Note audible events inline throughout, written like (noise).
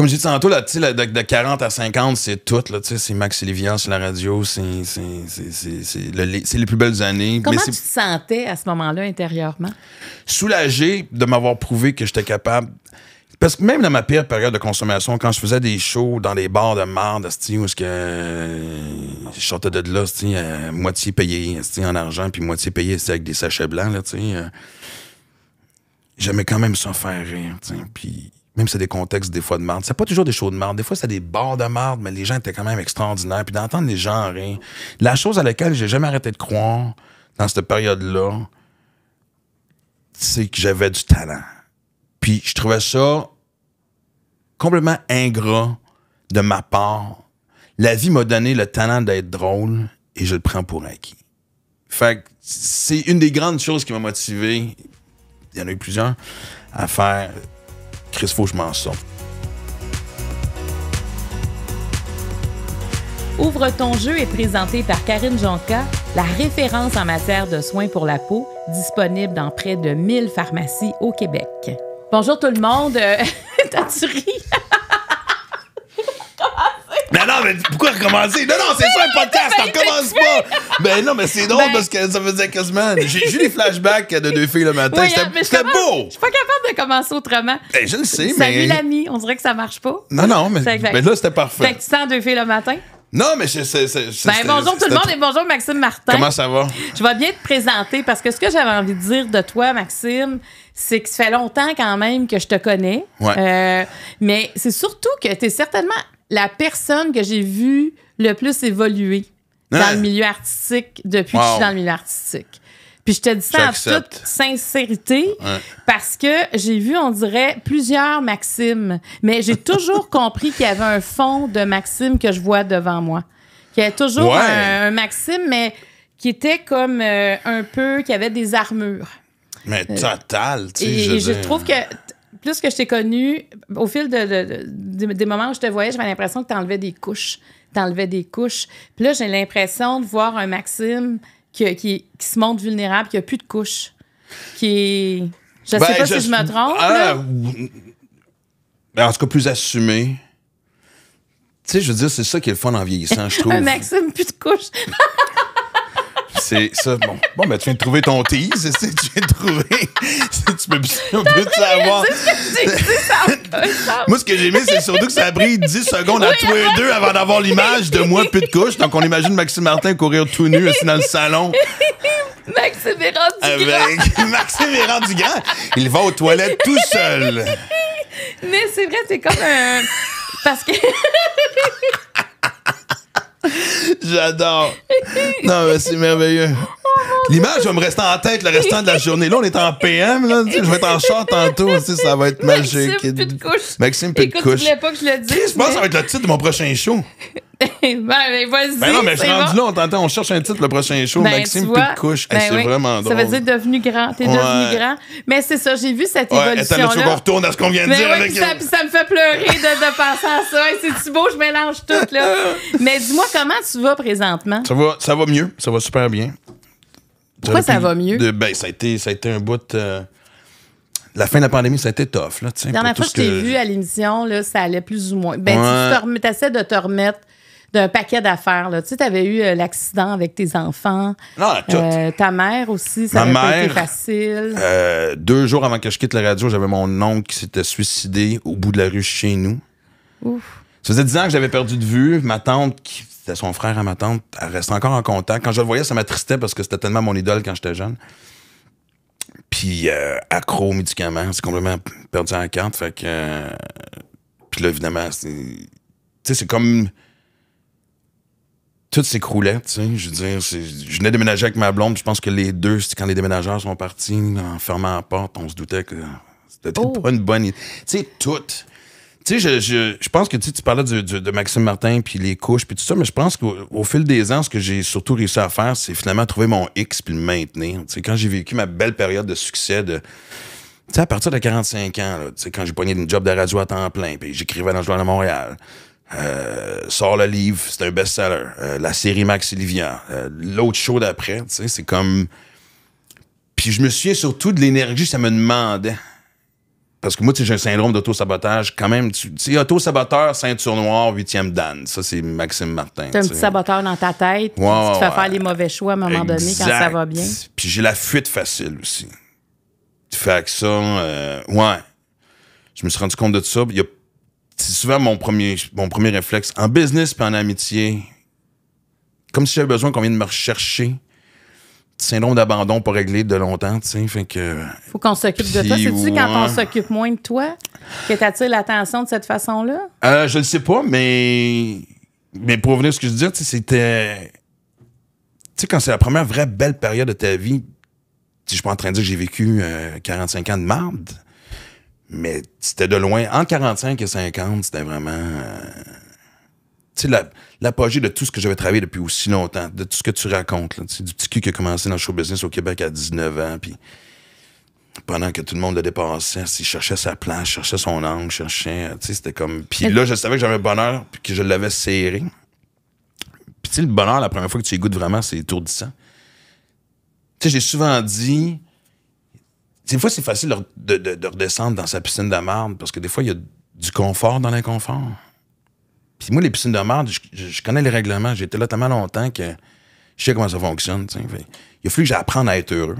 comme je disais tantôt, là, de, 40 à 50, c'est tout. C'est Max Lévian sur la radio, c'est les plus belles années. Comment tu te sentais à ce moment-là intérieurement? Soulagé de m'avoir prouvé que j'étais capable. Parce que même dans ma pire période de consommation, quand je faisais des shows dans des bars de marde, où ce que euh, je sortais de là, euh, moitié payé en argent, puis moitié payé avec des sachets blancs, là, euh, j'aimais quand même ça faire rire. Puis même si c'est des contextes des fois de merde. C'est pas toujours des shows de merde. Des fois, c'est des bords de marde, mais les gens étaient quand même extraordinaires. Puis d'entendre les gens rien. La chose à laquelle j'ai jamais arrêté de croire dans cette période-là, c'est que j'avais du talent. Puis je trouvais ça complètement ingrat de ma part. La vie m'a donné le talent d'être drôle et je le prends pour acquis. Fait que c'est une des grandes choses qui m'a motivé, il y en a eu plusieurs, à faire Chris, faut que je m'en Ouvre ton jeu est présenté par Karine Jonca, la référence en matière de soins pour la peau, disponible dans près de 1000 pharmacies au Québec. Bonjour tout le monde. Euh, (laughs) t'as-tu ri? Mais non, mais pourquoi recommencer? Non, non, c'est ça un podcast, on (laughs) ben, recommence pas! mais ben non, mais c'est drôle ben parce que ça faisait quasiment. J'ai eu des flashbacks de deux filles le matin. C'était hein, beau! Je suis pas capable de commencer autrement. Ben, je le sais, mais. Salut l'ami, on dirait que ça marche pas. Non, non, mais, mais là, c'était parfait. Fait tu sens deux filles le matin? Non, mais c'est. Ben, bonjour tout le monde et bonjour Maxime Martin. Comment ça va? Je vais bien te présenter parce que ce que j'avais envie de dire de toi, Maxime, c'est que ça fait longtemps quand même que je te connais. Ouais. Euh, mais c'est surtout que tu es certainement la personne que j'ai vue le plus évoluer dans le milieu artistique depuis que je suis dans le milieu artistique. Puis je te dis ça en toute sincérité parce que j'ai vu, on dirait, plusieurs maximes, mais j'ai (laughs) toujours compris qu'il y avait un fond de maxime que je vois devant moi. Qu'il y avait toujours un, maxime, mais qui était comme euh, un peu, qui avait des armures. Mais euh, total, tu sais. Et je, je trouve que plus que je t'ai connu, au fil de, des moments où je te voyais, j'avais l'impression que tu des couches. Tu des couches. Puis là, j'ai l'impression de voir un Maxime qui, qui, se montre vulnérable, qui a plus de couches. Qui Je sais ben, pas si je me trompe. Ah, là. Ben, en tout cas, plus assumé. Tu sais, je veux dire, c'est ça qui est le fun en vieillissant, je (laughs) trouve. un Maxime, plus de couches. (laughs) C'est ça. Bon, ben, tu viens de trouver ton tease. Tu viens de trouver. (laughs) tu peux plus, savoir. moi, ce que j'ai mis, c'est surtout que ça brille 10 secondes à tous les deux avant d'avoir l'image de moi, plus de couche. Donc, on imagine Maxime Martin courir tout nu, assis dans le salon. (laughs) Maxime rendu Avec (laughs) Maxime grand. Il va aux toilettes tout seul. Mais c'est vrai, c'est comme un. Parce que. (laughs) J'adore. Non, mais c'est merveilleux. L'image va me rester en tête le restant de la journée. Là, on est en PM, là. je vais être en short tantôt, tu ça va être magique. Maxime Pédicouche. Maxime Écoute, Je voulais pas que je le dise. je pense que ça va être le titre de mon prochain show. Eh ben, ben vas-y. Ben non, mais je suis rendu là, on t'entend, on cherche un titre le prochain show, ben, Maxime tu couche ben c'est vraiment drôle. Ça veut dire devenu grand. T'es devenu grand. Mais c'est ça, j'ai vu cette évolution-là. tu qu'on retourne à ce qu'on vient de ben dire ça, me fait pleurer de, penser à ça. C'est-tu beau, je mélange tout, là. (laughs) mais dis-moi, comment tu vas présentement? Ça va, ça va mieux, ça va super bien. Pourquoi ça va mieux? ben, ça a, été, ça a été un bout... Euh, la fin de la pandémie, ça a été tough. Là, la dernière fois que je t'ai vu à l'émission, ça allait plus ou moins. Ben, ouais. tu essaies de te remettre d'un paquet d'affaires. Tu sais, tu avais eu euh, l'accident avec tes enfants. Non, tout. Euh, ta mère aussi, ça a été facile. Euh, deux jours avant que je quitte la radio, j'avais mon oncle qui s'était suicidé au bout de la rue chez nous. Ça faisait dix ans que j'avais perdu de vue. Ma tante, qui c'était son frère à ma tante, elle reste encore en contact. Quand je le voyais, ça m'attristait parce que c'était tellement mon idole quand j'étais jeune. Puis accro aux médicaments, c'est complètement perdu en carte. Fait que. puis là, évidemment, c'est. Tu sais, c'est comme tout s'écroulait, tu sais. Je veux dire, je venais déménager avec ma blonde. Je pense que les deux, quand les déménageurs sont partis, en fermant la porte, on se doutait que c'était oh. pas une bonne idée. Tu sais, tout. Tu sais, je, je, je, pense que tu, sais, tu parlais de Maxime Martin, puis les couches, puis tout ça, mais je pense qu'au fil des ans, ce que j'ai surtout réussi à faire, c'est finalement trouver mon X puis le maintenir. Tu sais, quand j'ai vécu ma belle période de succès de... Tu sais, à partir de 45 ans, tu sais, quand j'ai pogné une job de radio à temps plein, puis j'écrivais dans le Journal de Montréal, euh, sort le livre, c'est un best-seller. Euh, la série Max Livian. Euh, l'autre show d'après, tu sais, c'est comme. Puis je me souviens surtout de l'énergie ça me demandait. Parce que moi, tu sais, j'ai un syndrome d'auto-sabotage. Quand même, tu sais, auto-saboteur, ceinture noire, huitième dan. Ça, c'est Maxime Martin. T'as un petit saboteur dans ta tête. Wow, tu te fais faire les mauvais choix à un moment donné quand ça va bien. Puis j'ai la fuite facile aussi. Tu fais ça, euh, ouais. Je me suis rendu compte de ça. Il y a c'est souvent mon premier, mon premier réflexe. En business puis en amitié, comme si j'avais besoin qu'on vienne me rechercher. C'est Syndrome d'abandon pour régler de longtemps, tu Fait que. Faut qu'on s'occupe de toi. C'est-tu quand on s'occupe moins de toi que t'attires l'attention de cette façon-là? Euh, je le sais pas, mais. Mais pour revenir à ce que je veux dire, c'était. Tu sais, quand c'est la première vraie belle période de ta vie, je suis pas en train de dire que j'ai vécu 45 euh, ans de merde. Mais c'était de loin. En 45 et 50, c'était vraiment. Euh, tu sais, l'apogée de tout ce que j'avais travaillé depuis aussi longtemps, de tout ce que tu racontes. Là, du petit cul qui a commencé dans le show business au Québec à 19 ans, puis pendant que tout le monde le dépassait, il cherchait sa place, cherchait son angle, cherchait. Euh, tu sais, c'était comme. Puis là, je savais que j'avais le bonheur, puis que je l'avais serré. Puis tu sais, le bonheur, la première fois que tu y goûtes vraiment, c'est étourdissant. Tu sais, j'ai souvent dit des fois, c'est facile de, redescendre dans sa piscine de marde parce que des fois, il y a du confort dans l'inconfort. Puis moi, les piscines de marde, je, connais les règlements. J'étais là tellement longtemps que je sais comment ça fonctionne. Il a fallu que j'apprenne à être heureux.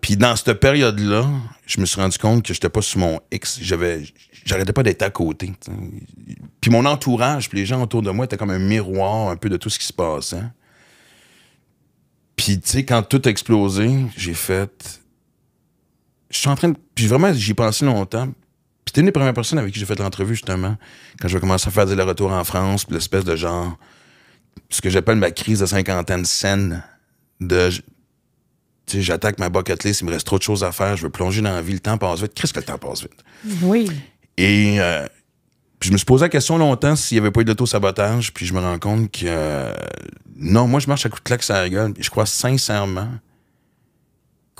Puis dans cette période-là, je me suis rendu compte que j'étais pas sur mon X. J'avais, j'arrêtais pas d'être à côté. Puis mon entourage, puis les gens autour de moi étaient comme un miroir un peu de tout ce qui se passait. Puis tu sais, quand tout a explosé, j'ai fait, je suis en train de. Puis vraiment, j'y ai longtemps. longtemps. C'était une des premières personnes avec qui j'ai fait l'entrevue, justement, quand je vais commencer à faire des retours en France, puis l'espèce de genre. Ce que j'appelle ma crise de cinquantaine saine, de. Tu sais, j'attaque ma bucket list, il me reste trop de choses à faire, je veux plonger dans la vie, le temps passe vite. Qu'est-ce que le temps passe vite? Oui. Et. Euh, puis je me suis posé la question longtemps s'il n'y avait pas eu d'auto-sabotage, puis je me rends compte que. Euh, non, moi, je marche à coups de claque, ça rigole. Je crois sincèrement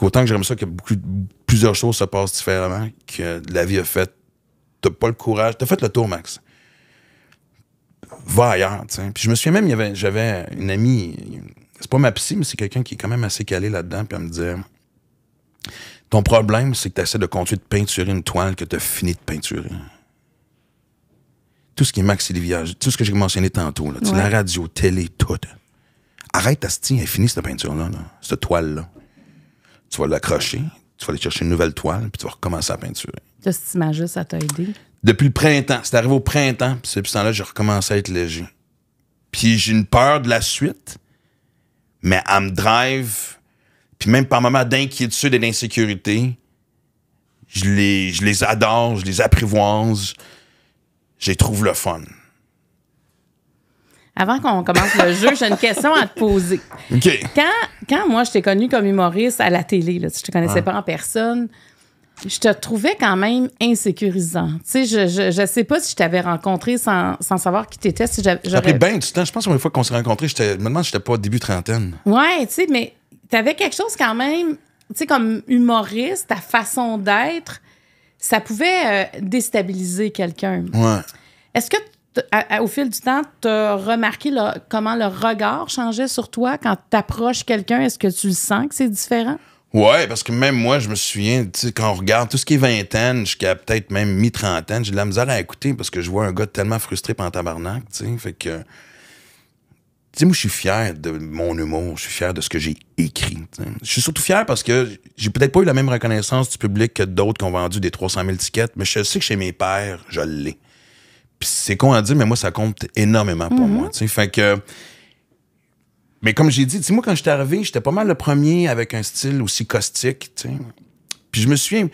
Autant que j'aimerais ça que plusieurs choses se passent différemment, que la vie a fait. T'as pas le courage. T'as fait le tour, Max. Va ailleurs, Puis je me souviens même, j'avais une amie, c'est pas ma psy, mais c'est quelqu'un qui est quand même assez calé là-dedans, puis elle me disait Ton problème, c'est que tu essaies de continuer de peinturer une toile que tu as fini de peinturer tout ce qui est Max Liviage, tout ce que j'ai mentionné tantôt, là, la radio, télé, tout. Arrête, Asti, elle finit cette peinture là, cette toile-là tu vas l'accrocher, tu vas aller chercher une nouvelle toile, puis tu vas recommencer à peinturer. cest cette image ça t'a aidé? Depuis le printemps. C'est arrivé au printemps, puis c'est ce temps-là, j'ai recommencé à être léger. Puis j'ai une peur de la suite, mais elle me drive, puis même par moments d'inquiétude et d'insécurité, je les, je les adore, je les apprivoise, J'ai les trouve le fun. Avant qu'on commence le jeu, j'ai une question à te poser. Quand, quand moi, je t'ai connu comme humoriste à la télé, là, je te connaissais pas en personne, je te trouvais quand même insécurisant. Tu sais, je, je, je, sais pas si je t'avais rencontré sans, sans, savoir qui t'étais. Si j'avais, pris bien du temps. Je pense qu'une fois qu'on s'est rencontrés, je me demande si j'étais pas au début trentaine. Ouais, tu sais, mais avais quelque chose quand même, tu sais, comme humoriste, ta façon d'être, ça pouvait euh, déstabiliser quelqu'un. Ouais. Est-ce que au fil du temps, tu as remarqué comment le regard changeait sur toi quand tu approches quelqu'un? Est-ce que tu le sens que c'est différent? Ouais, parce que même moi, je me souviens, tu sais, quand on regarde tout ce qui est vingtaine jusqu'à peut-être même mi-trentaine, j'ai de la misère à écouter parce que je vois un gars tellement frustré pendant tabarnak, tu sais. Fait que. Tu sais, moi, je suis fier de mon humour, je suis fier de ce que j'ai écrit. Je suis surtout fier parce que j'ai peut-être pas eu la même reconnaissance du public que d'autres qui ont vendu des 300 000 tickets, mais je sais que chez mes pères, je l'ai c'est con à dire, mais moi, ça compte énormément pour mhm. moi. Tu fait que. Mais comme j'ai dit, moi, quand j'étais arrivé, j'étais pas mal le premier avec un style aussi caustique, tu Puis je me suis... Puis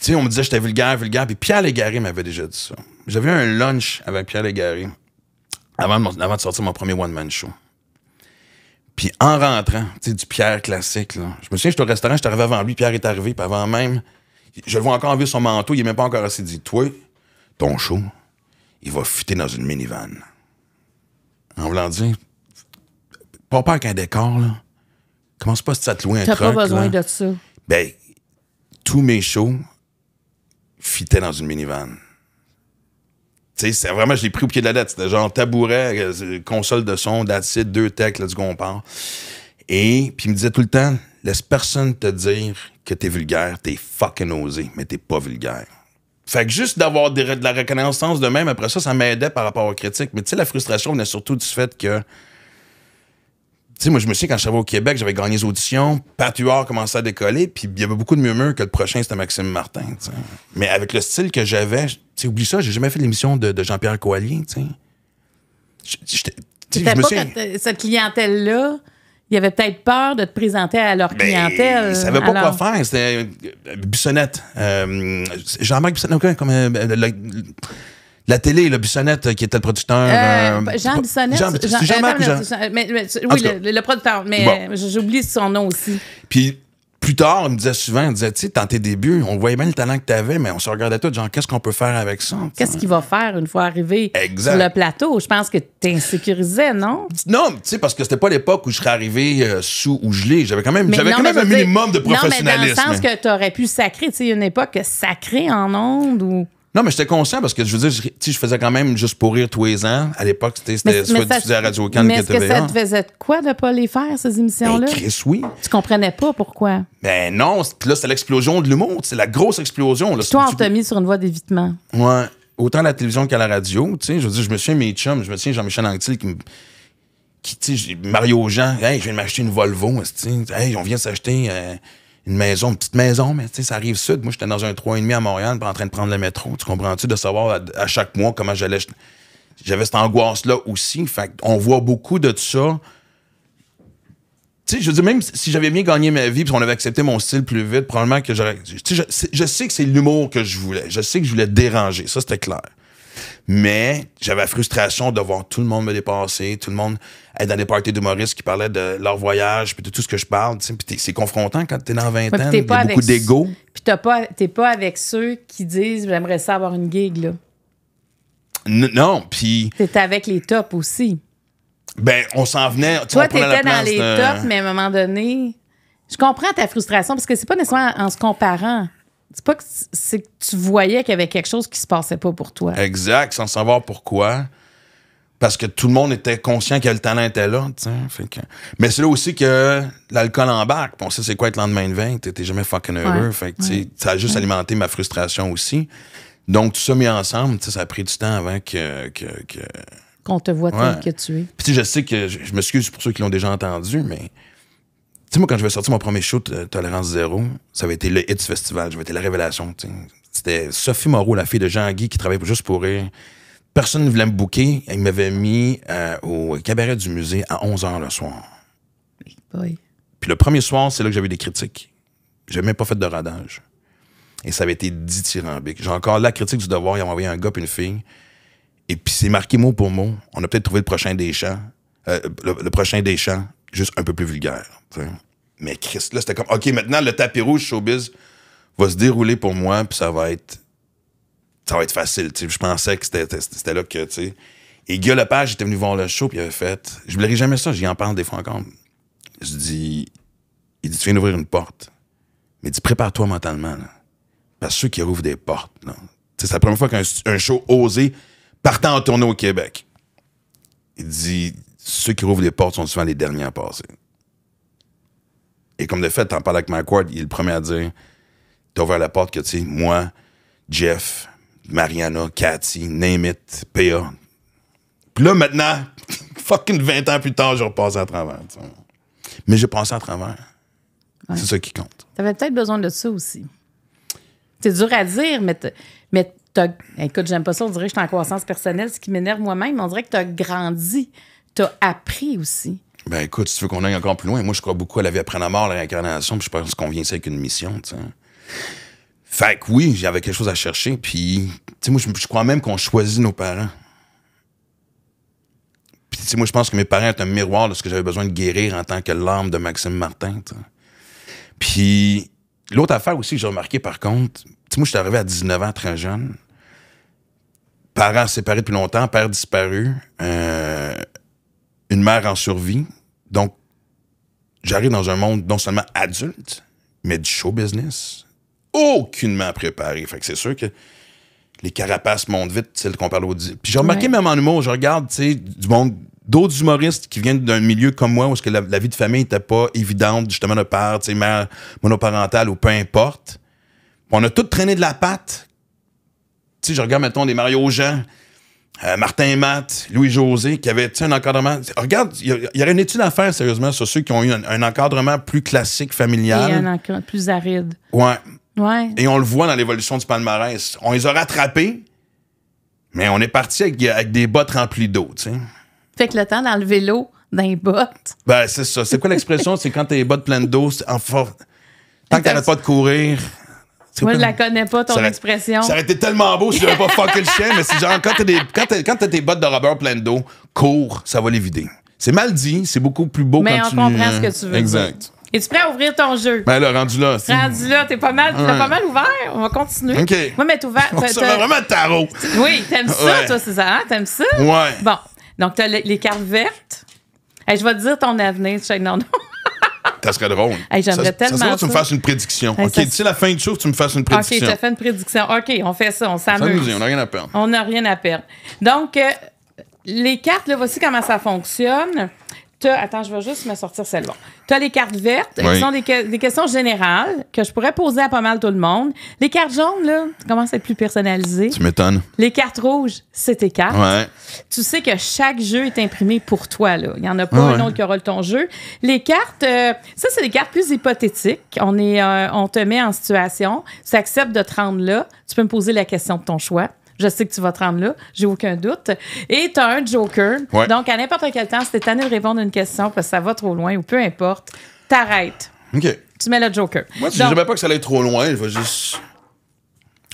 tu sais, on me disait j'étais vulgaire, vulgaire. Puis Pierre Légaré m'avait déjà dit ça. J'avais un lunch avec Pierre Légaré avant de, avant de sortir mon premier one-man show. Puis en rentrant, tu sais, du Pierre classique, là. Je me souviens, j'étais au restaurant, j'étais arrivé avant lui, Pierre est arrivé, puis avant même... Je le vois encore enlever son manteau, il est même pas encore assez dit. Toi, ton show, il va fuiter dans une minivan. En voulant dire, pas peur qu'un décor, là. Commence pas à te loue un truc. T'as pas besoin de ça. Ben, tous mes shows fitaient dans une minivan. Tu sais, vraiment, je l'ai pris au pied de la lettre. C'était genre tabouret, euh, console de son, d'acide, deux techs, là, du part. Et puis il me disait tout le temps, laisse personne te dire que t'es vulgaire, t'es fucking osé, mais t'es pas vulgaire. Fait que juste d'avoir de la reconnaissance de même, après ça, ça m'aidait par rapport aux critiques. Mais tu sais, la frustration venait surtout du fait que. Tu sais, moi, je me souviens, quand je travaillais au Québec, j'avais gagné les auditions. Patuard commençait à décoller, puis il y avait beaucoup de murmures que le prochain, c'était Maxime Martin. Mais avec le style que j'avais, tu sais, oublie ça, j'ai jamais fait l'émission de, Jean-Pierre Coallier, tu sais. pas euh, Cette clientèle-là ils avaient peut-être peur de te présenter à leur clientèle. Ben, ils savaient pas quoi faire. C'était euh, Bissonnette. Euh, Jean-Marc Bissonnette, comme euh, ben, la, télé, le Bissonnette qui était le producteur. Jean Bissonnette. Jean, marc oui, le, producteur, mais j'oublie son nom aussi. Puis plus tard, on me disait souvent, il disait, tu sais, dans tes débuts, on voyait bien le talent que tu avais, mais on se regardait tout, genre, qu'est-ce qu'on peut faire avec ça? Qu'est-ce qu'il va faire une fois arrivé sur le plateau? Je pense que tu insécurisais, non? Non, tu sais, parce que c'était pas l'époque où je serais arrivé euh, sous ou gelé. J'avais quand même, j'avais quand même un minimum de professionnalisme. Non, mais dans le sens que tu aurais pu sacrer, tu sais, une époque sacrée en ondes ou. Non, mais j'étais conscient parce que je veux dire, je, faisais quand même juste pour rire tous les ans. À l'époque, c'était soit diffusé à Radio Cannes que TVA. Mais que ça te faisait quoi de ne pas les faire, ces émissions-là? Ben, Chris, oui. Tu comprenais pas pourquoi? Ben non, là, c'est l'explosion de l'humour. C'est la grosse explosion. Là, toi, on te mis sur une voie d'évitement. Ouais. Autant à la télévision qu'à la radio, tu sais. Je veux dire, je me souviens mes chums, je me souviens Jean-Michel Anctil qui me qui, tu sais, Mario Jean, hey, je viens de m'acheter une Volvo, hey, on vient s'acheter euh, une maison, une petite maison, mais tu sais, ça arrive sud. Moi, j'étais dans un 3,5 à Montréal, en train de prendre le métro. Tu comprends-tu? De savoir à, chaque mois comment j'allais. J'avais cette angoisse-là aussi. Fait on voit beaucoup de ça. Tu sais, je dis même si j'avais bien gagné ma vie, puis on avait accepté mon style plus vite, probablement que j'aurais. Tu sais, je sais que c'est l'humour que je voulais. Je sais que je voulais déranger. Ça, c'était clair. Mais j'avais la frustration de voir tout le monde me dépasser, tout le monde être dans des parties d'humoristes qui parlaient de leur voyage, puis de tout ce que je parle. Puis c'est confrontant quand t'es dans 20 ans, beaucoup d'ego. Puis t'es pas, pas avec ceux qui disent « j'aimerais ça avoir une gig », là. non, puis... T'es avec les tops aussi. Ben, on s'en venait... Toi, t'étais dans les tops, mais à un moment donné... Je comprends ta frustration, parce que c'est pas nécessairement en se comparant. C'est pas que c'est tu voyais qu'il y avait quelque chose qui se passait pas pour toi. Exact, sans savoir pourquoi. Parce que tout le monde était conscient que le talent était là. Mais c'est là aussi que l'alcool embarque. bon ça c'est quoi être lendemain de 20. T'es jamais fucking heureux. fait que, ça a juste alimenté ma frustration aussi. Donc, tout ça mis ensemble, ça a pris du temps avant que. Qu'on te voit tel que tu es. Puis je sais que, je m'excuse pour ceux qui l'ont déjà entendu, mais tu sais, moi, quand je vais sortir mon premier show, euh, Tolérance Zéro, ça avait été le Hits Festival, j'avais été la révélation. C'était Sophie Moreau, la fille de Jean-Guy, qui travaillait juste pour rire. Personne ne voulait me bouquer. Elle m'avait mis euh, au cabaret du musée à 11 h le soir. Puis le premier soir, c'est là que j'avais eu des critiques. J'ai même pas fait de radage. Et ça avait été dithyrambique. J'ai encore la critique du devoir, ils ont envoyé un gars puis une fille. Et puis c'est marqué mot pour mot. On a peut-être trouvé le prochain des champs. Euh, le, prochain des champs juste un peu plus vulgaire. Mais Chris, là, c'était comme, OK, maintenant, le tapis rouge showbiz va se dérouler pour moi, puis ça va être ça va être facile. Je pensais que c'était là que, tu Et Guy Lepage était venu voir le show, puis il avait fait. Je ne jamais ça, j'y en parle des fois encore. Je dis. Il dit Tu viens d'ouvrir une porte. Mais dis Prépare-toi mentalement, là. Parce que ceux qui ouvrent des portes, C'est la première fois qu'un show osé partant en tournée au Québec. Il dit ceux qui ouvrent les portes sont souvent les derniers à passer. Et comme de fait, en parlant avec Mike Ward, il est le premier à dire T'as ouvert la porte que, tu sais, moi, Jeff, Mariana, Cathy, Namit, PA. Puis là, maintenant, (laughs) fucking 20 ans plus tard, je repasse à travers. Mais j'ai passé à travers. C'est ça qui compte. T'avais peut-être besoin de ça aussi. C'est dur à dire, mais, mais Écoute, j'aime pas ça. On dirait que je suis en croissance personnelle, ce qui m'énerve moi-même. On dirait que t'as grandi t'as appris aussi. Ben écoute, tu veux qu'on aille encore plus loin, moi je crois beaucoup à la vie après la mort, la réincarnation, puis je pense qu'on vient ça avec une mission, tu sais. Fait que oui, j'avais quelque chose à chercher, puis moi je, crois même qu'on choisit nos parents. Puis moi je pense que mes parents étaient un miroir de ce que j'avais besoin de guérir en tant que l'âme de Maxime Martin, tu Puis l'autre affaire aussi que j'ai remarqué par contre, moi je suis arrivé à 19 ans très jeune, parents séparés depuis longtemps, père disparu, euh, une mère en survie. Donc, j'arrive dans un monde non seulement adulte, mais du show business. Aucunement préparé. Fait que c'est sûr que les carapaces montent vite, c'est qu'on parle au Puis j'ai remarqué même en humour, je regarde, tu sais, du monde d'autres humoristes qui viennent d'un milieu comme moi où que la, vie de famille n'était pas évidente, justement, de part, tu mère monoparentale ou peu importe. On a tout traîné de la patte. Tu sais, je regarde, mettons, des Mario Jean euh, Martin Matt, Louis-José, qui avait un encadrement. Regarde, il y, y, aurait une étude à faire, sérieusement, sur ceux qui ont eu un, encadrement plus classique, familial. Et un encadrement plus aride. Ouais. ouais. Et on le voit dans l'évolution du palmarès. On les a rattrapés, mais on est parti avec, des bottes remplies d'eau, tu sais. Fait que le temps d'enlever l'eau vélo, dans bottes. Ben, c'est ça. C'est quoi l'expression? c'est quand t'as les bottes pleines d'eau, en for... Tant que t'arrêtes pas de courir, moi, je la connais pas, ton expression. Ça aurait été tellement beau si j'avais pas fucké le chien, mais c'est genre, quand t'as, des, quand, tes bottes de rubber pleines d'eau, cours, ça va les vider. C'est mal dit, c'est beaucoup plus beau mais quand tu... Mais on comprend ce que tu veux Exact. Es-tu prêt à ouvrir ton jeu? Ben là, rendu là. Rendu là, t'es pas mal, pas mal ouvert. On va continuer. OK. Moi, mais ouvert. ça vraiment tarot. Oui, t'aimes ça, toi, c'est ça, hein? T'aimes ça? Ouais. Bon. Donc, t'as les, cartes vertes. je vais te dire ton avenir. Non, non. Ça serait drôle. Hey, J'aimerais tellement. Ça serait que tu me fasses une prédiction. OK, tu sais la fin du show, tu me fasses une prédiction. OK, je te fais une prédiction. OK, on fait ça, on s'amuse. On n'a rien à perdre. On n'a rien à perdre. Donc, euh, les cartes, là, voici comment ça fonctionne attends, je vais juste me sortir celle-là. Tu as les cartes vertes, qui sont des, des, questions générales que je pourrais poser à pas mal tout le monde. Les cartes jaunes, là, tu commences à être plus personnalisé. Tu m'étonnes. Les cartes rouges, c'est tes cartes. Tu sais que chaque jeu est imprimé pour toi, là. Il n'y en a pas un autre qui aura ton jeu. Les cartes, euh, ça, c'est des cartes plus hypothétiques. On, est, euh, on te met en situation. Tu acceptes de te rendre là. Tu peux me poser la question de ton choix. Je sais que tu vas te rendre là, j'ai aucun doute. Et tu as un joker. Donc, à n'importe quel temps, si t'es tanné de répondre à une question parce que ça va trop loin ou peu importe, t'arrêtes. OK. Tu mets le joker. Moi, je ne pas que ça allait trop loin. Je vais juste.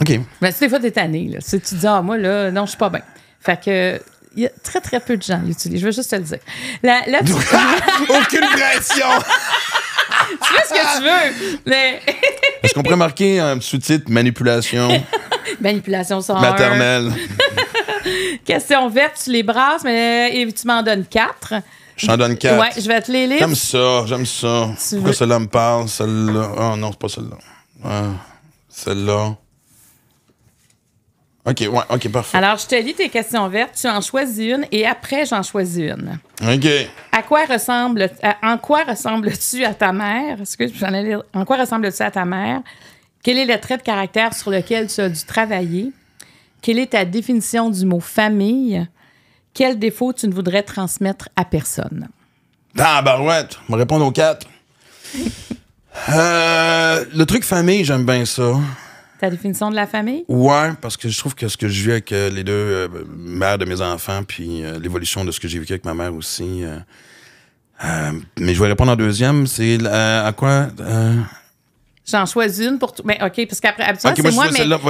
OK. Mais si des fois, t'es tanné. Si tu dis, ah, moi, là, non, je suis pas bien. Fait que il y a très, très peu de gens qui l'utilisent. Je veux juste te le dire. La, (laughs) Aucune pression! tu fais ce que tu veux, Est-ce qu'on pourrait marquer un sous-titre manipulation? (laughs) (laughs) Manipulation sans Maternelle. (laughs) Question verte, tu les brasses, mais tu m'en donnes quatre. Je t'en donne quatre. Ouais, je vais te les lire. J'aime ça, j'aime ça. Pourquoi celle-là me parle, celle-là. Oh non, c'est pas celle-là. celle-là. OK, ouais, OK, parfait. Alors, je te lis tes questions vertes, tu en choisis une et après, j'en choisis une. OK. À quoi ressemble, en quoi ressembles-tu à ta mère? Excuse, j'en ai En quoi ressembles-tu à ta mère? Quel est le trait de caractère sur lequel tu as dû travailler? Quelle est ta définition du mot famille? Quel défaut tu ne voudrais transmettre à personne? Ah, bah ouais, répondre aux quatre. Euh, le truc famille, j'aime bien ça. Ta définition de la famille? Oui, parce que je trouve que ce que je vis avec euh, les deux euh, mères de mes enfants, puis l'évolution de ce que j'ai vécu avec ma mère aussi. mais je vais répondre en deuxième, c'est à quoi? J'en choisis une pour tout. mais OK, parce qu'après, c'est moi,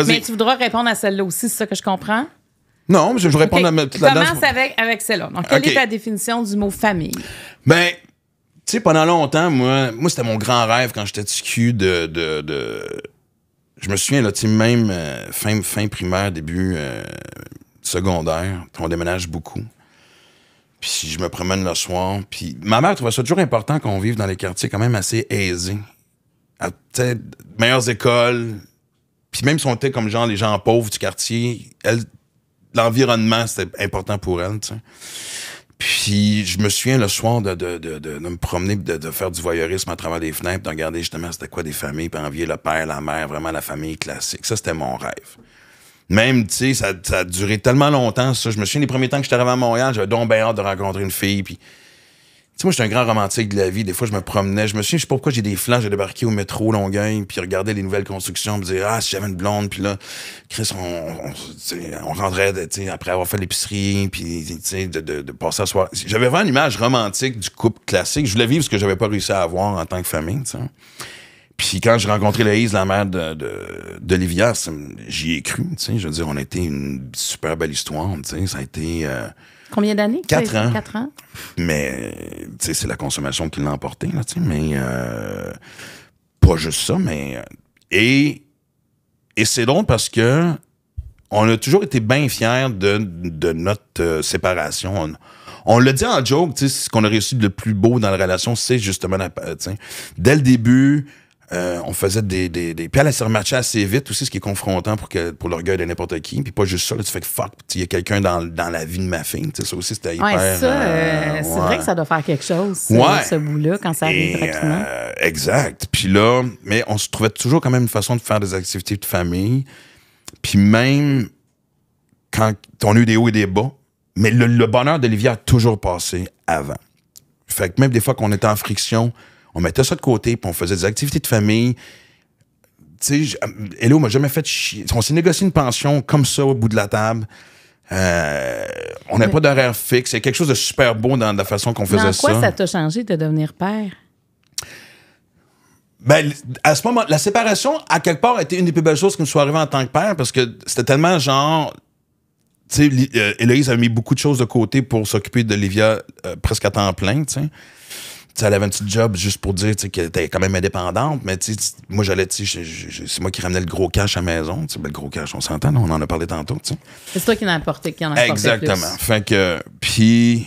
mais, tu voudras répondre à celle-là aussi, c'est ça que je comprends? Non, je vais répondre à ma petite la Commence avec, avec celle-là. Donc, quelle est ta définition du mot famille? Ben, tu sais, pendant longtemps, moi, moi c'était mon grand rêve quand j'étais TQ de, de, Je me souviens, là, tu même euh, fin, primaire, début euh, secondaire, on déménage beaucoup. Puis je me promène le soir. Puis ma mère trouvait ça toujours important qu'on vive dans les quartiers quand même assez aisés meilleures écoles, puis même si on était comme genre les gens pauvres du quartier, l'environnement, c'était important pour elle. Puis je me souviens le soir de, me promener, de, faire du voyeurisme à travers des fenêtres, de regarder justement c'était quoi des familles, puis envier le père, la mère, vraiment la famille classique. Ça, c'était mon rêve. Même, tu sais, ça, a duré tellement longtemps, ça. Je me souviens, les premiers temps que j'étais arrivé à Montréal, j'avais donc bien hâte de rencontrer une fille, puis tu sais, moi, je suis un grand romantique de la vie. Des fois, je me promenais. Je me suis je sais pourquoi j'ai des flancs, J'ai débarqué au métro Longueuil, puis regardais les nouvelles constructions. Me disais, ah, si j'avais une blonde, puis là, Chris, on, on, on rentrait sais après avoir fait l'épicerie, puis de, de, de, passer la soirée. J'avais vraiment une image romantique du couple classique. Je voulais vivre ce que j'avais pas réussi à avoir en tant que famille, tu sais. Puis quand j'ai rencontré Loïse, la mère de, de, j'y ai cru, tu sais. Je veux dire, on a été une super belle histoire, tu sais. Ça a été... Euh, Combien d'années? Quatre ans. Mais, tu sais, c'est la consommation qui l'a emporté, là, tu mais euh, pas juste ça, mais. Euh, et, et c'est drôle parce que on a toujours été bien fiers de, notre euh, séparation. On, le dit en joke, tu sais, ce qu'on a réussi de plus beau dans la relation, c'est justement la. Dès le début, euh, on faisait des, des, Puis elle, elle s'est rematchée assez vite aussi, ce qui est confrontant pour, pour l'orgueil de n'importe qui. Puis pas juste ça, tu fais que fuck, il y a quelqu'un dans, la vie de ma fille. ça aussi, c'était hyper... Euh, euh, c'est vrai que ça doit faire quelque chose, ouais. ce bout-là, quand ça arrive exact. Puis là, mais on se trouvait toujours quand même une façon de faire des activités de famille. Puis même quand on a eu des hauts et des bas, mais le, le bonheur d'Olivier a toujours passé avant. Fait que même des fois qu'on était en friction, on mettait ça de côté, puis on faisait des activités de famille. Tu sais, euh, m'a jamais fait chier. On s'est négocié une pension comme ça au bout de la table. Euh, on n'a pas d'horaire fixe. Il y a quelque chose de super beau dans la façon qu'on faisait ça. quoi ça, t'a changé de devenir père? Ben, à ce moment, la séparation, à quelque part, a été une des plus belles choses qui me soit arrivée en tant que père parce que c'était tellement genre. Tu sais, euh, Héloïse a mis beaucoup de choses de côté pour s'occuper d'Olivia presque à temps plein, tu sais elle avait un petit job juste pour dire qu'elle était quand même indépendante, mais tu moi, j'allais, c'est moi qui ramenais le gros cash à la maison. Ben, le gros cash, on s'entend, on en a parlé tantôt. C'est toi qui en as apporté, qui en Exactement. Fait que, puis,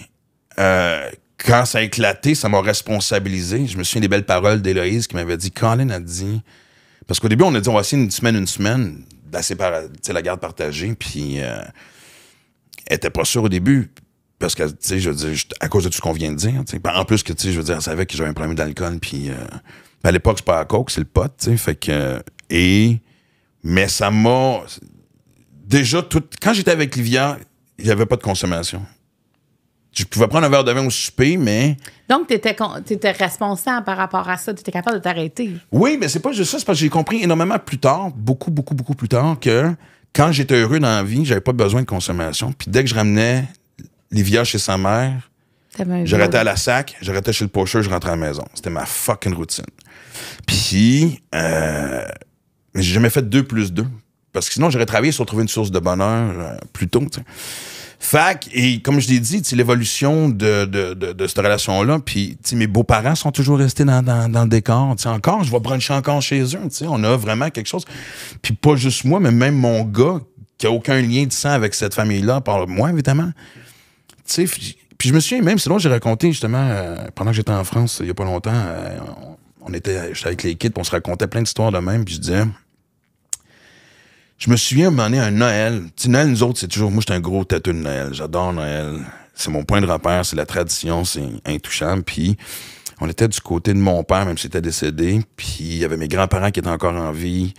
euh, quand ça a éclaté, ça m'a responsabilisé. Je me souviens des belles paroles d'Héloïse qui m'avait dit Colin a dit. Parce qu'au début, on a dit on va essayer une semaine, une semaine, la, la garde partagée, puis. Euh, elle était pas sûre au début parce que, tu sais, je veux dire, à cause de tout ce qu'on vient de dire, tu sais. En plus que, tu sais, je veux dire, elle savait que j'avais un problème d'alcool, puis euh, à l'époque, c'est pas à coke, c'est le pote tu sais. Fait que. Et. Mais ça m'a. Déjà, tout, quand j'étais avec Livia, il n'y avait pas de consommation. Je pouvais prendre un verre de vin au souper, mais. Donc, tu étais, responsable par rapport à ça. Tu étais capable de t'arrêter. Oui, mais c'est pas juste ça. C'est parce que j'ai compris énormément plus tard, beaucoup, beaucoup, beaucoup plus tard, que quand j'étais heureux dans la vie, j'avais pas besoin de consommation. Puis dès que je ramenais Livia chez sa mère. J'arrêtais à la sac, j'arrêtais chez le pocheur, je rentrais à la maison. C'était ma fucking routine. Puis, euh, j'ai jamais fait deux plus deux. Parce que sinon, j'aurais travaillé sur trouver une source de bonheur euh, plus tôt. Fac, et comme je l'ai dit, l'évolution de, de, de, cette relation-là, puis mes beaux-parents sont toujours restés dans, dans, dans le décor. encore, je vais brancher encore chez eux. On a vraiment quelque chose. Puis pas juste moi, mais même mon gars, qui a aucun lien de sang avec cette famille-là, par moi, évidemment puis je me souviens même, sinon j'ai raconté justement, euh, pendant que j'étais en France, il n'y a pas longtemps, euh, on, était, j'étais avec l'équipe kids, on se racontait plein d'histoires de même, puis je disais, je me souviens à un un Noël, tu sais, Noël, nous autres, c'est toujours, moi j'étais un gros tête de Noël, j'adore Noël, c'est mon point de repère, c'est la tradition, c'est intouchable, puis on était du côté de mon père, même s'il était décédé, puis il y avait mes grands-parents qui étaient encore en vie,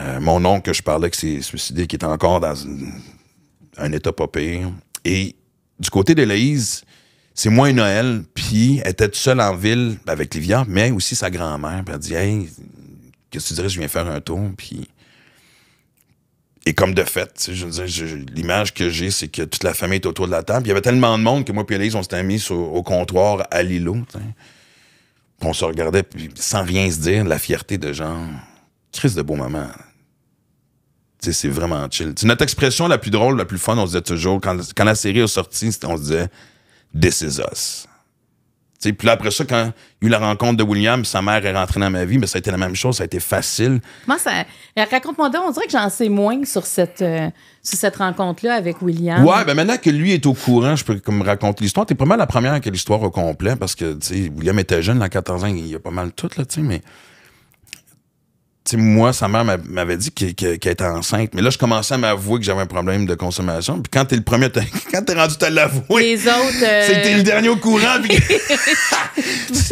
euh, mon oncle que je parlais qui s'est suicidé, qui était encore dans un état pas pire, et du côté d'Élise, c'est moins Noël, puis elle était seule en ville avec Livia, mais aussi sa grand-mère. elle dit Hey, qu'est-ce que tu dirais, je viens faire un tour, puis. Et comme de fait, je l'image que j'ai, c'est que toute la famille est autour de la table. Il y avait tellement de monde que moi et Élise, on s'était mis au comptoir à l'ilo. On se regardait sans rien se dire, la fierté de genre, triste de beau moment c'est vraiment chill. c'est notre expression la plus drôle, la plus fun, on se disait toujours, quand, la série est sortie, on se disait This is us. Puis après ça, quand il y a eu la rencontre de William, sa mère est rentrée dans ma vie, mais ça a été la même chose, ça a été facile. Moi, ça. Euh, raconte-moi donc, on dirait que j'en sais moins sur cette, euh, cette rencontre-là avec William. Ouais, ben maintenant que lui est au courant, je peux me raconter l'histoire. T'es pas mal la première que l'histoire au complet, parce que, William était jeune, dans 14 ans, il y a pas mal tout, là, tu sais, mais sais, moi, sa mère m'avait dit qu'elle était enceinte. Mais là, je commençais à m'avouer que j'avais un problème de consommation. Puis quand t'es le premier, (laughs) quand t'es rendu t'as l'avouer. Les autres. Euh, (laughs) que C'était le dernier au courant. (laughs)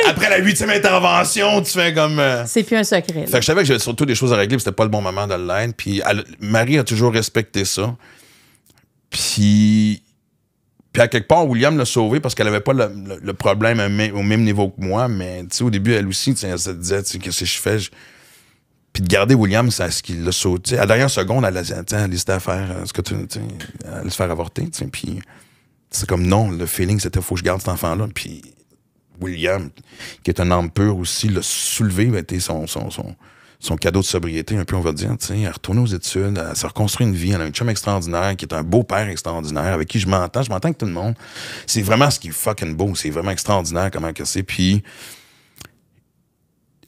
Après la huitième intervention, tu fais comme. Euh, c'est plus un secret. Fait que je savais que j'avais surtout des choses à régler. Puis c'était pas le bon moment de l'aide. Puis Marie a toujours respecté ça. Puis. Puis à quelque part, William l'a sauvé parce qu'elle avait pas le, problème au même niveau que moi. Mais tu sais, au début, elle aussi, elle se disait, qu'est-ce que je fais? Puis de garder Williams à ce qu'il l'a sauté. À la dernière seconde, elle a hésité à faire euh, ce que tu à se faire avorter. Puis c'est comme non, le feeling c'était faut que je garde cet enfant-là. Puis William, qui est un homme pur aussi, l'a soulevé, a ben, été son, son, son, cadeau de sobriété, un peu, on va dire. Elle retourne aux études, elle s'est reconstruit une vie, elle a un chum extraordinaire, qui est un beau-père extraordinaire, avec qui je m'entends, je m'entends avec tout le monde. C'est vraiment ce qui est fucking beau, c'est vraiment extraordinaire comment que c'est. Puis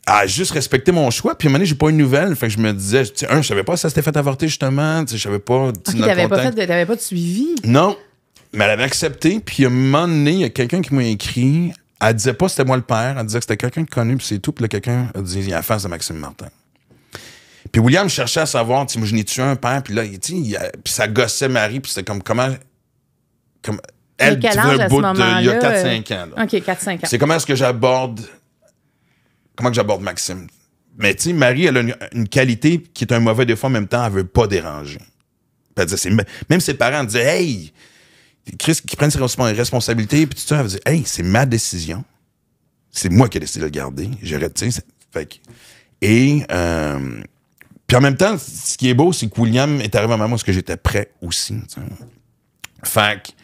à juste respecter mon choix. Puis à un moment donné, j'ai pas eu de nouvelles. Fait que je me disais, un, je savais pas si ça s'était fait avorter justement. Je savais pas. Tu ah, okay, t'avais pas, de suivi. Non. Mais elle avait accepté. Puis à un moment donné, il y a quelqu'un qui m'a écrit. Elle disait pas c'était moi le père. Elle disait que c'était quelqu'un de connu. Puis c'est tout. Puis là, quelqu'un a dit, il y a la face de Maxime Martin. Puis William cherchait à savoir, tu sais, je n'ai tué un père. Puis là, il, sais, puis ça gossait Marie. Puis c'était comme comment. Comme, elle, a le bout de, il y a 4-5 ans. OK, 4-5 ans. C'est comment est-ce que j'aborde comment que j'aborde Maxime? Mais tu sais, Marie, elle a une, qualité qui est un mauvais défaut en même temps, elle veut pas déranger. même ses parents disent « hey, Chris, qui prennent ses responsabilités, puis tout ça, elle dire « hey, c'est ma décision. C'est moi qui ai décidé de le garder. J'aurais, tu sais. Et, euh, puis en même temps, ce qui est beau, c'est que William est arrivé à maman parce que j'étais prêt aussi. Fait Fait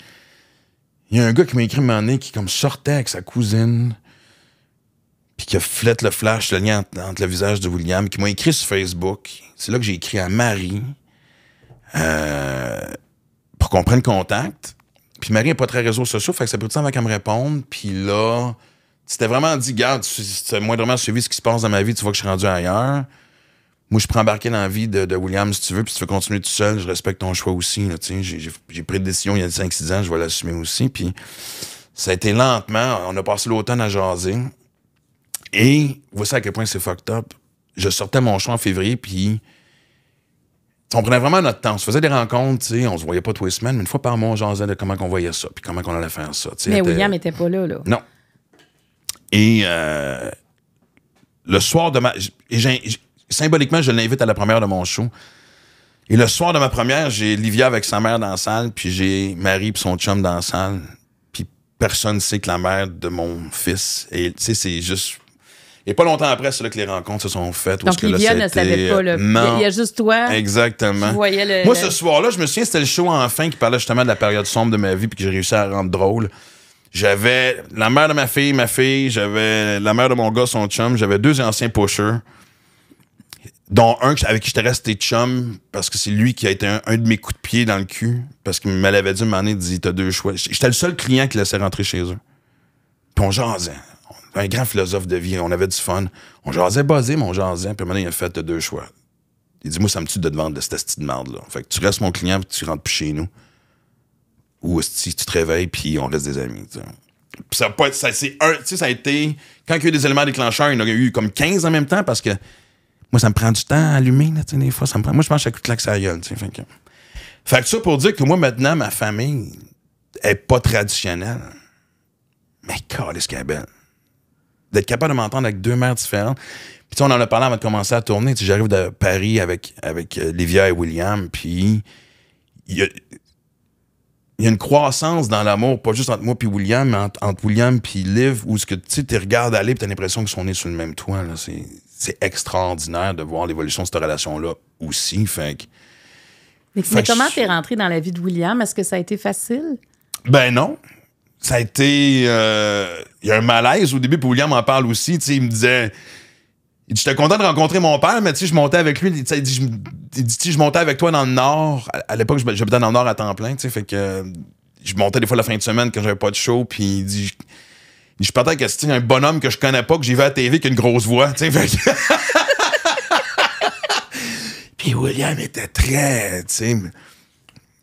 il y a un gars qui m'a écrit un moment qui comme sortait avec sa cousine puis qui a flette le flash, le lien entre, le visage de William, qui m'a écrit sur Facebook. C'est là que j'ai écrit à Marie euh, pour qu'on prenne contact. Puis Marie n'a pas très réseau social fait que ça peut temps avant qu'elle me répondre Puis là, c'était vraiment dit, garde, tu as moindrement suivi ce qui se passe dans ma vie, tu vois que je suis rendu ailleurs. Moi, je prends embarquer dans la vie de, William si tu veux, puis tu veux continuer tout seul, je respecte ton choix aussi. J'ai pris des décisions il y a 5-6 ans, je vais l'assumer aussi. Puis ça a été lentement, on a passé l'automne à jaser. Et vous savez à quel point c'est fucked up. Je sortais mon show en février, puis on prenait vraiment notre temps. On se faisait des rencontres, tu on se voyait pas tous les semaines, mais une fois par mois, on jasait de comment on voyait ça, puis comment on allait faire ça. Mais William n'était pas là, là. Non. Et euh, le soir de ma. Symboliquement, je l'invite à la première de mon show. Et le soir de ma première, j'ai Livia avec sa mère dans la salle, puis j'ai Marie puis son chum dans la salle. Puis personne sait que la mère de mon fils. Et tu sais, c'est juste et pas longtemps après, c'est là que les rencontres se sont faites. Donc, Livia ne savait pas. Le... Non. Il y a juste toi. Exactement. Moi, ce soir-là, je me souviens, c'était le show enfin qui parlait justement de la période sombre de ma vie puis que j'ai réussi à rendre drôle. J'avais la mère de ma fille, ma fille, j'avais la mère de mon gars, son chum, j'avais deux anciens pushers, dont un avec qui j'étais resté chum parce que c'est lui qui a été un, de mes coups de pied dans le cul parce qu'il m'avait dit dit, m'en dit, t'as deux choix. J'étais le seul client qui laissait rentrer chez eux. Puis on jasait un grand philosophe de vie. On avait du fun. On jasait basé, mais on jasait. Puis maintenant, il a fait deux choix. Il dit Moi, ça me tue de te vendre de cette de merde-là. Fait que tu restes mon client, puis tu rentres plus chez nous. Ou si tu te réveilles, puis on reste des amis. Puis ça Ça, ça a été. Quand il y a eu des éléments déclencheurs, il y en a eu comme 15 en même temps parce que moi, ça me prend du temps à allumer, des fois. Moi, je pense à ça de claque ça gueule, tu Fait que... ça pour dire que moi, maintenant, ma famille est pas traditionnelle. Mais, est ce qu'elle est belle d'être capable de m'entendre avec deux mères différentes. Puis on en a parlé avant de commencer à tourner. J'arrive de Paris avec, avec euh, Livia et William, puis il y a, une croissance dans l'amour, pas juste entre moi et William, mais entre, William et Liv, où ce que tu regardes aller tu as l'impression qu'ils sont nés sur le même toit. C'est extraordinaire de voir l'évolution de cette relation-là aussi. mais, comment t'es rentré dans la vie de William? Est-ce que ça a été facile? Ben non ça a été. Euh, il y a un malaise au début, puis William en parle aussi. Il me disait. Il dit J'étais content de rencontrer mon père, mais tu sais je montais avec lui. Il dit, je, Je montais avec toi dans le Nord. À, l'époque, j'habitais dans le Nord à temps plein. Fait que je montais des fois la fin de semaine quand j'avais pas de show. Puis il dit Je, je partais avec un, bonhomme que je connais pas, que j'y vais à TV, qui a une grosse voix. Fait (laughs) puis William était très.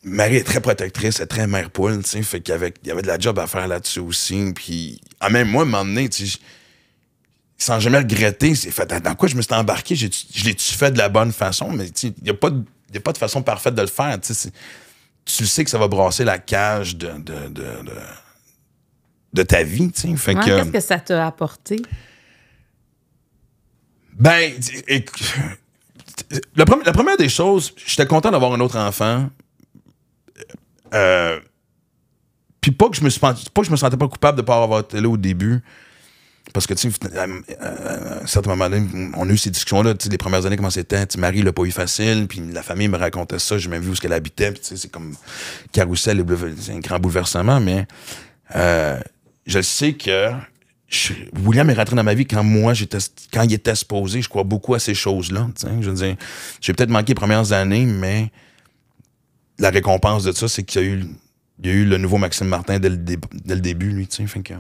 Marie est très protectrice, elle est très mère poule, tu sais, fait qu'il y, avait, de la job à faire là-dessus aussi. Puis, ah, même moi, m'emmener, tu sais, sans jamais regretter, c'est fait, dans quoi je me suis embarqué, je l'ai-tu fait de la bonne façon, mais il n'y a, pas de façon parfaite de le faire, tu sais. sais que ça va brasser la cage de, ta vie, tu Qu'est-ce que ça t'a apporté? Ben, La, première des choses, j'étais content d'avoir un autre enfant, euh, puis pas que je me je me sentais pas coupable de pas avoir été là au début. Parce que, tu sais, euh, euh, à, un certain moment on a eu ces discussions-là, tu sais, les premières années, comment c'était. tu Marie l'a pas eu facile, puis la famille me racontait ça, j'ai même vu où elle habitait, tu sais, c'est comme carousel, c'est un grand bouleversement, mais je sais que je, William est rentré dans ma vie quand moi, j'étais, quand il était exposé, je crois beaucoup à ces choses-là, tu sais, je veux dire, j'ai peut-être manqué les premières années, mais la récompense de ça, c'est qu'il y a eu, le nouveau Maxime Martin dès le, début, lui, tu sais. Que...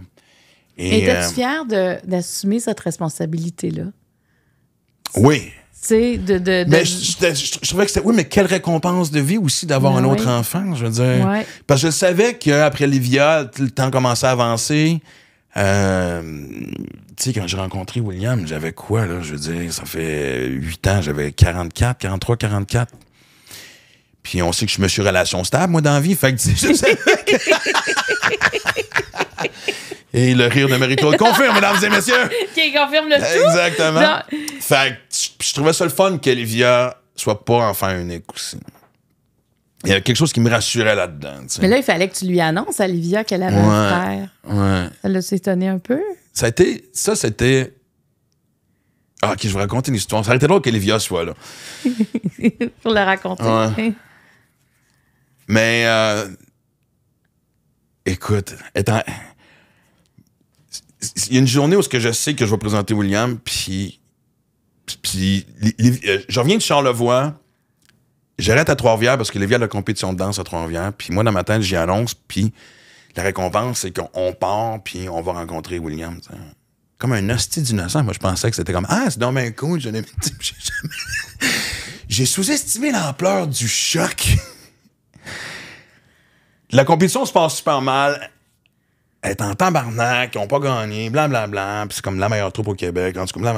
Et, tu euh, fier d'assumer cette responsabilité-là? Oui. De, de, de... Mais je, trouvais que c'était. Oui, mais quelle récompense de vie aussi d'avoir ben un autre enfant, je veux dire. Parce que je savais qu'après Livia, le temps commençait à avancer. Euh, tu sais, quand j'ai rencontré William, j'avais quoi, là? Je veux dire, ça fait huit ans, j'avais 44, 43, 44. Puis on sait que je me suis relation stable, moi, dans la vie. Fait que (laughs) Et le rire de Marie-Claude confirme, mesdames et messieurs. Qui confirme le tout. Exactement. Fait que je trouvais ça le fun qu'Olivia soit pas enfin unique aussi. Il y avait quelque chose qui me rassurait là-dedans. Mais là, il fallait que tu lui annonces, à Olivia, qu'elle avait ouais, un frère. Ouais. Elle l'a s'étonné un peu. Ça a été. Ça, c'était. Ah, ok, je vais raconter une histoire. Ça aurait été drôle qu'Olivia soit là. (laughs) Pour la raconter. Ouais. Mais euh, écoute, étant. Il y a une journée où ce que je sais que je vais présenter William, puis. Puis. Euh, je reviens de Charlevoix. J'arrête à Trois-Rivières parce que Lévi a la compétition de danse à Trois-Rivières. Puis moi, dans ma tête, j'y annonce. Puis la récompense, c'est qu'on part, puis on va rencontrer William. Comme un hostie d'innocent. Moi, je pensais que c'était comme Ah, c'est dommage cool. (laughs) J'ai jamais... J'ai sous-estimé l'ampleur du choc. La compétition se passe super mal. Elle est en tabarnak, ils n'ont pas gagné, blablabla. Puis c'est comme la meilleure troupe au Québec. En tout cas,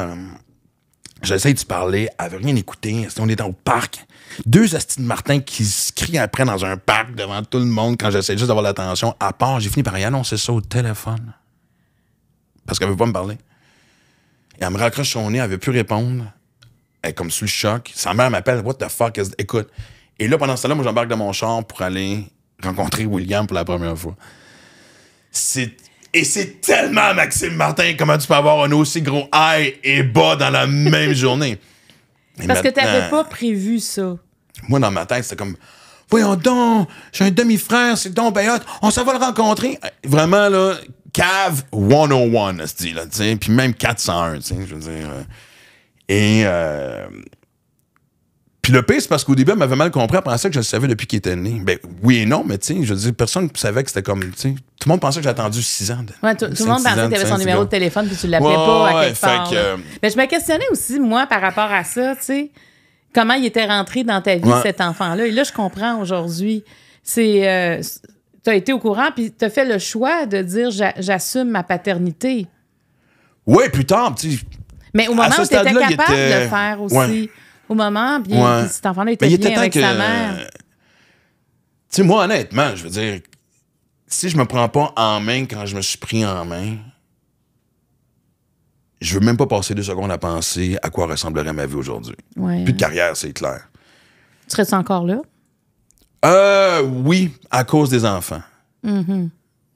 J'essaie de parler, elle veut rien écouter. On dans au parc. Deux Astine Martin qui se crient après dans un parc devant tout le monde quand j'essaie juste d'avoir l'attention. À part, j'ai fini par y annoncer ça au téléphone. Parce qu'elle veut pas me parler. Et elle me raccroche son nez, elle veut plus répondre. Elle est comme sous le choc. Sa mère m'appelle, what the fuck, écoute. Et là, pendant ce temps-là, moi, j'embarque dans mon char pour aller rencontrer William pour la première fois. C'est et c'est tellement Maxime Martin comment tu peux avoir un aussi gros high et bas dans la (laughs) même journée. Parce que t'avais pas prévu ça. Moi, dans ma tête, c'était comme Voyons donc, j'ai un demi-frère, c'est donc ben on s'en va le rencontrer. Vraiment, là, cave 101, là, tu sais, puis même 401, tu sais, je veux dire. Euh. Et euh, puis le pire, c'est parce qu'au début, elle m'avait mal compris. Elle pensait que je le savais depuis qu'il était né. Ben oui et non, mais tu sais, je veux dire, personne ne savait que c'était comme. Tout le monde pensait que j'ai attendu six ans. De, tout, le monde pensait que tu avais son numéro de téléphone puis tu l'appelais pas à quelque part. Euh, mais je me questionnais aussi, moi, par rapport à ça, tu sais, comment il était rentré dans ta vie, cet enfant-là. Et là, je comprends aujourd'hui. C'est. Euh, t'as tu as été au courant, puis tu as fait le choix de dire j'assume ma paternité. Oui, plus tard, tu Mais au moment où tu étais capable de le faire aussi au moment, puis, cet enfant-là était, bien avec sa mère. Euh, tu moi, honnêtement, je veux dire, si je me prends pas en main quand je me suis pris en main, je veux même pas passer deux secondes à penser à quoi ressemblerait ma vie aujourd'hui. puis de carrière, c'est clair. Tu serais-tu encore là? Euh, oui, à cause des enfants. Mm-hmm.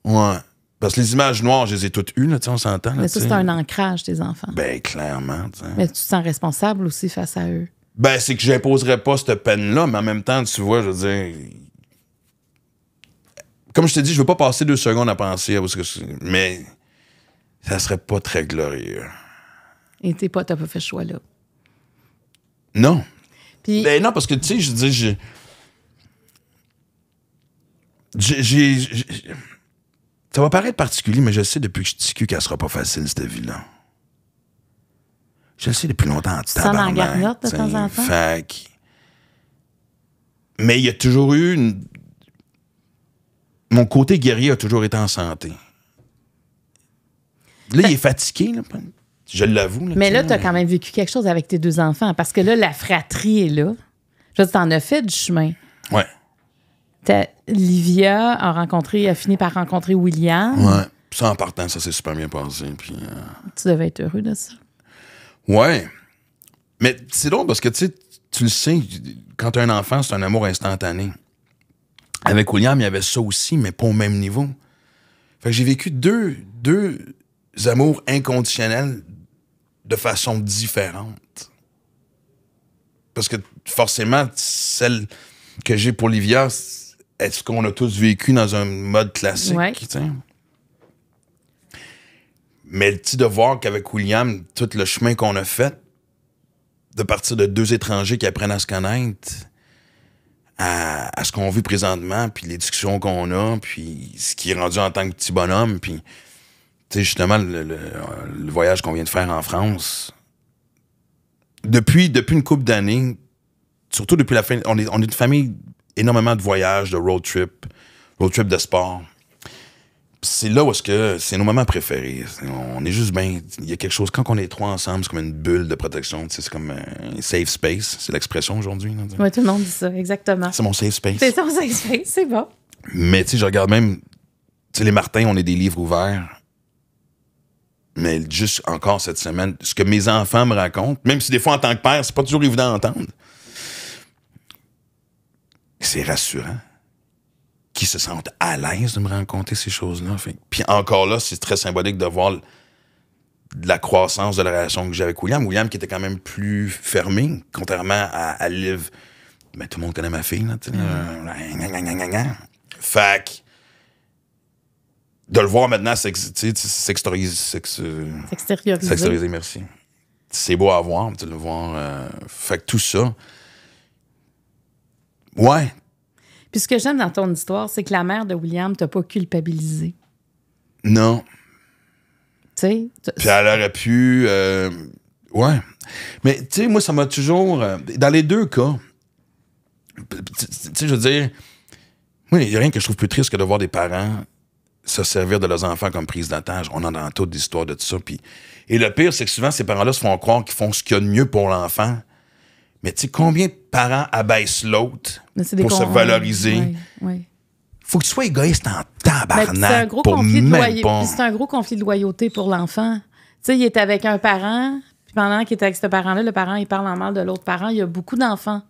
Ouais. Parce que les images noires, je les ai toutes eues, on s'entend. Mais ça, c'est un ancrage des enfants. Ben, clairement. Mais tu te sens responsable aussi face à eux ben, c'est que j'imposerais pas cette peine-là, mais en même temps, tu vois, je veux dire. Comme je te dis, je veux pas passer deux secondes à penser à ce que mais ça serait pas très glorieux. Et t'es pas, t'as pas fait ce choix-là. Non. Ben non, parce que tu sais, je dis, j'ai. J'ai. Ça va paraître particulier, mais je sais depuis que je suis qu'elle sera pas facile, cette vie-là. Je le sais depuis longtemps. Tu t'en garnotte de temps en temps. Mais il y a toujours eu une... Mon côté guerrier a toujours été en santé. Là, il est fatigué. Je l'avoue. Mais là, tu as quand même vécu quelque chose avec tes deux enfants. Parce que là, la fratrie est là. Je en t'en as fait du chemin. Ouais. Livia a rencontré, a fini par rencontrer William. Ouais. ça, en partant, ça s'est super bien passé. Puis, euh, Tu devais être heureux de ça. Ouais. Mais c'est drôle parce que tu tu le sais, quand un enfant, c'est un amour instantané. Avec William, il y avait ça aussi, mais pas au même niveau. Fait que j'ai vécu deux, deux amours inconditionnels de façon différente. Parce que forcément, celle que j'ai pour Livia, est-ce qu'on a tous vécu dans un mode classique? Mais le petit devoir qu'avec William, tout le chemin qu'on a fait, de partir de deux étrangers qui apprennent à se connaître, à, ce qu'on vit présentement, puis les discussions qu'on a, puis ce qui est rendu en tant que petit bonhomme, puis justement le, voyage qu'on vient de faire en France. Depuis, depuis une couple d'années, surtout depuis la fin, on est, on une famille énormément de voyages, de road trip, road trip de sport c'est là où est-ce que c'est nos moments préférés. On est juste bien. Il y a quelque chose, quand on est trois ensemble, c'est comme une bulle de protection. C'est comme un safe space. C'est l'expression aujourd'hui. Oui, tout le monde dit ça, exactement. C'est mon safe space. C'est ton safe space, c'est bon. Mais tu sais, je regarde même. Tu sais, les Martins, on est des livres ouverts. Mais juste encore cette semaine, ce que mes enfants me racontent, même si des fois en tant que père, c'est pas toujours évident d'entendre. c'est rassurant qui se sentent à l'aise de me raconter ces choses-là. Puis encore là, c'est très symbolique de voir la croissance de la relation que j'ai avec William. William qui était quand même plus fermé, contrairement à, à Liv. Mais tout le monde connaît ma fille, là, de le voir maintenant euh, s'extérioriser. merci. C'est beau à voir, de le voir. Euh, fait que tout ça. Ouais, puis ce que j'aime dans ton histoire, c'est que la mère de William t'a pas culpabilisé. Non. Tu sais? Puis elle aurait pu. Euh, ouais. Mais tu sais, moi, ça m'a toujours. Euh, dans les deux cas, tu sais, je veux dire. Moi, il n'y a rien que je trouve plus triste que de voir des parents se servir de leurs enfants comme prise d'otage. On en a des histoires de tout ça. Et le pire, c'est que souvent, ces parents-là se font croire qu'ils font ce qu'il y a de mieux pour l'enfant mais tu sais, combien de parents abaissent l'autre pour se valoriser? Faut que tu sois égoïste en tabarnak pour C'est un gros conflit de loyauté pour l'enfant. Tu sais, il est avec un parent, puis pendant qu'il est avec ce parent-là, le parent, il parle en mal de l'autre parent. Il y a beaucoup d'enfants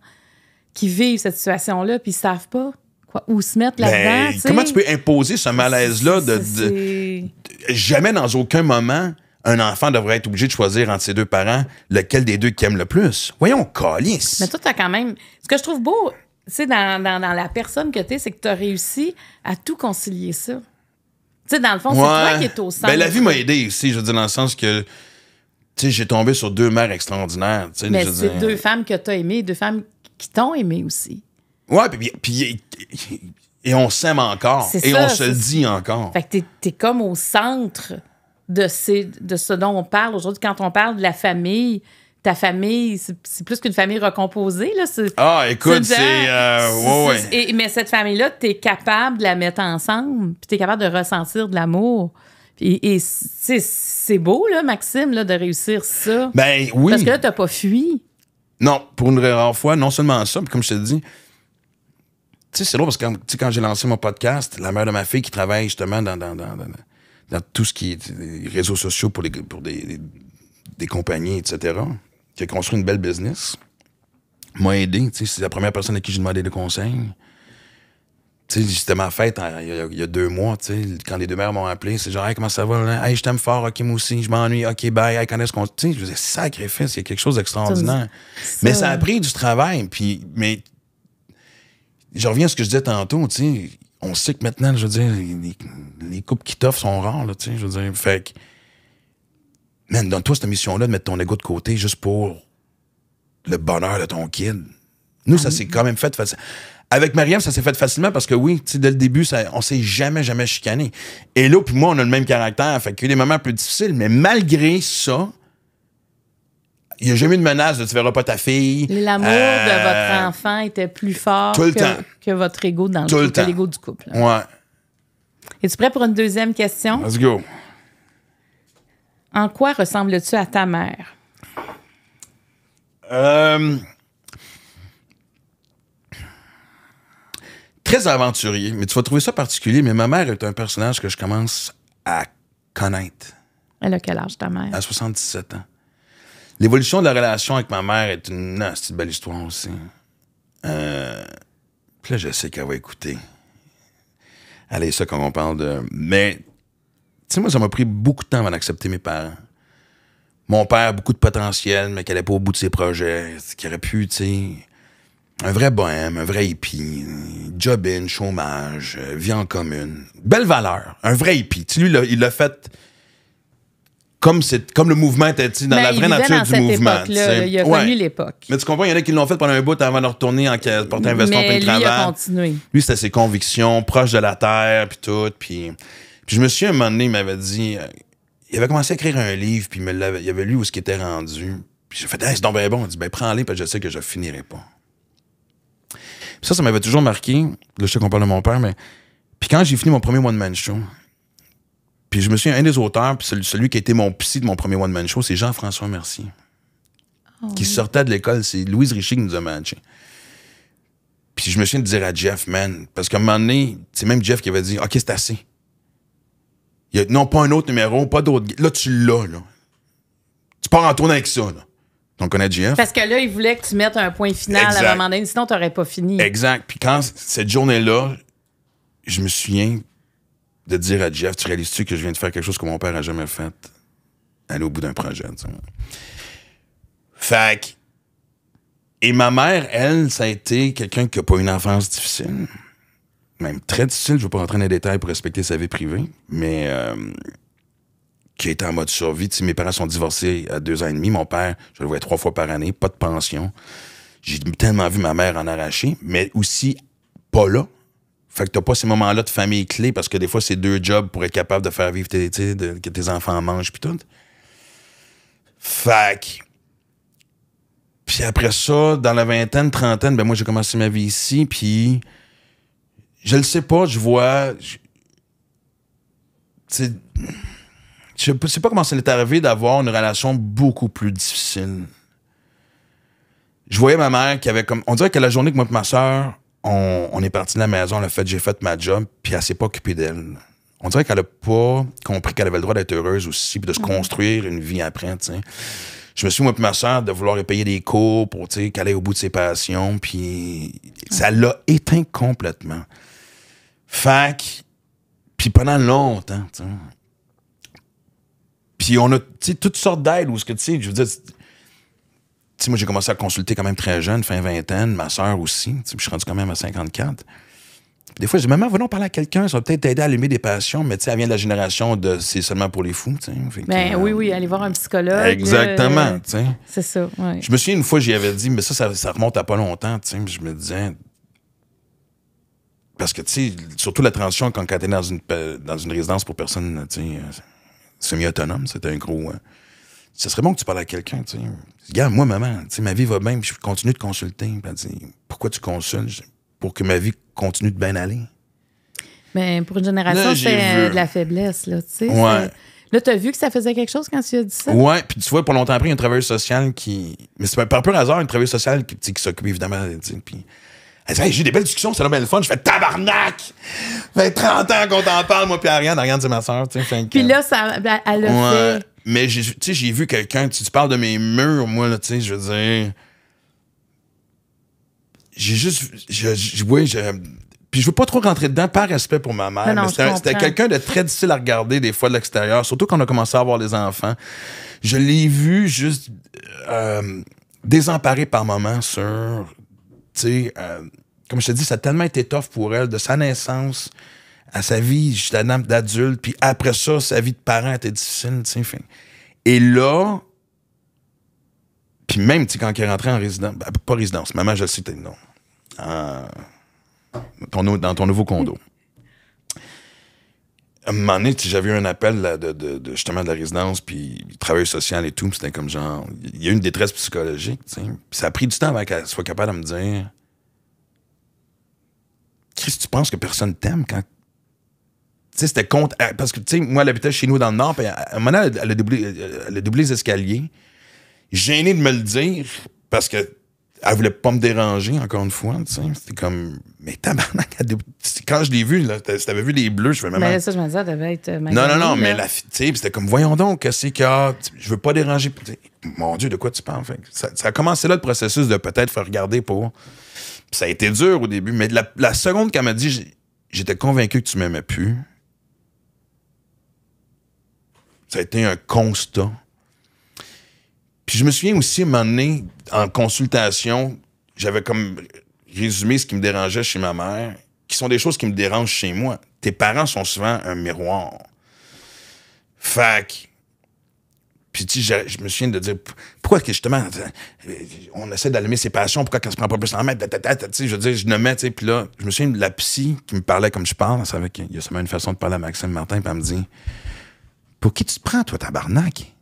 qui vivent cette situation-là, puis ils savent pas quoi, où se mettre là-dedans. Ben, comment tu peux imposer ce malaise-là de, jamais dans aucun moment un enfant devrait être obligé de choisir entre ses deux parents lequel des deux qu'il aime le plus. Voyons, calice. Mais toi, t'as quand même. Ce que je trouve beau, c'est dans, dans, la personne que t'es, c'est que t'as réussi à tout concilier ça. Tu sais, dans le fond, c'est toi qui es au centre. Ben, la vie m'a aidé aussi, je veux dire, dans le sens que. Tu sais, j'ai tombé sur deux mères extraordinaires. Mais c'est deux femmes que t'as aimées, deux femmes qui t'ont aimé aussi. Ouais, puis, puis et on s'aime encore. Et on se le dit encore. Fait que t'es es comme au centre de, ce dont on parle aujourd'hui. Quand on parle de la famille, ta famille, c'est plus qu'une famille recomposée. Là. Ah, écoute, c'est. Euh, mais cette famille-là, tu es capable de la mettre ensemble, puis tu es capable de ressentir de l'amour. Et, c'est beau, là, Maxime, de réussir ça. Ben oui. Parce que là, t'as pas fui. Non, pour une rare fois, non seulement ça, comme je te dis, tu c'est drôle parce que quand, j'ai lancé mon podcast, la mère de ma fille qui travaille justement dans, dans dans tout ce qui est réseaux sociaux pour, les, pour des, compagnies, etc., qui a construit une belle business, m'a aidé. C'est la première personne à qui j'ai demandé des conseils. C'était ma fête hein, il y, a, deux mois, quand les deux mères m'ont appelé, c'est genre, hey, comment ça va? Hey, je t'aime fort, ok, moi aussi, je m'ennuie, ok, bye, quand est-ce qu'on. Tu sais, je faisais sacrifice, il y a quelque chose d'extraordinaire. Mais ça a pris du travail, puis, mais je reviens à ce que je disais tantôt, tu on sait que maintenant, je veux dire, les, coupes qui t'offrent sont rares, là, tu sais, je veux dire. Fait que, man, donne-toi cette mission-là de mettre ton ego de côté juste pour le bonheur de ton kid. Nous, ça ah s'est quand même fait facilement. Avec Mariam, ça s'est fait facilement parce que oui, tu sais, dès le début, ça, on s'est jamais, jamais chicané. Et là, puis moi, on a le même caractère. Fait qu'il y a eu des moments plus difficiles. Mais malgré ça, il n'y a jamais eu de menace de tu verras pas ta fille. L'amour de euh, votre enfant était plus fort que, votre ego dans le, couple, du couple. Ouais. Es-tu prêt pour une deuxième question? Let's go. En quoi ressembles-tu à ta mère? Euh, très aventurier, mais tu vas trouver ça particulier. Mais ma mère est un personnage que je commence à connaître. Elle a quel âge, ta mère? À 77 ans. L'évolution de la relation avec ma mère est une, belle histoire aussi. Euh, puis là, je sais qu'elle va écouter. Allez, ça, quand on parle de. Mais, tu sais, moi, ça m'a pris beaucoup de temps avant d'accepter mes parents. Mon père, beaucoup de potentiel, mais qu'elle est pas au bout de ses projets, qui aurait pu, tu sais. Un vrai bohème, un vrai hippie, job chômage, euh, vie en commune. Belle valeur, un vrai hippie. Tu lui, il l'a fait comme, comme le mouvement était dans ben, la vraie nature du mouvement. Là, il a l'époque. Mais tu comprends, il y en a qui l'ont fait pendant un bout avant de retourner en portant un veston et une cravate. Lui, continué. Lui, c'était ses convictions, proche de la terre, puis tout. Puis, je me suis un moment donné, il m'avait dit. Euh, il avait commencé à écrire un livre, puis il, avait, lu où ce qui était rendu. Puis j'ai fait, hey, c'est donc bien bon. Il dit, ben prends-le, parce que je sais que je finirai pas. ça, ça m'avait toujours marqué. Là, je sais qu'on parle de mon père, mais. Puis quand j'ai fini mon premier one-man show, puis je me souviens, un des auteurs, puis celui, qui a été mon psy de mon premier one-man show, c'est Jean-François Mercier. Ah qui sortait de l'école. C'est Louise Richie qui nous a matché. Puis je me souviens de dire à Jeff, man, parce qu'à un moment donné, c'est même Jeff qui avait dit, OK, c'est assez. Il a, non, pas un autre numéro, pas d'autre. Là, tu l'as, là. Tu pars en tournée avec ça, là. Donc, on Jeff. Parce que là, il voulait que tu mettes un point final à un moment donné, sinon, n'aurais pas fini. Exact. Puis quand cette journée-là, je me souviens, de dire à Jeff, tu réalises-tu que je viens de faire quelque chose que mon père a jamais fait? Aller au bout d'un projet, tu Et ma mère, elle, ça a été quelqu'un qui a pas une enfance difficile. Même très difficile, je vais pas rentrer dans les détails pour respecter sa vie privée, mais euh, qui était en mode survie. Tu mes parents sont divorcés à deux ans et demi. Mon père, je le voyais trois fois par année, pas de pension. J'ai tellement vu ma mère en arracher, mais aussi pas là. Fait que t'as pas ces moments-là de famille clé parce que des fois, c'est deux jobs pour être capable de faire vivre tes, de, que tes enfants mangent puis tout. Fait Puis après ça, dans la vingtaine, trentaine, ben moi, j'ai commencé ma vie ici, puis je le sais pas, je vois... Je, je sais pas comment ça est arrivé d'avoir une relation beaucoup plus difficile. Je voyais ma mère qui avait comme... On dirait que la journée que moi et ma soeur on, est parti de la maison, le a fait, j'ai fait ma job, puis elle s'est pas occupée d'elle. On dirait qu'elle a pas compris qu'elle avait le droit d'être heureuse aussi, puis de se mm-hmm. construire une vie après, tu sais. Je me suis, moi, puis ma soeur, de vouloir payer des cours pour, tu sais, qu'elle aille au bout de ses passions, puis ça l'a éteint complètement. Fac, puis pendant longtemps, tu sais. Puis on a, tu sais, toutes sortes d'aides, ou ce que, tu sais, je veux dire, moi, j'ai commencé à consulter quand même très jeune, fin vingtaine, ma soeur aussi. Je suis rendu quand même à 54. des fois, je dis, maman, venons parler à quelqu'un, ça va peut-être t'aider à allumer des passions, mais tu sais, elle vient de la génération de c'est seulement pour les fous. ben, euh, oui, oui, aller voir un psychologue. Euh, Exactement. c'est ça. Je me souviens une fois, j'y avais dit, mais ça, ça, remonte à pas longtemps. Je me disais, parce que, tu sais, surtout la transition quand, quand tu dans une, dans une résidence pour personnes euh, semi autonome c'était un gros. Hein ce serait bon que tu parles à quelqu'un. Tu sais. Regarde, moi, maman, tu sais, ma vie va bien, puis je continue de consulter. pourquoi tu consultes? pour que ma vie continue de bien aller. Mais pour une génération, c'est euh, de la faiblesse, là, tu sais. Là, t'as vu que ça faisait quelque chose quand tu as dit ça? Oui, puis tu vois, pour longtemps après, il y a une travailleur sociale qui. Mais c'est par pur hasard, une travailleur social qui, qui s'occupe évidemment. Puis elle dit J'ai des belles discussions, c'est un le fun. Je fais tabarnak Ça fait 30 ans qu'on t'en parle, moi, puis Ariane. Ariane, c'est ma soeur. Puis là, ça, elle le fait. Mais tu sais, j'ai vu quelqu'un, tu, parles de mes murs, moi, tu sais, je veux dire. J'ai juste. Je, je, oui, je. Puis je veux pas trop rentrer dedans par respect pour ma mère, mais c'était quelqu'un de très difficile à regarder des fois de l'extérieur, surtout quand on a commencé à avoir les enfants. Je l'ai vu juste euh, par moments sur, tu sais, euh, comme je te dis, ça a tellement été tough pour elle de sa naissance à sa vie d'adulte, puis après ça, sa vie de parent était difficile, tu sais. Et là, puis même, tu quand il est rentré en résidence, ben, pas résidence, maman, je le sais, non. Ah, dans ton nouveau condo. À un moment donné, j'avais eu un appel de, justement de la résidence, puis travail social et tout, c'était comme genre, il y a eu une détresse psychologique, tu sais. Puis ça a pris du temps avant qu'elle soit capable de me dire, Chris, tu penses que personne t'aime quand tu sais, c'était contre. Euh, parce que, tu sais, moi, elle habitait chez nous dans le Nord, puis à un moment, elle, a doublé, euh, elle les escaliers. Gêné de me le dire, parce que elle voulait pas me déranger, encore une fois. C'était comme. Mais tabarnak, quand je l'ai vu, si t'avais vu les bleus, je fais même. Mais ben, ça, je me disais, devait être. Euh, non, non, non, mais la fille, c'était comme, voyons donc, c'est que ah, Je veux pas déranger. mon Dieu, de quoi tu parles? ça, a commencé là le processus de peut-être faire regarder pour. ça a été dur au début, mais la, la seconde qu'elle m'a dit, j'étais convaincu que tu m'aimais plus. Ça a été un constat. Puis je me souviens aussi, à en consultation, j'avais comme résumé ce qui me dérangeait chez ma mère, qui sont des choses qui me dérangent chez moi. Tes parents sont souvent un miroir. Fac. Puis tu je, me souviens de dire pourquoi que justement on essaie d'allumer ses passions, pourquoi qu'elle se prend pas plus en main, je veux dire, je ne tu sais, puis là, je me souviens de la psy qui me parlait comme je parle, ça il y a seulement une façon de parler à Maxime Martin, puis elle me dit pour qui tu te prends, toi, tabarnak?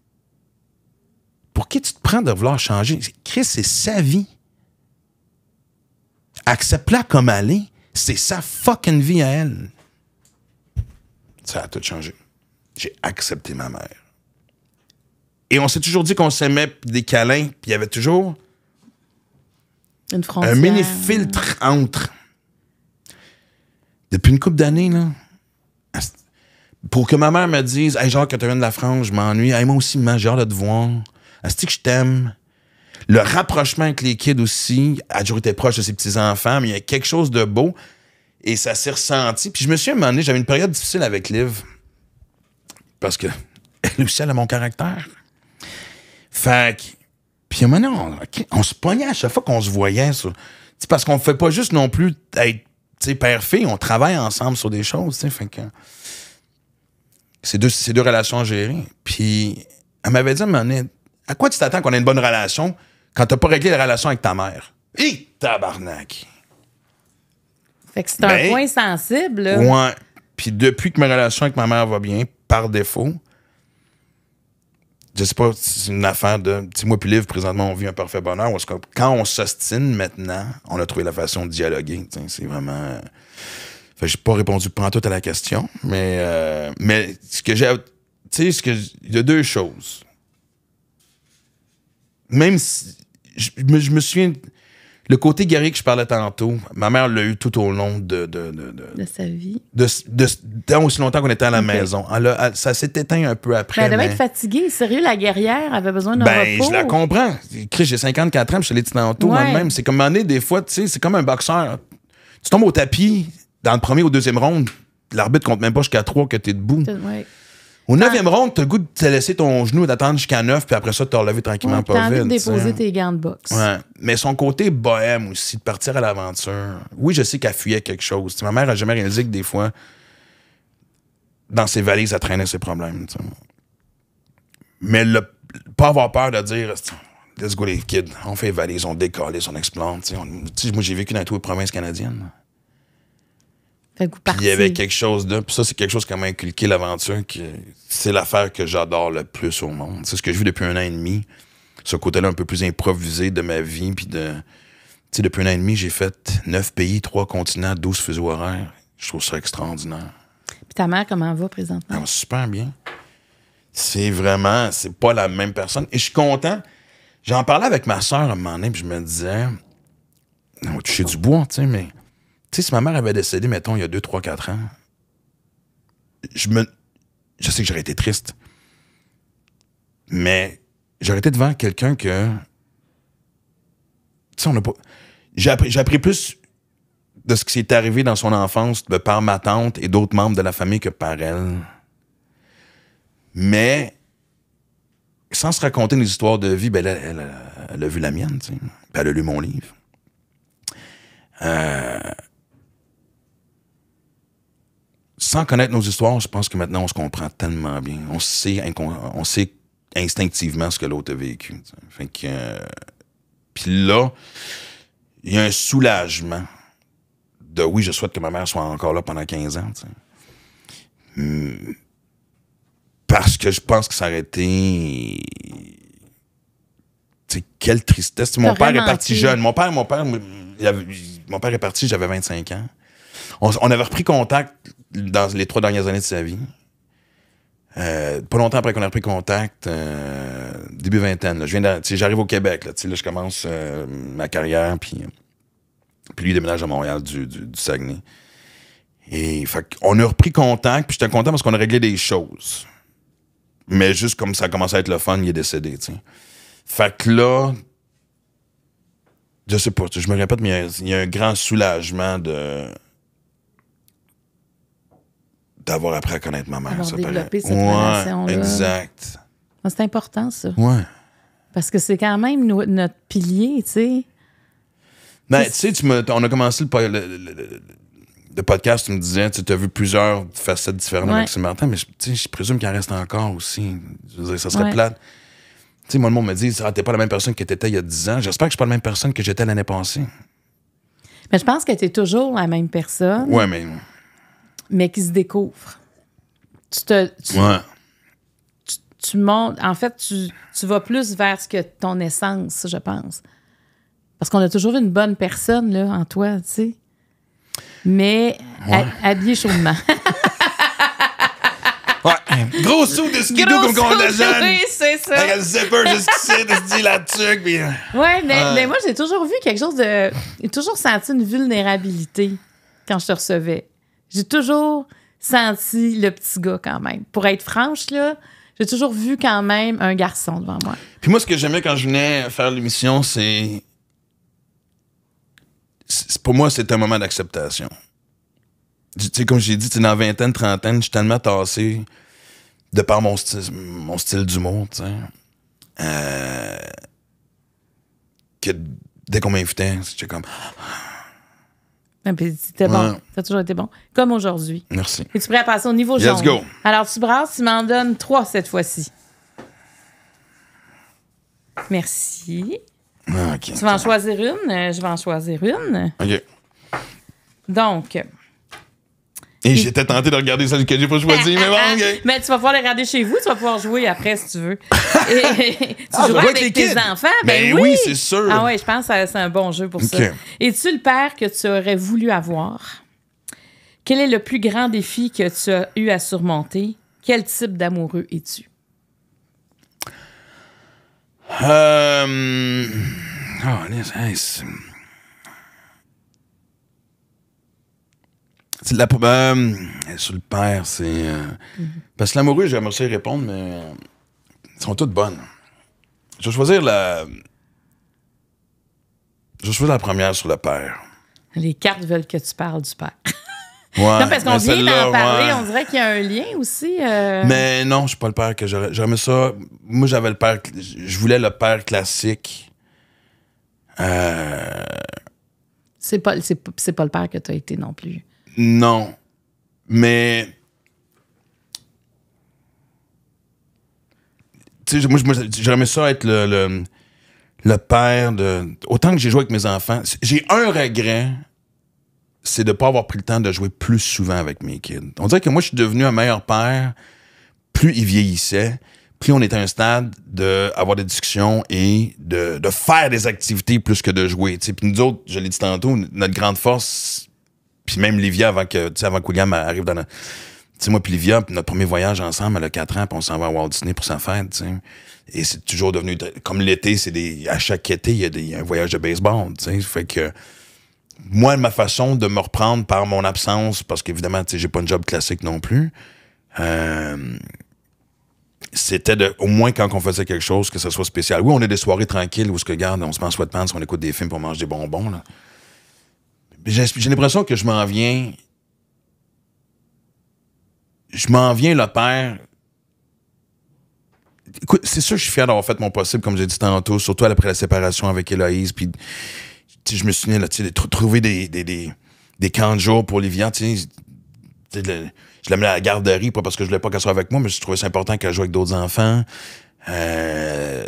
Pour qui tu te prends de vouloir changer? Chris, c'est sa vie. Accepte-la comme elle est. C'est sa fucking vie à elle. Ça a tout changé. J'ai accepté ma mère. Et on s'est toujours dit qu'on s'aimait des câlins, puis il y avait toujours un mini-filtre entre. Depuis une couple d'années, là, pour que ma mère me dise Hey, genre, que tu viens de la France, je m'ennuie. moi aussi, j'ai de te voir. Est-ce que je t'aime? Le rapprochement avec les kids aussi, a toujours été proche de ses petits-enfants, mais il y a quelque chose de beau. Et ça s'est ressenti. Puis je me suis demandé, j'avais une période difficile avec Liv. Parce que elle aussi, elle a mon caractère. Fait que. Puis un moment on se pognait à chaque fois qu'on se voyait. parce qu'on ne fait pas juste non plus être père on travaille ensemble sur des choses. Fait que. C'est deux, ces deux relations gérées. Puis elle m'avait dit, mais à quoi tu t'attends qu'on ait une bonne relation quand t'as pas réglé la relation avec ta mère? Hé, tabarnak! Fait que c'est un ben, point sensible. Là. Ouais. Puis depuis que ma relation avec ma mère va bien, par défaut, je sais pas si c'est une affaire de. Tu moi puis livre présentement, on vit un parfait bonheur. quand on s'ostine maintenant, on a trouvé la façon de dialoguer. C'est vraiment j'ai pas répondu pas tout à la question, mais euh, mais ce que j'ai tu sais ce que il y a deux choses. Même si je, me souviens le côté guerrier que je parlais tantôt, ma mère l'a eu tout au long de. De, sa vie. De, tant aussi longtemps qu'on était à la maison. ça s'est éteint un peu après. Ben, elle devait être fatiguée. Sérieux, la guerrière avait besoin d'un ben, Je la comprends. j'ai 54 ans, je suis dit tantôt moi-même. C'est comme, année, des fois, tu sais, c'est comme un boxeur. Tu tombes au tapis, dans le premier ou deuxième round, l'arbitre compte même pas jusqu'à trois que t'es debout. Au neuvième round, ronde, t'as le goût de te laisser ton genou et d'attendre jusqu'à neuf, puis après ça, t'as relevé tranquillement ouais, pas vite. envie de déposer tes gants de boxe. Ouais. Mais son côté bohème aussi, de partir à l'aventure. Oui, je sais qu'elle fuyait quelque chose. ma mère a jamais réalisé que des fois, dans ses valises, elle traînait ses problèmes. Mais le, pas avoir peur de dire « Let's go les kids, on fait valise, on décolle, on explante. » Moi, j'ai vécu dans toutes les provinces canadiennes il y avait quelque chose de. Puis ça, c'est quelque chose qui m'a inculqué l'aventure. que C'est l'affaire que j'adore le plus au monde. C'est ce que je vis depuis un an et demi. Ce côté-là un peu plus improvisé de ma vie. Puis de. Tu sais, depuis un an et demi, j'ai fait neuf pays, trois continents, douze fuseaux horaires. Je trouve ça extraordinaire. Puis ta mère, comment va présentement? Elle va super bien. C'est vraiment. C'est pas la même personne. Et je suis content. J'en parlais avec ma soeur à un moment donné, puis je me disais. On va toucher du bois, tu sais, mais tu sais, si ma mère avait décédé, mettons, il y a 2, 3, 4 ans, je me. Je sais que j'aurais été triste. Mais j'aurais été devant quelqu'un que. Tu sais, on n'a pas. J'ai appris, appris, plus de ce qui s'est arrivé dans son enfance de par ma tante et d'autres membres de la famille que par elle. Mais sans se raconter une histoires de vie, ben elle, a vu la mienne, elle a lu mon livre. Euh, sans connaître nos histoires, je pense que maintenant, on se comprend tellement bien. On sait, on sait instinctivement ce que l'autre a vécu. Euh, puis là, il y a un soulagement de oui, je souhaite que ma mère soit encore là pendant 15 ans. Hmm. parce que je pense que ça aurait été. quelle tristesse. Mon père est parti jeune. Mon père, mon père, mon père est parti, j'avais 25 ans. on, avait repris contact dans les trois dernières années de sa vie. Euh, pas longtemps après qu'on a repris contact, euh, début vingtaine, j'arrive au Québec, là, je commence euh, ma carrière, puis, puis lui il déménage à Montréal du, du, Saguenay. Et on a repris contact, puis j'étais content parce qu'on a réglé des choses. Mais juste comme ça a commencé à être le fun, il est décédé, Fait que là, je sais pas, je me répète, mais il y, a un grand soulagement de d'avoir appris à connaître ma mère. cette là Exact. Ah, c'est important, ça. Ouais. Parce que c'est quand même notre pilier, tu sais. mais ben, tu sais, on a commencé le, podcast, tu me disais, tu as vu plusieurs facettes différentes de Martin, mais je présume qu'il en reste encore aussi. Je veux dire, ça serait plate. Tu sais, moi, le monde me dit, ah, t'es pas la même personne que t'étais il y a 10 ans. J'espère que je suis pas la même personne que j'étais l'année passée. Mais je pense que tu es toujours la même personne. Ouais, mais mais qui se découvre. Tu te. Tu, ouais. tu, montes. En fait, tu, tu vas plus vers ce que ton essence, je pense. Parce qu'on a toujours une bonne personne, là, en toi, tu sais. Mais ouais. habillée chaudement. (laughs) ouais. Gros sou de skido comme on a c'est ça. Avec le zipper jusqu'ici, de se dire la tuque. Puis... Euh, ouais, mais, mais moi, j'ai toujours vu quelque chose de. J'ai toujours senti une vulnérabilité quand je te recevais j'ai toujours senti le petit gars quand même. Pour être franche, là, j'ai toujours vu quand même un garçon devant moi. Puis moi, ce que j'aimais quand je venais faire l'émission, c'est. Pour moi, c'était un moment d'acceptation. Tu sais, comme j'ai dit, dans vingtaine, trentaine, je suis tellement tassé de par mon style, mon style d'humour, tu sais. Euh, que dès qu'on m'invitait, c'était comme. Ah, c'était bon. Ça a toujours été bon. Comme aujourd'hui. Merci. Es-tu prêt à passer au niveau jaune? Let's go. Alors, tu brasses, tu m'en donnes trois cette fois-ci. Merci. Ah, tu vas en choisir une. Euh, je vais en choisir une. OK. Donc, et j'étais tenté de regarder celle que j'ai pas choisie, mais bon, (laughs) Mais tu vas pouvoir les regarder chez vous, tu vas pouvoir jouer après si tu veux. (laughs) Et, tu ah, joueras avec tes enfants. Ben, ben oui, c'est sûr. Ah ouais, je pense que c'est un bon jeu pour ça. Es-tu le père que tu aurais voulu avoir? Quel est le plus grand défi que tu as eu à surmonter? Quel type d'amoureux es-tu? Euh... Oh, la. Ben, euh, sur le père, c'est. Euh, parce que l'amoureux, j'aimerais aussi y répondre, mais. Euh, sont toutes bonnes. Je vais choisir la. Je vais la première sur le père. Les cartes veulent que tu parles du père. (laughs) ouais, non, parce qu'on vient d'en parler, on dirait qu'il y a un lien aussi. Mais non, je suis pas le père que j'aurais. J'aimerais ça. Moi, j'avais le père. Je voulais le père classique. Euh. C'est pas, c'est, pas le père que tu as été non plus. Non. Mais. Tu sais, moi, j'aimerais ça être le, le, père de. Autant que j'ai joué avec mes enfants, j'ai un regret, c'est de ne pas avoir pris le temps de jouer plus souvent avec mes kids. On dirait que moi, je suis devenu un meilleur père plus ils vieillissaient plus on était à un stade d'avoir des discussions et de, faire des activités plus que de jouer. Puis nous autres, je l'ai dit tantôt, notre grande force, puis même Livia, avant que, avant William arrive dans la... Tu sais, moi, puis Livia, notre premier voyage ensemble, elle a 4 ans, puis on s'en va à Walt Disney pour sa fête. tu sais. Et c'est toujours devenu. Comme l'été, c'est des. À chaque été, il y, a un voyage de baseball, tu sais. Fait que. Moi, ma façon de me reprendre par mon absence, parce qu'évidemment, tu sais, j'ai pas un job classique non plus, euh, c'était de. Au moins, quand on faisait quelque chose, que ce soit spécial. Oui, on a des soirées tranquilles où ce que, regarde, on se met en sweatpants, on écoute des films, pour manger des bonbons, là j'ai l'impression que je m'en viens. Je m'en viens le père. Écoute, c'est sûr je suis fier d'avoir fait mon possible, comme j'ai dit tantôt, surtout après la séparation avec Héloïse. Puis, je me souviens, là, tu de trouver des, des, des, des, camps de jour pour Livian. Tu sais, je mets à la garderie, pas parce que je voulais pas qu'elle soit avec moi, mais je trouvais c'est important qu'elle joue avec d'autres enfants. Euh,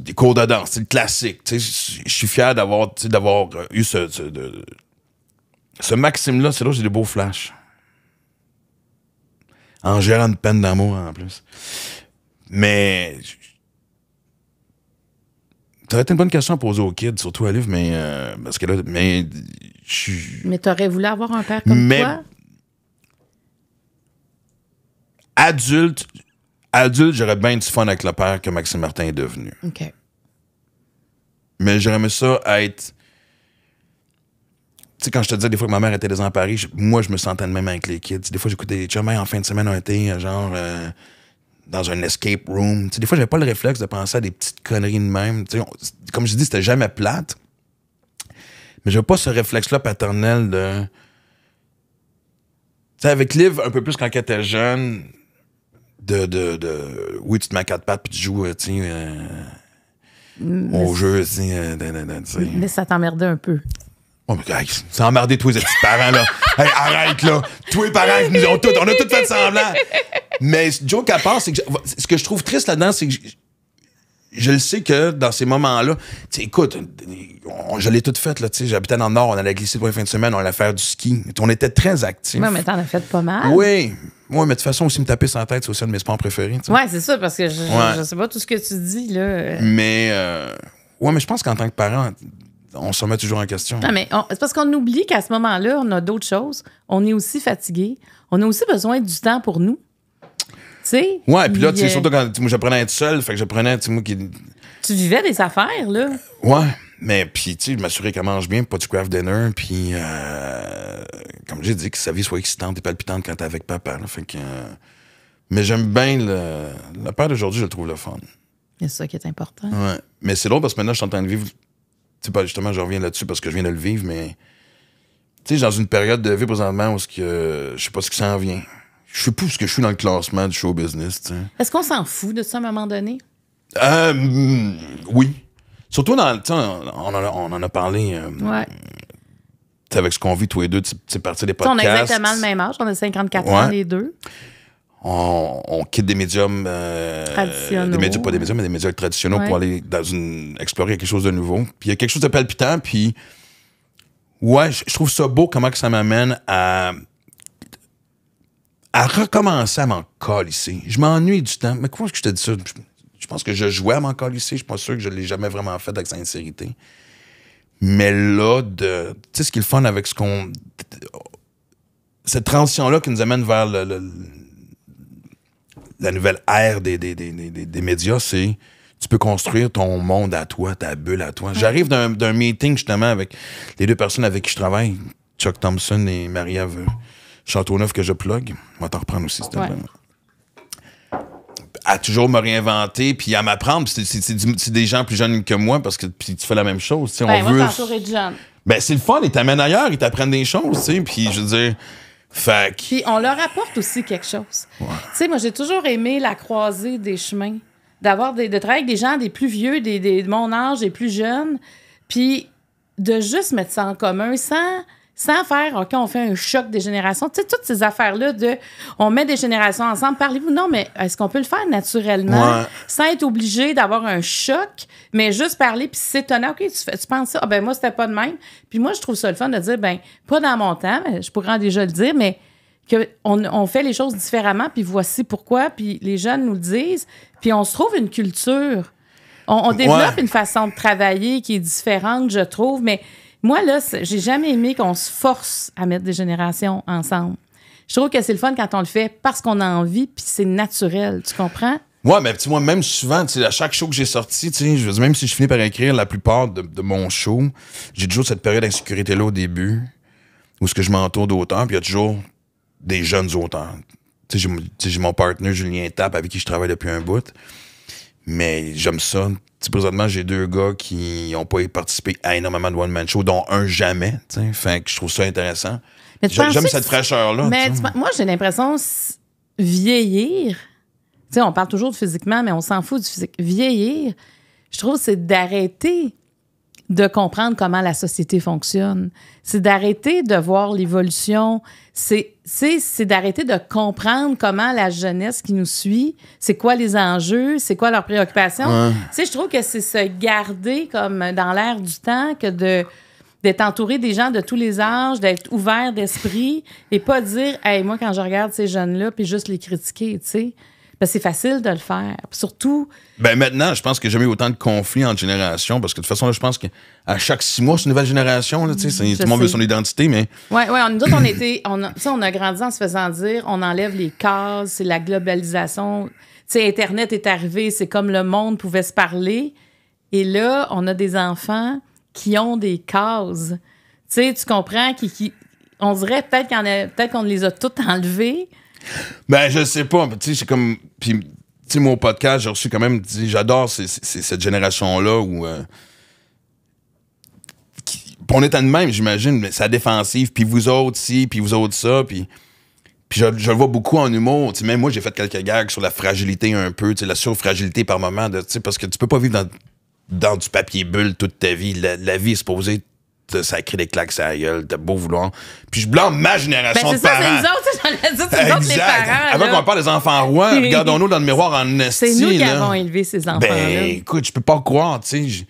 des cours de danse, c'est le classique. Je suis fier d'avoir d'avoir euh, eu ce, ce Maxime-là, c'est là où j'ai des beaux flashs. En gérant une peine d'amour, en plus. Mais. Ça aurait été une bonne question à poser aux kids, surtout à Liv, mais. Euh, parce que là. Mais. Mais t'aurais voulu avoir un père comme mais, toi? Adulte, adulte, j'aurais bien du fun avec le père que Maxime Martin est devenu. OK. Mais j'aurais aimé ça être sais, quand je te disais des fois que ma mère était désemparée, Paris moi, je me sentais de même avec les kids. Des fois, j'écoutais les chums, en fin de semaine, on était euh, genre euh, dans un escape room. des fois, j'avais pas le réflexe de penser à des petites conneries de même. comme je dis, c'était jamais plate. Mais j'avais pas ce réflexe-là paternel de. Tu sais, avec Liv, un peu plus quand elle était jeune, de, Oui, tu te mets à quatre pattes puis tu joues, euh, tu sais. au jeu, tu mais ça t'emmerdait un peu. Oh, mais c'est emmerdé tous les petits parents, là. (laughs) hey, arrête, là. Tous les parents, nous ont tout, on a tout fait semblant. Mais Joe part c'est ce que je trouve triste là-dedans, c'est que je, le sais que dans ces moments-là, écoute, on, je l'ai tout fait, là. J'habitais dans le Nord, on allait glisser pour les fins de semaine, on allait faire du ski. On était très actifs. Oui, mais t'en as fait pas mal. Oui. Oui, mais de toute façon, aussi me taper sans tête, c'est aussi un de mes sports préférés. ouais c'est ça, parce que je, je, sais pas tout ce que tu dis, là. Mais, euh, ouais, mais je pense qu'en tant que parent, on se met toujours en question. mais c'est parce qu'on oublie qu'à ce moment-là, on a d'autres choses. On est aussi fatigué. On a aussi besoin du temps pour nous. Tu sais? Ouais, puis là, tu euh, surtout quand moi, j'apprenais à être seul, fait que j'apprenais, tu moi qui. Tu vivais des affaires, là. Ouais, mais puis, tu sais, je m'assurais qu'elle mange bien, pas du craft dinner, puis, euh, comme j'ai dit, que sa vie soit excitante et palpitante quand t'es avec papa, Fait que. Euh, mais j'aime bien le. La père d'aujourd'hui, je le trouve le fun. C'est ça qui est important. Ouais. Mais c'est drôle parce que maintenant, je suis en train de vivre sais pas, justement, je reviens là-dessus parce que je viens de le vivre, mais tu sais, dans une période de vie présentement où ce que je sais pas ce qui s'en vient. Je sais plus ce que je suis dans le classement du show business, Est-ce qu'on s'en fout de ça à un moment donné? Euh, mm, oui. Surtout dans le temps, on, en a parlé. Euh, tu sais Avec ce qu'on vit tous les deux, c'est parti des podcasts. On a exactement le même âge, on a 54 ans les deux on, quitte des médiums. Euh, traditionnels. Des médiums, pas des médiums, mais des médiums traditionnels pour aller dans une, explorer quelque chose de nouveau. Puis il y a quelque chose de palpitant, puis. Ouais, je trouve ça beau comment que ça m'amène à à recommencer à m'en ici. Je m'ennuie du temps. Mais quoi que je te dis ça? Je pense que je jouais à m'en ici. Je suis pas sûr que je l'ai jamais vraiment fait avec sincérité. Mais là, de, tu sais, ce qui est le fun avec ce qu'on. Cette transition-là qui nous amène vers le, la nouvelle ère des, médias, c'est tu peux construire ton monde à toi, ta bulle à toi. J'arrive d'un meeting justement avec les deux personnes avec qui je travaille, Chuck Thompson et Marie-Ave Châteauneuf que je plug. On va t'en reprendre aussi, s'il À toujours me réinventer, puis à m'apprendre. C'est des gens plus jeunes que moi parce que tu fais la même chose. Ben, on veut... Ben, c'est le fun, ils t'amènent ailleurs, ils t'apprennent des choses, Puis je veux dire, fait Puis on leur apporte aussi quelque chose. Tu sais, moi, j'ai toujours aimé la croisée des chemins, d'avoir des, de travailler avec des gens des plus vieux, des, des de mon âge, et plus jeunes, puis de juste mettre ça en commun sans sans faire, OK, on fait un choc des générations. Tu sais, toutes ces affaires-là de on met des générations ensemble, parlez-vous. Non, mais est-ce qu'on peut le faire naturellement sans être obligé d'avoir un choc, mais juste parler puis s'étonner, OK, tu, penses ça, ah ben moi, c'était pas de même. Puis moi, je trouve ça le fun de dire, ben pas dans mon temps, mais je pourrais déjà le dire, mais que on fait les choses différemment, puis voici pourquoi, puis les jeunes nous le disent, puis on se trouve une culture. On, développe une façon de travailler qui est différente, je trouve, mais moi, là, j'ai jamais aimé qu'on se force à mettre des générations ensemble. Je trouve que c'est le fun quand on le fait parce qu'on a envie, puis c'est naturel. Tu comprends? Moi, mais tu moi, même souvent, à chaque show que j'ai sorti, je veux même si je finis par écrire la plupart de, mon show, j'ai toujours cette période d'insécurité-là au début, où ce que je m'entoure d'autant, puis il y a toujours des jeunes auteurs. Tu sais, j'ai mon partenaire Julien Tap avec qui je travaille depuis un bout. Mais j'aime ça. présentement, j'ai deux gars qui n'ont pas participé à énormément de one-man show, dont un jamais. Fait je trouve ça intéressant. J'aime cette fraîcheur-là. Mais moi, j'ai l'impression vieillir. on parle toujours de physiquement, mais on s'en fout du physique. Vieillir, je trouve, c'est d'arrêter de comprendre comment la société fonctionne. C'est d'arrêter de voir l'évolution. C'est, c'est, d'arrêter de comprendre comment la jeunesse qui nous suit, c'est quoi les enjeux, c'est quoi leurs préoccupations. Tu sais, je trouve que c'est se garder comme dans l'air du temps que de d'être entouré des gens de tous les âges, d'être ouvert d'esprit et pas dire, hey, moi, quand je regarde ces jeunes-là, puis juste les critiquer, tu sais. Ben, c'est facile de le faire. surtout. Ben maintenant, je pense que j'ai jamais eu autant de conflits en génération, parce que de toute façon, je pense qu'à chaque six mois, c'est une nouvelle génération. Là, tout le monde veut son identité, mais. Oui, ouais, on, était, a, on a grandi en se faisant dire on enlève les cases, c'est la globalisation. sais, Internet est arrivé, c'est comme le monde pouvait se parler. Et là, on a des enfants qui ont des cases. tu comprends? Qui, on dirait peut-être qu'on peut les a toutes enlevées. Ben, je sais pas. Tu sais, c'est comme. Puis, tu sais, mon podcast, j'ai reçu quand même. J'adore cette génération-là où. Euh, on est nous même, j'imagine, mais ça défensive, puis vous autres si puis vous autres ça, puis. je, le vois beaucoup en humour. Tu même moi, j'ai fait quelques gags sur la fragilité un peu, tu sais, la surfragilité par moment, de, parce que tu peux pas vivre dans, du papier bulle toute ta vie. La, la vie est supposée ça crée des claques à la gueule, t'as beau vouloir. Puis je blâme ma génération ben, de ça, parents. C'est nous autres, j'en ai dit, c'est les parents. Avant qu'on parle des enfants rois, (laughs) regardons-nous dans le miroir en esti. C'est nous qui avons élevé ces enfants. -là. Ben écoute, je peux pas croire, tu sais.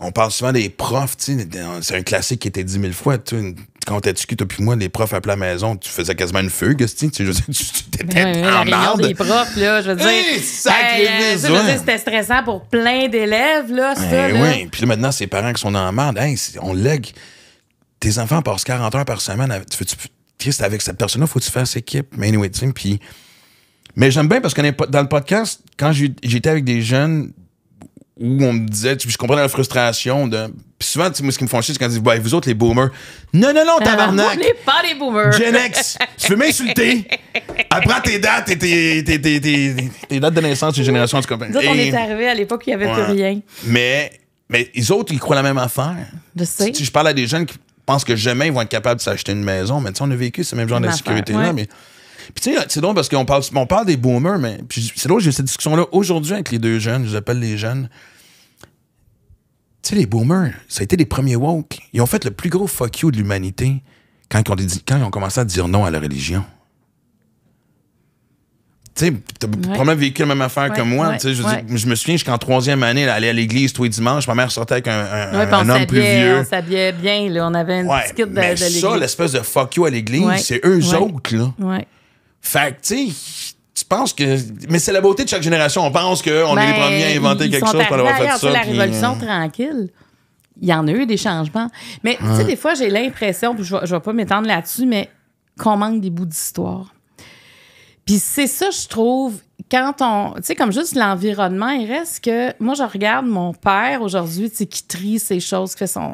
On parle souvent des profs, tu sais. C'est un classique qui était dit mille fois, tu quand t'as discuté moi, les profs à la maison, tu faisais quasiment une fugue, tu t'étais en marde. Les profs, là, je veux euh, dire. c'était stressant pour plein d'élèves, là, ça. Ben oui, puis là, maintenant, ses parents qui sont en marde, on lègue. Tes enfants passent 40 heures par semaine. Tu veux tu c'est avec cette personne-là, faut tu faire cette équipe. Mais anyway, puis. Mais j'aime bien parce que dans le podcast, quand j'étais avec des jeunes où on me disait, je comprenais la frustration de. Puis souvent, moi, ce qui me font chier, c'est quand ils disent, bah, vous autres, les boomers. Non, non, non, tabarnak! on n'est pas les boomers! Gen X, tu veux m'insulter? Apprends tes dates et tes, tes, dates de naissance et génération, tu comprends? on est arrivé à l'époque où il n'y avait plus rien. Mais, mais les autres, ils croient la même affaire. Je sais. Si, je parle à des jeunes qui pensent que jamais ils vont être capables de s'acheter une maison, mais tu sais, on a vécu ce même genre d'insécurité là mais puis tu sais, c'est drôle parce qu'on parle, on parle des boomers, mais c'est drôle, j'ai cette discussion-là aujourd'hui avec les deux jeunes, je les appelle les jeunes. Tu sais, les boomers, ça a été les premiers woke. Ils ont fait le plus gros fuck you de l'humanité quand, ils ont, commencé à dire non à la religion tu sais, t'as ouais. probablement vécu la même affaire que moi. Ouais, je, je, me souviens jusqu'en troisième année, là, aller à l'église tous les dimanches, ma mère sortait avec un, un, homme plus vieux. On s'habillait bien, là, on avait une petite de, mais Ça, l'espèce de fuck you à l'église, c'est eux autres. Là. Fait que, tu sais, tu penses que. Mais c'est la beauté de chaque génération. On pense qu'on est les ben, premiers à inventer quelque chose pour avoir fait ça. la révolution euh, tranquille. Il y en a eu des changements. Mais, tu sais, des fois, j'ai l'impression, puis je ne vais pas m'étendre là-dessus, mais qu'on manque des bouts d'histoire. Puis c'est ça, je trouve, quand on. Tu sais, comme juste l'environnement, il reste que. Moi, je regarde mon père aujourd'hui, tu qui trie ses choses, qui fait son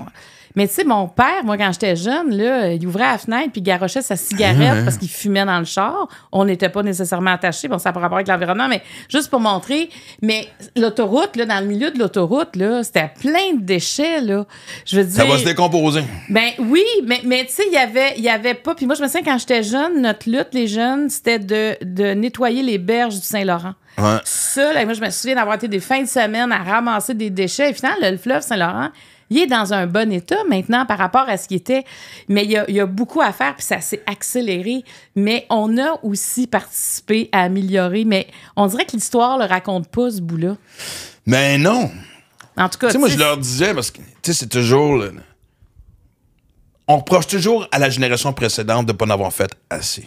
mais tu sais, mon père, moi, quand j'étais jeune, là, il ouvrait la fenêtre puis il garochait sa cigarette ah, hein. parce qu'il fumait dans le char. On n'était pas nécessairement attachés. Bon, ça n'a pas rapport avec l'environnement, mais juste pour montrer. Mais l'autoroute, là, dans le milieu de l'autoroute, là, c'était plein de déchets, là. Je veux dire... Ça va se décomposer. Ben oui, mais, mais tu sais, il y avait, y avait pas... Puis moi, je me souviens, quand j'étais jeune, notre lutte, les jeunes, c'était de, de nettoyer les berges du Saint-Laurent. Ça, moi, je me souviens d'avoir été des fins de semaine à ramasser des déchets. Et finalement, le fleuve Saint-Laurent il est dans un bon état maintenant par rapport à ce qu'il était. Mais il y, a, beaucoup à faire, puis ça s'est accéléré. Mais on a aussi participé à améliorer. Mais on dirait que l'histoire le raconte pas, ce bout-là. Mais non! En tout cas. Tu sais, moi, je leur disais, parce que, tu sais, c'est toujours. on reproche toujours à la génération précédente de ne pas en avoir fait assez.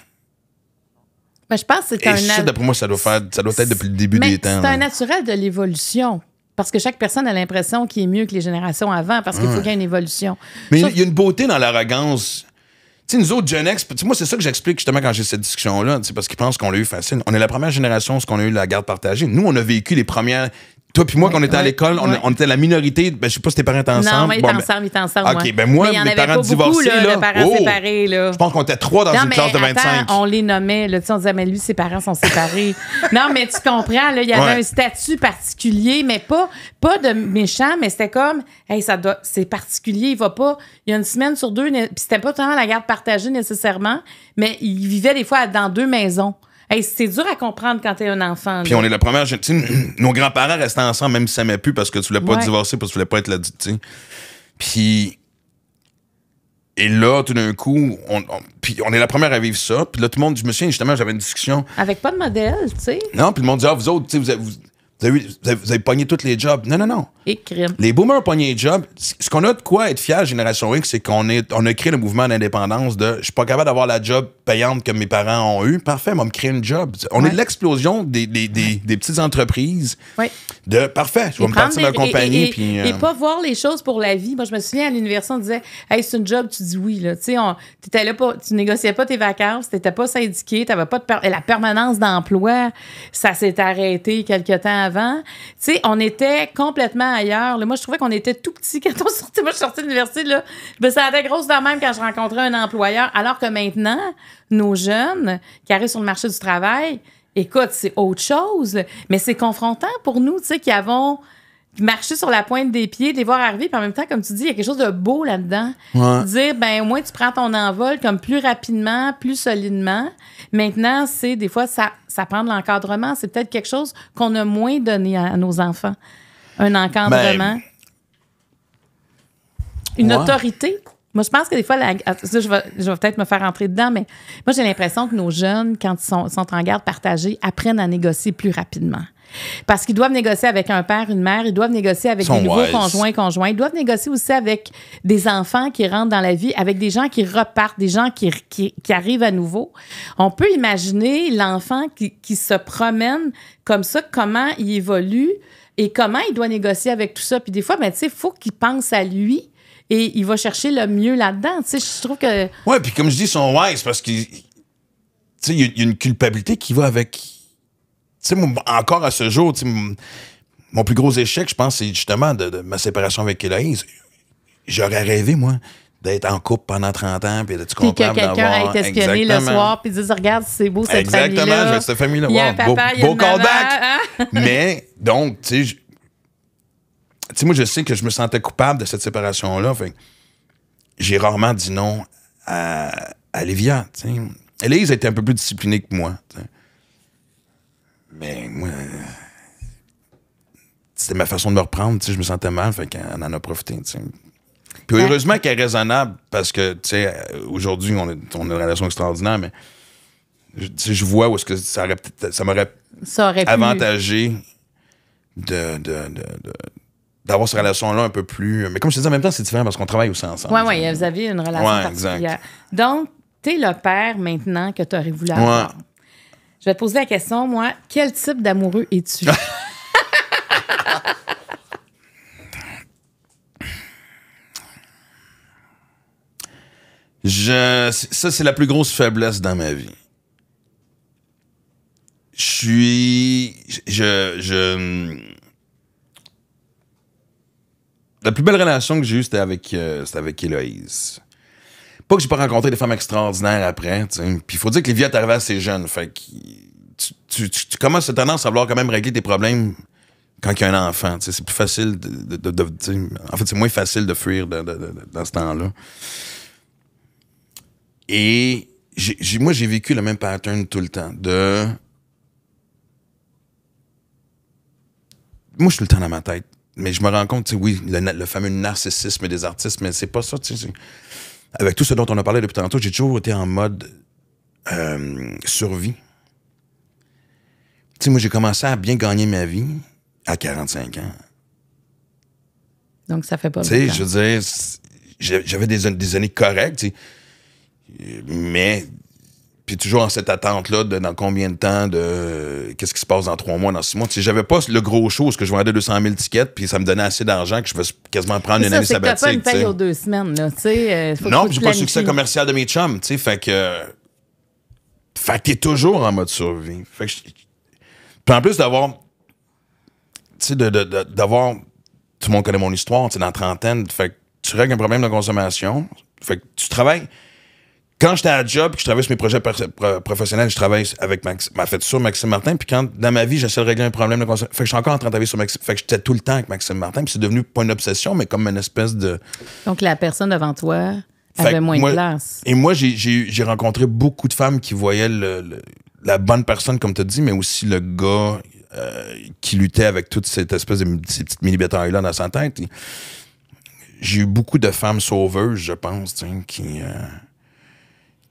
Mais ben, je pense que c'est un. Et ça, d'après moi, ça doit, ça doit être depuis le début des temps. C'est un naturel de l'évolution. Parce que chaque personne a l'impression qu'il est mieux que les générations avant, parce qu'il faut qu'il y ait une évolution. Mais il y a une beauté dans l'arrogance. Tu sais, nous autres, Gen X, moi, c'est ça que j'explique justement quand j'ai cette discussion-là, parce qu'ils pensent qu'on l'a eu facile. On est la première génération, ce qu'on a eu la garde partagée. Nous, on a vécu les premières toi puis moi, quand on était à l'école, on, était la minorité. Je ben, je sais pas si tes parents étaient ensemble. Non, ils étaient ben, ensemble, ils étaient ensemble. OK, ben moi, mes avait parents divorcés. Beaucoup, là, parents oh! séparés, Je pense qu'on était trois dans une classe de 25. Attends, on les nommait. on disait, mais lui, ses parents sont séparés. (laughs) non, mais tu comprends, là, il y avait un statut particulier, mais pas, pas de méchant, mais c'était comme, hey, ça doit, c'est particulier, il va pas. Il y a une semaine sur deux, puis c'était pas tellement la garde partagée nécessairement, mais il vivait des fois dans deux maisons c'est dur à comprendre quand t'es un enfant. Puis on est la première sais, (clears throat) Nos grands-parents restaient ensemble même si ça m'a plus parce que tu voulais pas divorcer, parce que tu voulais pas être là. Puis. Et là, tout d'un coup, on, puis on est la première à vivre ça. Puis là, tout le monde, je me souviens justement, j'avais une discussion. Avec pas de modèle, tu sais. Non, puis le monde dit, ah, vous autres, tu sais, vous, vous vous avez, pogné tous les jobs. Non, non, non. Les boomers ont pogné les jobs. Ce qu'on a de quoi être fier, Génération X, c'est qu'on on a créé le mouvement d'indépendance de je suis pas capable d'avoir la job payante que mes parents ont eu. Parfait, on me créer une job. On est de l'explosion des, des, des, petites entreprises. Oui. De parfait, je vais me partir compagnie. Et, euh, pas voir les choses pour la vie. Moi, je me souviens à l'université, on disait Hey, c'est une job, tu dis oui. Là. On, tu négociais pas tes vacances, tu n'étais pas syndiqué, tu pas de. la permanence d'emploi, ça s'est arrêté quelque temps avant. Tu sais, on était complètement ailleurs. moi, je trouvais qu'on était tout petit (laughs) quand on sortait. Moi, je sortais de l'université, là. Je grosse dans même quand je rencontrais un employeur. Alors que maintenant, nos jeunes qui arrivent sur le marché du travail, écoute, c'est autre chose. Mais c'est confrontant pour nous, tu sais, qui avons marcher sur la pointe des pieds, les voir arriver, puis en même temps, comme tu dis, il y a quelque chose de beau là-dedans. Dire, ben au moins tu prends ton envol comme plus rapidement, plus solidement. Maintenant, c'est des fois ça, ça prend de l'encadrement. C'est peut-être quelque chose qu'on a moins donné à, nos enfants, un encadrement, ben, une autorité. Moi, je pense que des fois, ah, je vais, peut-être me faire entrer dedans, mais moi, j'ai l'impression que nos jeunes, quand ils sont, sont en garde partagée, apprennent à négocier plus rapidement. Parce qu'ils doivent négocier avec un père, une mère, ils doivent négocier avec des nouveaux conjoints, conjoints. Ils doivent négocier aussi avec des enfants qui rentrent dans la vie, avec des gens qui repartent, des gens qui, qui, arrivent à nouveau. On peut imaginer l'enfant qui, qui se promène comme ça, comment il évolue et comment il doit négocier avec tout ça. Puis des fois, ben, il faut qu'il pense à lui et il va chercher le mieux là-dedans. Tu sais, je trouve que. ouais. puis comme je dis, son « sont wise parce qu'il il y a une culpabilité qui va avec sais, encore à ce jour, mon plus gros échec, je pense, c'est justement de, ma séparation avec Héloïse. J'aurais rêvé, moi, d'être en couple pendant 30 ans, puis d'être te d'avoir... Puis que quelqu'un ait été Exactement. le soir, puis dise Regarde, c'est beau cette famille. Exactement, famille cette famille-là. beau, callback. Mais, donc, tu sais, tu sais, moi, je sais que je me sentais coupable de cette séparation-là. j'ai rarement dit non à, à Héloïse a était un peu plus disciplinée que moi. Mais ben, moi, c'était ma façon de me reprendre. Je me sentais mal, fait qu'on en a profité. Puis heureusement qu'elle est raisonnable, parce que, tu sais, aujourd'hui, on, on, a une relation extraordinaire, mais je, vois où est-ce que ça, aurait, ça m'aurait avantagé d'avoir de, cette relation-là un peu plus. Mais comme je te dis, en même temps, c'est différent parce qu'on travaille aussi ensemble. Oui, oui, vous aviez une relation particulière. Donc, tu es le père maintenant que tu aurais voulu avoir. Je vais te poser la question, moi, quel type d'amoureux es-tu? (laughs) ça, c'est la plus grosse faiblesse dans ma vie. Je suis. Je. la plus belle relation que j'ai eue, c'était avec, euh, avec Héloïse. Pas que j'ai pas rencontré des femmes extraordinaires après, Puis il faut dire que les vies arrivée assez jeunes. Fait que tu, commences cette tendance à vouloir quand même régler tes problèmes quand il y a un enfant. C'est plus facile de. en fait, c'est moins facile de fuir dans ce temps-là. Et moi, j'ai vécu le même pattern tout le temps. De. Moi, je suis le temps dans ma tête mais je me rends compte, oui, le, fameux narcissisme des artistes, mais c'est pas ça, tu sais avec tout ce dont on a parlé depuis tantôt, j'ai toujours été en mode euh, survie. Tu sais, moi, j'ai commencé à bien gagner ma vie à 45 ans. Donc, ça fait pas Tu sais, je veux dire, j'avais des, des, années correctes, mais toujours en cette attente-là de dans combien de temps, de qu'est-ce qui se passe dans trois mois, dans six mois. Si j'avais pas le gros show, que je vendais 200 000 tickets, puis ça me donnait assez d'argent que je vais quasiment prendre une année sabbatique. pas une paye aux deux semaines, là, euh, Non, j'ai pas le succès commercial de mes chums, tu sais. Fait que. fait que t'es toujours en mode survie. Fait que. Puis en plus d'avoir. Tu sais, d'avoir. Tout le monde connaît mon histoire, tu sais, dans trentaine. Fait que tu règles un problème de consommation. Fait que tu travailles quand j'étais à la job, que je travaillais sur mes projets professionnels, je travaillais avec ma fait sur Maxime Martin. Puis quand, dans ma vie, j'essaie de régler un problème de Fait que je suis encore en train de sur Maxime. Fait que j'étais tout le temps avec Maxime Martin. Puis c'est devenu pas une obsession, mais comme une espèce de. Donc la personne devant toi avait moins de place. Et moi, j'ai rencontré beaucoup de femmes qui voyaient la bonne personne, comme tu dit, mais aussi le gars euh, qui luttait avec toute cette espèce de ces petites mini là dans sa tête. J'ai eu beaucoup de femmes sauveuses, je pense, qui. Euh,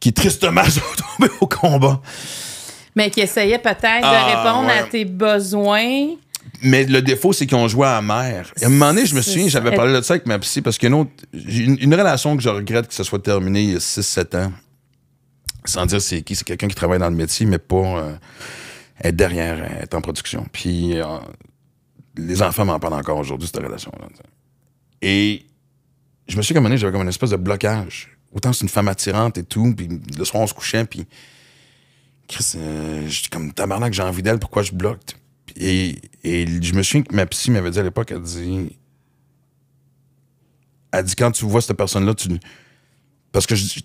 qui tristement (laughs) sont tombés au combat. Mais qui essayait peut-être de ah, répondre à tes besoins. Mais le défaut, c'est qu'ils ont joué à mer. à un moment donné, je me souviens, j'avais parlé de ça avec ma psy, parce qu'une une, relation que je regrette que ça soit terminée il y a 6-7 ans, sans dire c'est qui, c'est quelqu'un qui travaille dans le métier, mais pas euh, être derrière, euh, être en production. Puis euh, les enfants m'en parlent encore aujourd'hui, cette relation-là. Et je me suis comme j'avais comme une espèce de blocage. Autant c'est une femme attirante et tout. Puis le soir, on se couchait, puis. Chris, euh, j'étais comme tabarnak, j'ai envie d'elle, pourquoi je bloque? Et, je me souviens que ma psy m'avait dit à l'époque, elle dit. Elle dit, quand tu vois cette personne-là, tu. Parce que je,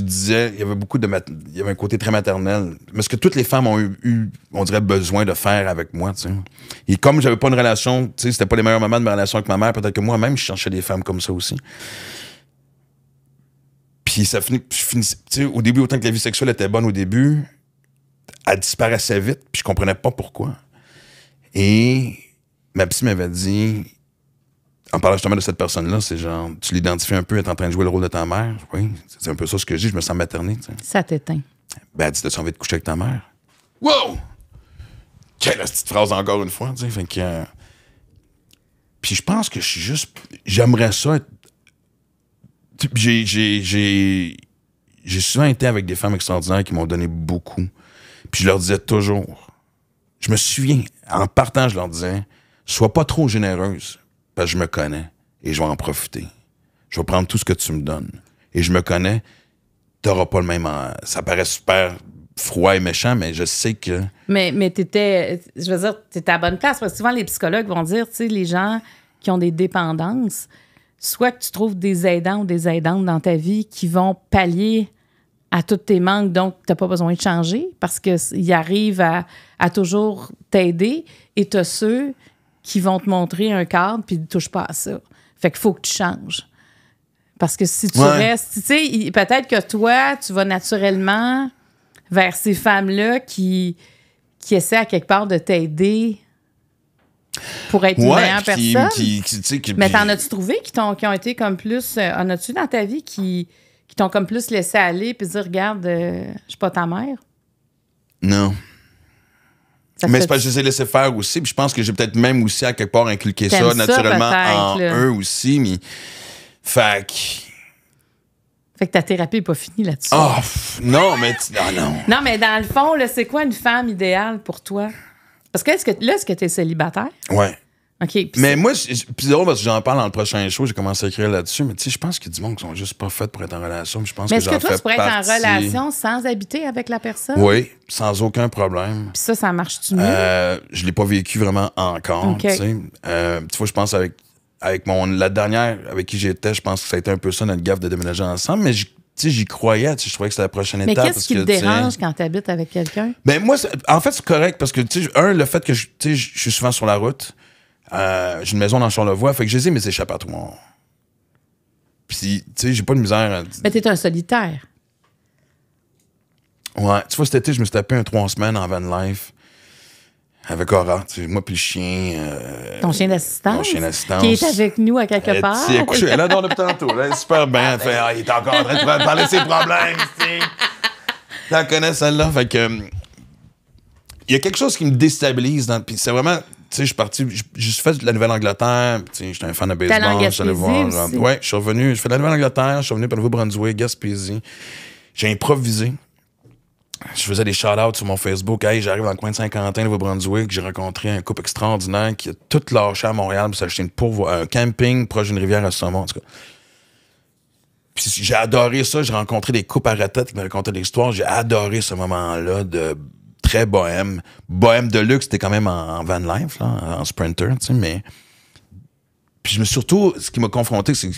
disais, il y avait beaucoup de. Il y avait un côté très maternel. Mais ce que toutes les femmes ont eu, on dirait, besoin de faire avec moi, tu sais. Et comme j'avais pas une relation, tu sais, c'était pas les meilleurs moments de ma relation avec ma mère, peut-être que moi-même, je cherchais des femmes comme ça aussi. Puis ça finit, sais au début, autant que la vie sexuelle était bonne au début, elle disparaissait vite, puis je comprenais pas pourquoi. Et ma psy m'avait dit, en parlant justement de cette personne-là, c'est genre, tu l'identifies un peu, elle est en train de jouer le rôle de ta mère. Oui, c'est un peu ça ce que je dis, je me sens materné. Ça t'éteint. Ben, elle dit, t'as envie de coucher avec ta mère? Wow! Quelle petite phrase encore une fois, tu sais. Fait que. Euh, puis je pense que je suis juste. J'aimerais ça être j'ai, j'ai, j'ai souvent été avec des femmes extraordinaires qui m'ont donné beaucoup. Puis je leur disais toujours, je me souviens, en partant, je leur disais, sois pas trop généreuse, parce que je me connais et je vais en profiter. Je vais prendre tout ce que tu me donnes. Et je me connais, t'auras pas le même. Ça paraît super froid et méchant, mais je sais que. Mais, mais t'étais, je veux dire, t'étais à bonne place, parce que souvent les psychologues vont dire, tu sais, les gens qui ont des dépendances, soit que tu trouves des aidants ou des aidantes dans ta vie qui vont pallier à tous tes manques, donc tu n'as pas besoin de changer parce qu'ils arrivent à, à toujours t'aider et tu as ceux qui vont te montrer un cadre puis ne touchent pas à ça. Fait qu'il faut que tu changes. Parce que si tu restes, tu sais, peut-être que toi, tu vas naturellement vers ces femmes-là qui, qui essaient à quelque part de t'aider pour être une meilleure personne. mais t'en as-tu trouvé qui, ont, été comme plus. Euh, en as-tu dans ta vie qui, qui t'ont comme plus laissé aller puis dire, regarde, euh, je suis pas ta mère? Non. mais c'est parce que je les ai laissés faire aussi. je pense que j'ai peut-être même aussi à quelque part inculqué ça, naturellement en eux aussi. Mais. Fait que. Fait que ta thérapie n'est pas finie là-dessus. Oh, non, mais. Ah, non. non, mais dans le fond, c'est quoi une femme idéale pour toi? Parce que, là, est-ce que tu es célibataire? Oui. OK. Mais moi, c'est drôle parce que j'en parle dans le prochain show, j'ai commencé à écrire là-dessus, mais tu sais, je pense qu'il y a du monde qui sont juste pas faits pour être en relation. Mais est-ce que, toi, tu pourrais être en relation sans habiter avec la personne? Oui, sans aucun problème. Puis ça, ça marche-tu mieux? Euh, je l'ai pas vécu vraiment encore. Tu sais, euh, je pense avec, avec mon, la dernière avec qui j'étais, je pense que ça a été un peu ça notre gaffe de déménager ensemble, mais j'y croyais, je croyais que c'était la prochaine étape. Mais qu'est-ce qui te dérange quand tu habites avec quelqu'un? Ben moi, en fait, c'est correct parce que, tu un, le fait que je suis souvent sur la route, euh, j'ai une maison dans Charlevoix, fait que j'ai mes échappatoires. Puis, tu sais, j'ai pas de misère. À... Mais t'es un solitaire. Ouais, tu vois, cet été, je me suis tapé un trois semaines en van life avec Aura, tu moi puis le chien. Euh, Ton chien d'assistance? Qui est avec nous à quelque euh, part. Elle est couchée, elle a dormi tantôt. Elle est super bien. Elle fait, ah, il est encore en train de parler de ses problèmes, tu la connais celle-là. Fait que. Hum, il y a quelque chose qui me déstabilise. Puis c'est vraiment. Tu sais, je suis parti, je suis fait de la Nouvelle-Angleterre. Tu sais, j'étais un fan de baseball. j'allais voir. Euh, ouais, je suis revenu. Je fais de la Nouvelle-Angleterre. Je suis revenu par le Nouveau-Brunswick, Gaspésie. J'ai improvisé je faisais des shout-outs sur mon Facebook. Hey, j'arrive dans le coin de Saint-Quentin, Nouveau-Brunswick. J'ai rencontré un couple extraordinaire qui a tout lâché à Montréal pour s'acheter une un camping proche d'une rivière à Saumon. En tout j'ai adoré ça. J'ai rencontré des couples à la tête qui me racontaient l'histoire. J'ai adoré ce moment-là de très bohème. Bohème de luxe, c'était quand même en, van life, là, en sprinter, tu sais, mais. Puis je me surtout, ce qui m'a confronté, c'est.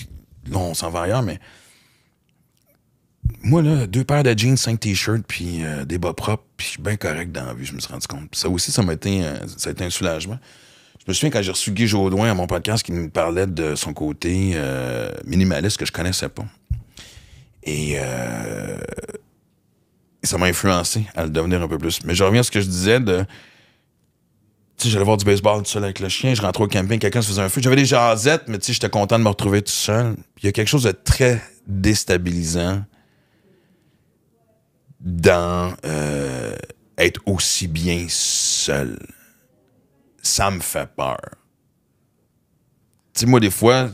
non, on s'en va ailleurs, mais moi, là, deux paires de jeans, cinq t-shirts, puis euh, des bas propres, puis bien correct dans la vie, je me suis rendu compte. ça aussi, ça m'a été, euh, a été un soulagement. Je me souviens quand j'ai reçu Guy Jodoin à mon podcast qui me parlait de son côté euh, minimaliste que je connaissais pas. Et ça m'a influencé à le devenir un peu plus. Mais je reviens à ce que je disais de. Tu j'allais voir du baseball tout seul avec le chien, je rentrais au camping, quelqu'un se faisait un feu. J'avais des jasettes, mais tu sais, j'étais content de me retrouver tout seul. Il y a quelque chose de très déstabilisant dans euh, être aussi bien seul. Ça me fait peur. Tu sais, moi, des fois,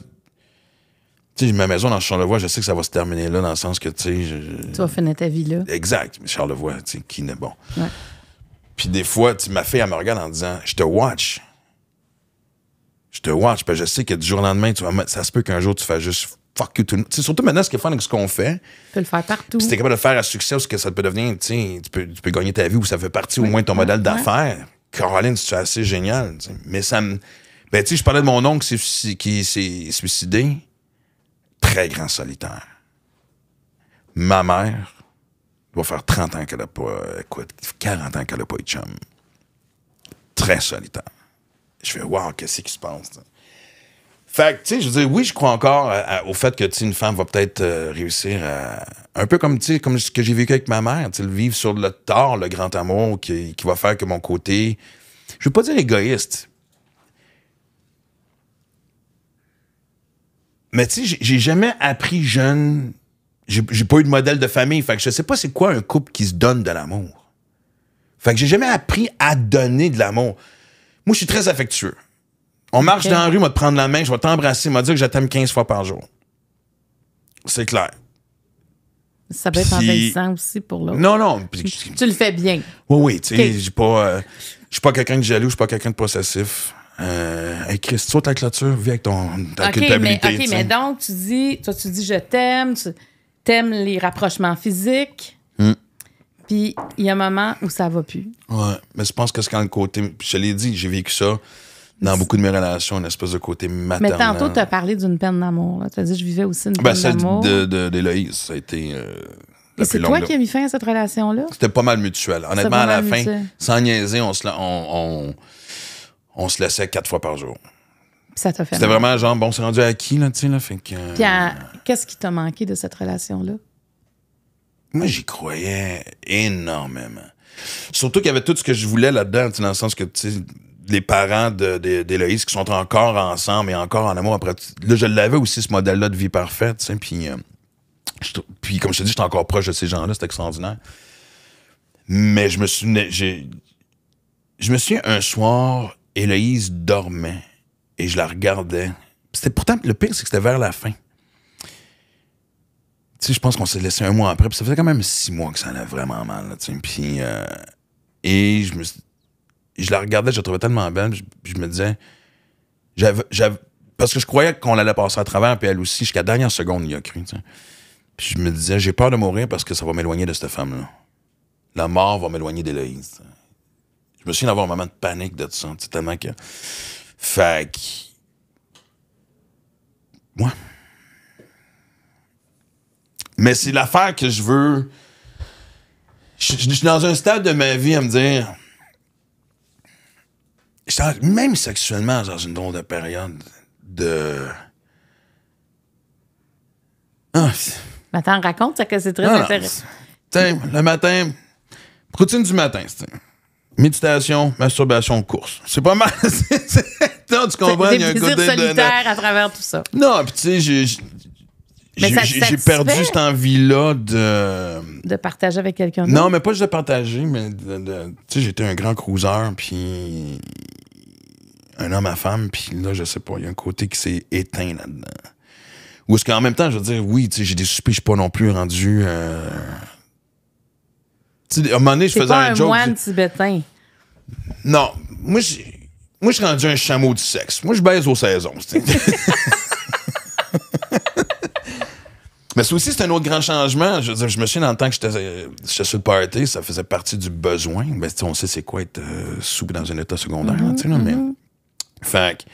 tu sais, ma maison dans Charlevoix, je sais que ça va se terminer là, dans le sens que, tu sais... Tu vas finir ta vie là. Exact. Mais Charlevoix, tu sais, qui n'est bon. Ouais. Puis des fois, tu m'as fait elle me regarde en disant, je te watch. Je te watch, parce que je sais que du jour au lendemain, tu vas... ça se peut qu'un jour, tu fasses juste fuck you. C'est surtout maintenant ce qui est fun avec ce qu'on fait. Tu peux le faire partout. Si t'es capable de le faire à succès, ce que ça peut devenir, tu peux, tu peux gagner ta vie ou ça fait partie au moins de ton modèle d'affaires. Caroline, c'est assez génial. Mais ça me. Ben, tu sais, je parlais de mon oncle qui s'est suicidé. Très grand solitaire. Ma mère, va faire 30 ans qu'elle n'a pas. Écoute, 40 ans qu'elle n'a pas eu de chum. Très solitaire. Je vais voir qu'est-ce qui se passe? Fait tu sais, je veux dire, oui, je crois encore au fait que, tu une femme va peut-être euh, réussir à. Un peu comme, tu comme ce que j'ai vécu avec ma mère, tu vivre sur le tort, le grand amour qui, qui va faire que mon côté. Je veux pas dire égoïste. Mais, tu sais, j'ai jamais appris jeune. J'ai pas eu de modèle de famille. Fait que je sais pas c'est quoi un couple qui se donne de l'amour. Fait que j'ai jamais appris à donner de l'amour. Moi, je suis très affectueux. On marche dans la rue, va te prendre la main, je vais t'embrasser, m'a dire que je t'aime 15 fois par jour. C'est clair. Ça peut être envahissant aussi pour l'autre. Non, non. Tu le fais bien. Oui, oui. Tu sais, euh, je pas, suis pas quelqu'un de jaloux, je suis pas quelqu'un de possessif. Euh, hey Chris, saute ta clôture, viens avec ton, ta OK, mais donc, tu dis, toi, tu dis je t'aime, tu t'aimes les rapprochements physiques. Hmm. Puis, il y a un moment où ça va plus. Oui, mais je pense que c'est quand le côté. Je l'ai dit, j'ai vécu ça dans beaucoup de mes relations, une espèce de côté maternel. Mais tantôt, tu as parlé d'une peine d'amour. Tu as dit, je vivais aussi une ben, peine d'amour. Celle de, ça a été. Euh, c'est toi qui as mis fin à cette relation-là? C'était pas mal mutuel. Honnêtement, à la fin, sans niaiser, on se, on, se laissait quatre fois par jour. Ça t'a fait C'était vraiment genre, bon, c'est rendu à qui, là, tu sais, là, fait Puis euh, qu'est-ce qui t'a manqué de cette relation-là? Moi, j'y croyais énormément. Surtout qu'il y avait tout ce que je voulais là-dedans, dans le sens que, tu sais, les parents d'Éloïse qui sont encore ensemble et encore en amour après. Là, je l'avais aussi, ce modèle-là de vie parfaite. Euh, puis, comme je te dis, j'étais encore proche de ces gens-là. C'était extraordinaire. Mais je me souviens. Je me souviens un soir, Héloïse dormait et je la regardais. C'était pourtant le pire, c'est que c'était vers la fin. Tu sais, je pense qu'on s'est laissé un mois après, puis ça faisait quand même six mois que ça allait vraiment mal. puis, euh, et je me suis je la regardais, je la trouvais tellement belle. je, me disais, parce que je croyais qu'on allait passer à travers, puis elle aussi, jusqu'à la dernière seconde, il a cru. je me disais, j'ai peur de mourir parce que ça va m'éloigner de cette femme-là. La mort va m'éloigner d'Éloïse. Je me suis d'avoir un moment de panique de tout ça, tellement que. Fait que. Ouais. Mais c'est l'affaire que je veux. je suis dans un stade de ma vie à me dire même sexuellement dans une drôle de période de. Ah. attends, raconte ça que c'est très intéressant. Tiens, le matin, routine du matin, c'est méditation, masturbation, course. C'est pas mal. (laughs) non, tu comprends, il y a un côté à travers tout ça. Non, puis tu sais, j'ai perdu cette envie-là de... De partager avec quelqu'un d'autre. Non, mais pas juste de partager, mais de, tu sais, j'étais un grand cruiseur, puis un homme à femme, puis là, je sais pas, il y a un côté qui s'est éteint là-dedans. Ou est-ce qu'en même temps, je veux dire, oui, tu sais j'ai des soupers, je suis pas non plus rendu. Euh, tu sais, à un moment donné, je faisais un, joke. moine tibétain. Non, moi, je suis rendu un chameau du sexe. Moi, je baise aux saisons. (laughs) Mais ça aussi, c'est un autre grand changement. Je veux dire, je me souviens dans le temps que j'étais sur le party, ça faisait partie du besoin. Mais ben, on sait c'est quoi être euh, souple dans un état secondaire. tu sais. Mm-hmm. Fait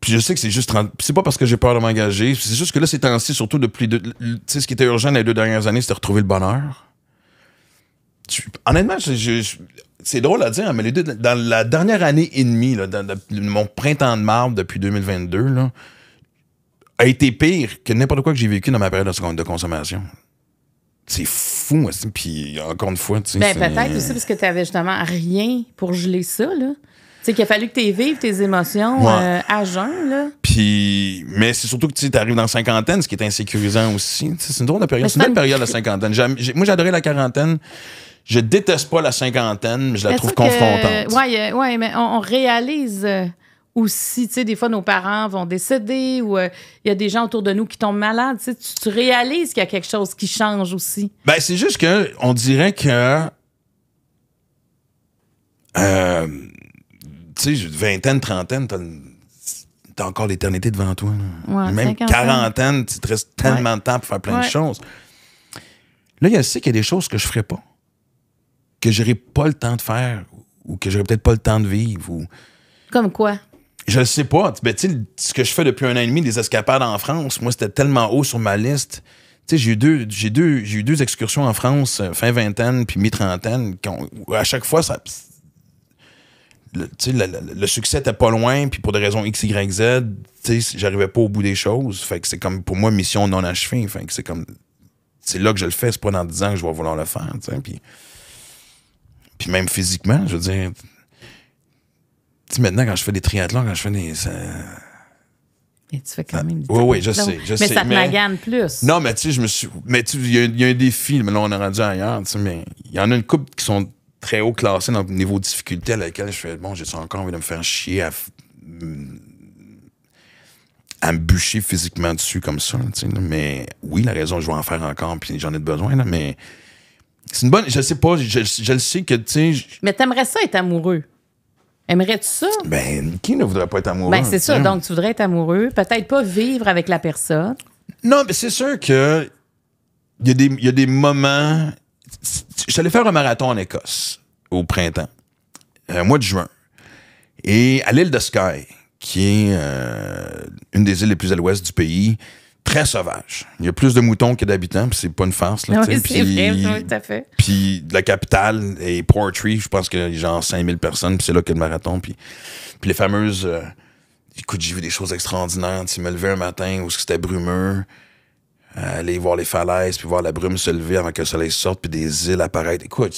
puis je sais que c'est juste C'est pas parce que j'ai peur de m'engager. C'est juste que là, ces temps-ci, surtout depuis. Tu sais, ce qui était urgent les deux dernières années, c'était retrouver le bonheur. honnêtement, c'est drôle à dire, hein, mais les deux, dans la dernière année et demie, dans, mon printemps de marbre depuis 2022, a été pire que n'importe quoi que j'ai vécu dans ma période de, consommation. C'est fou, moi hein, Puis encore une fois, tu sais. Ben, peut-être aussi parce que tu avais justement rien pour geler ça, là sais, qu'il a fallu que tu vives tes émotions euh, à jeun, là. Puis, mais c'est surtout que tu arrives dans la cinquantaine, ce qui est insécurisant aussi. C'est une drôle de période. C'est une belle période, la cinquantaine. moi, j'adorais la quarantaine. Je déteste pas la cinquantaine, mais je la trouve confrontante. Euh, ouais, mais on, réalise euh, aussi, tu sais, des fois, nos parents vont décéder ou il y a des gens autour de nous qui tombent malades. Tu, tu réalises qu'il y a quelque chose qui change aussi. Ben, c'est juste que on dirait que. Euh, tu sais, vingtaine, trentaine, t'as encore l'éternité devant toi. Même quarantaine, tu te restes tellement de temps pour faire plein de choses. Là, il aussi qu'il y a des choses que je ferais pas, que j'aurais pas le temps de faire ou que j'aurais peut-être pas le temps de vivre. Ou... Comme quoi? Je le sais pas. Ben, sais ce que je fais depuis un an et demi, des escapades en France, moi, c'était tellement haut sur ma liste. J'ai eu, deux, j'ai, deux, j'ai eu deux excursions en France, euh, fin vingtaine puis mi-trentaine, à chaque fois, ça, le, le, succès était pas loin, puis pour des raisons X, Y, Z, j'arrivais pas au bout des choses. Fait que c'est comme, pour moi, mission non achevée. Fait que c'est comme, c'est là que je le fais, c'est pas dans 10 ans que je vais vouloir le faire, tu Puis, puis même physiquement, je veux dire, tu maintenant, quand je fais des triathlons, quand je fais des. Et tu fais quand même même. Oui, oui, je sais, je mais Ça te mais gagne plus. Non, mais tu sais, je me suis. Mais tu il y, a un défi, mais là, on est rendu ailleurs, tu sais, mais il y en a une couple qui sont très haut classé dans le niveau de difficulté à laquelle je fais bon, j'ai encore envie de me faire chier à, à me bûcher physiquement dessus comme ça. Mais oui, la raison, je vais en faire encore, puis j'en ai besoin, mais c'est une bonne. Je sais pas, je, le sais que, tu sais. Mais t'aimerais ça être amoureux? Aimerais-tu ça? Ben, qui ne voudrait pas être amoureux? Ben, c'est ça. Hein? Donc, tu voudrais être amoureux, peut-être pas vivre avec la personne. Non, mais c'est sûr que. Il y, y, a des moments j'allais faire un marathon en Écosse au printemps, euh, au mois de juin, et à l'île de Skye, qui est euh, une des îles les plus à l'ouest du pays, très sauvage. Il y a plus de moutons que d'habitants, puis c'est pas une farce. Là, c'est vrai, tout à fait. Puis la capitale est Portree, je pense qu'il y a genre 5000 personnes, puis c'est là que le marathon. Puis, les fameuses... Euh, écoute, j'ai vu des choses extraordinaires. Tu me levé un matin où c'était brumeux. Euh, aller voir les falaises, puis voir la brume se lever avant que le soleil sorte, puis des îles apparaître. Écoute,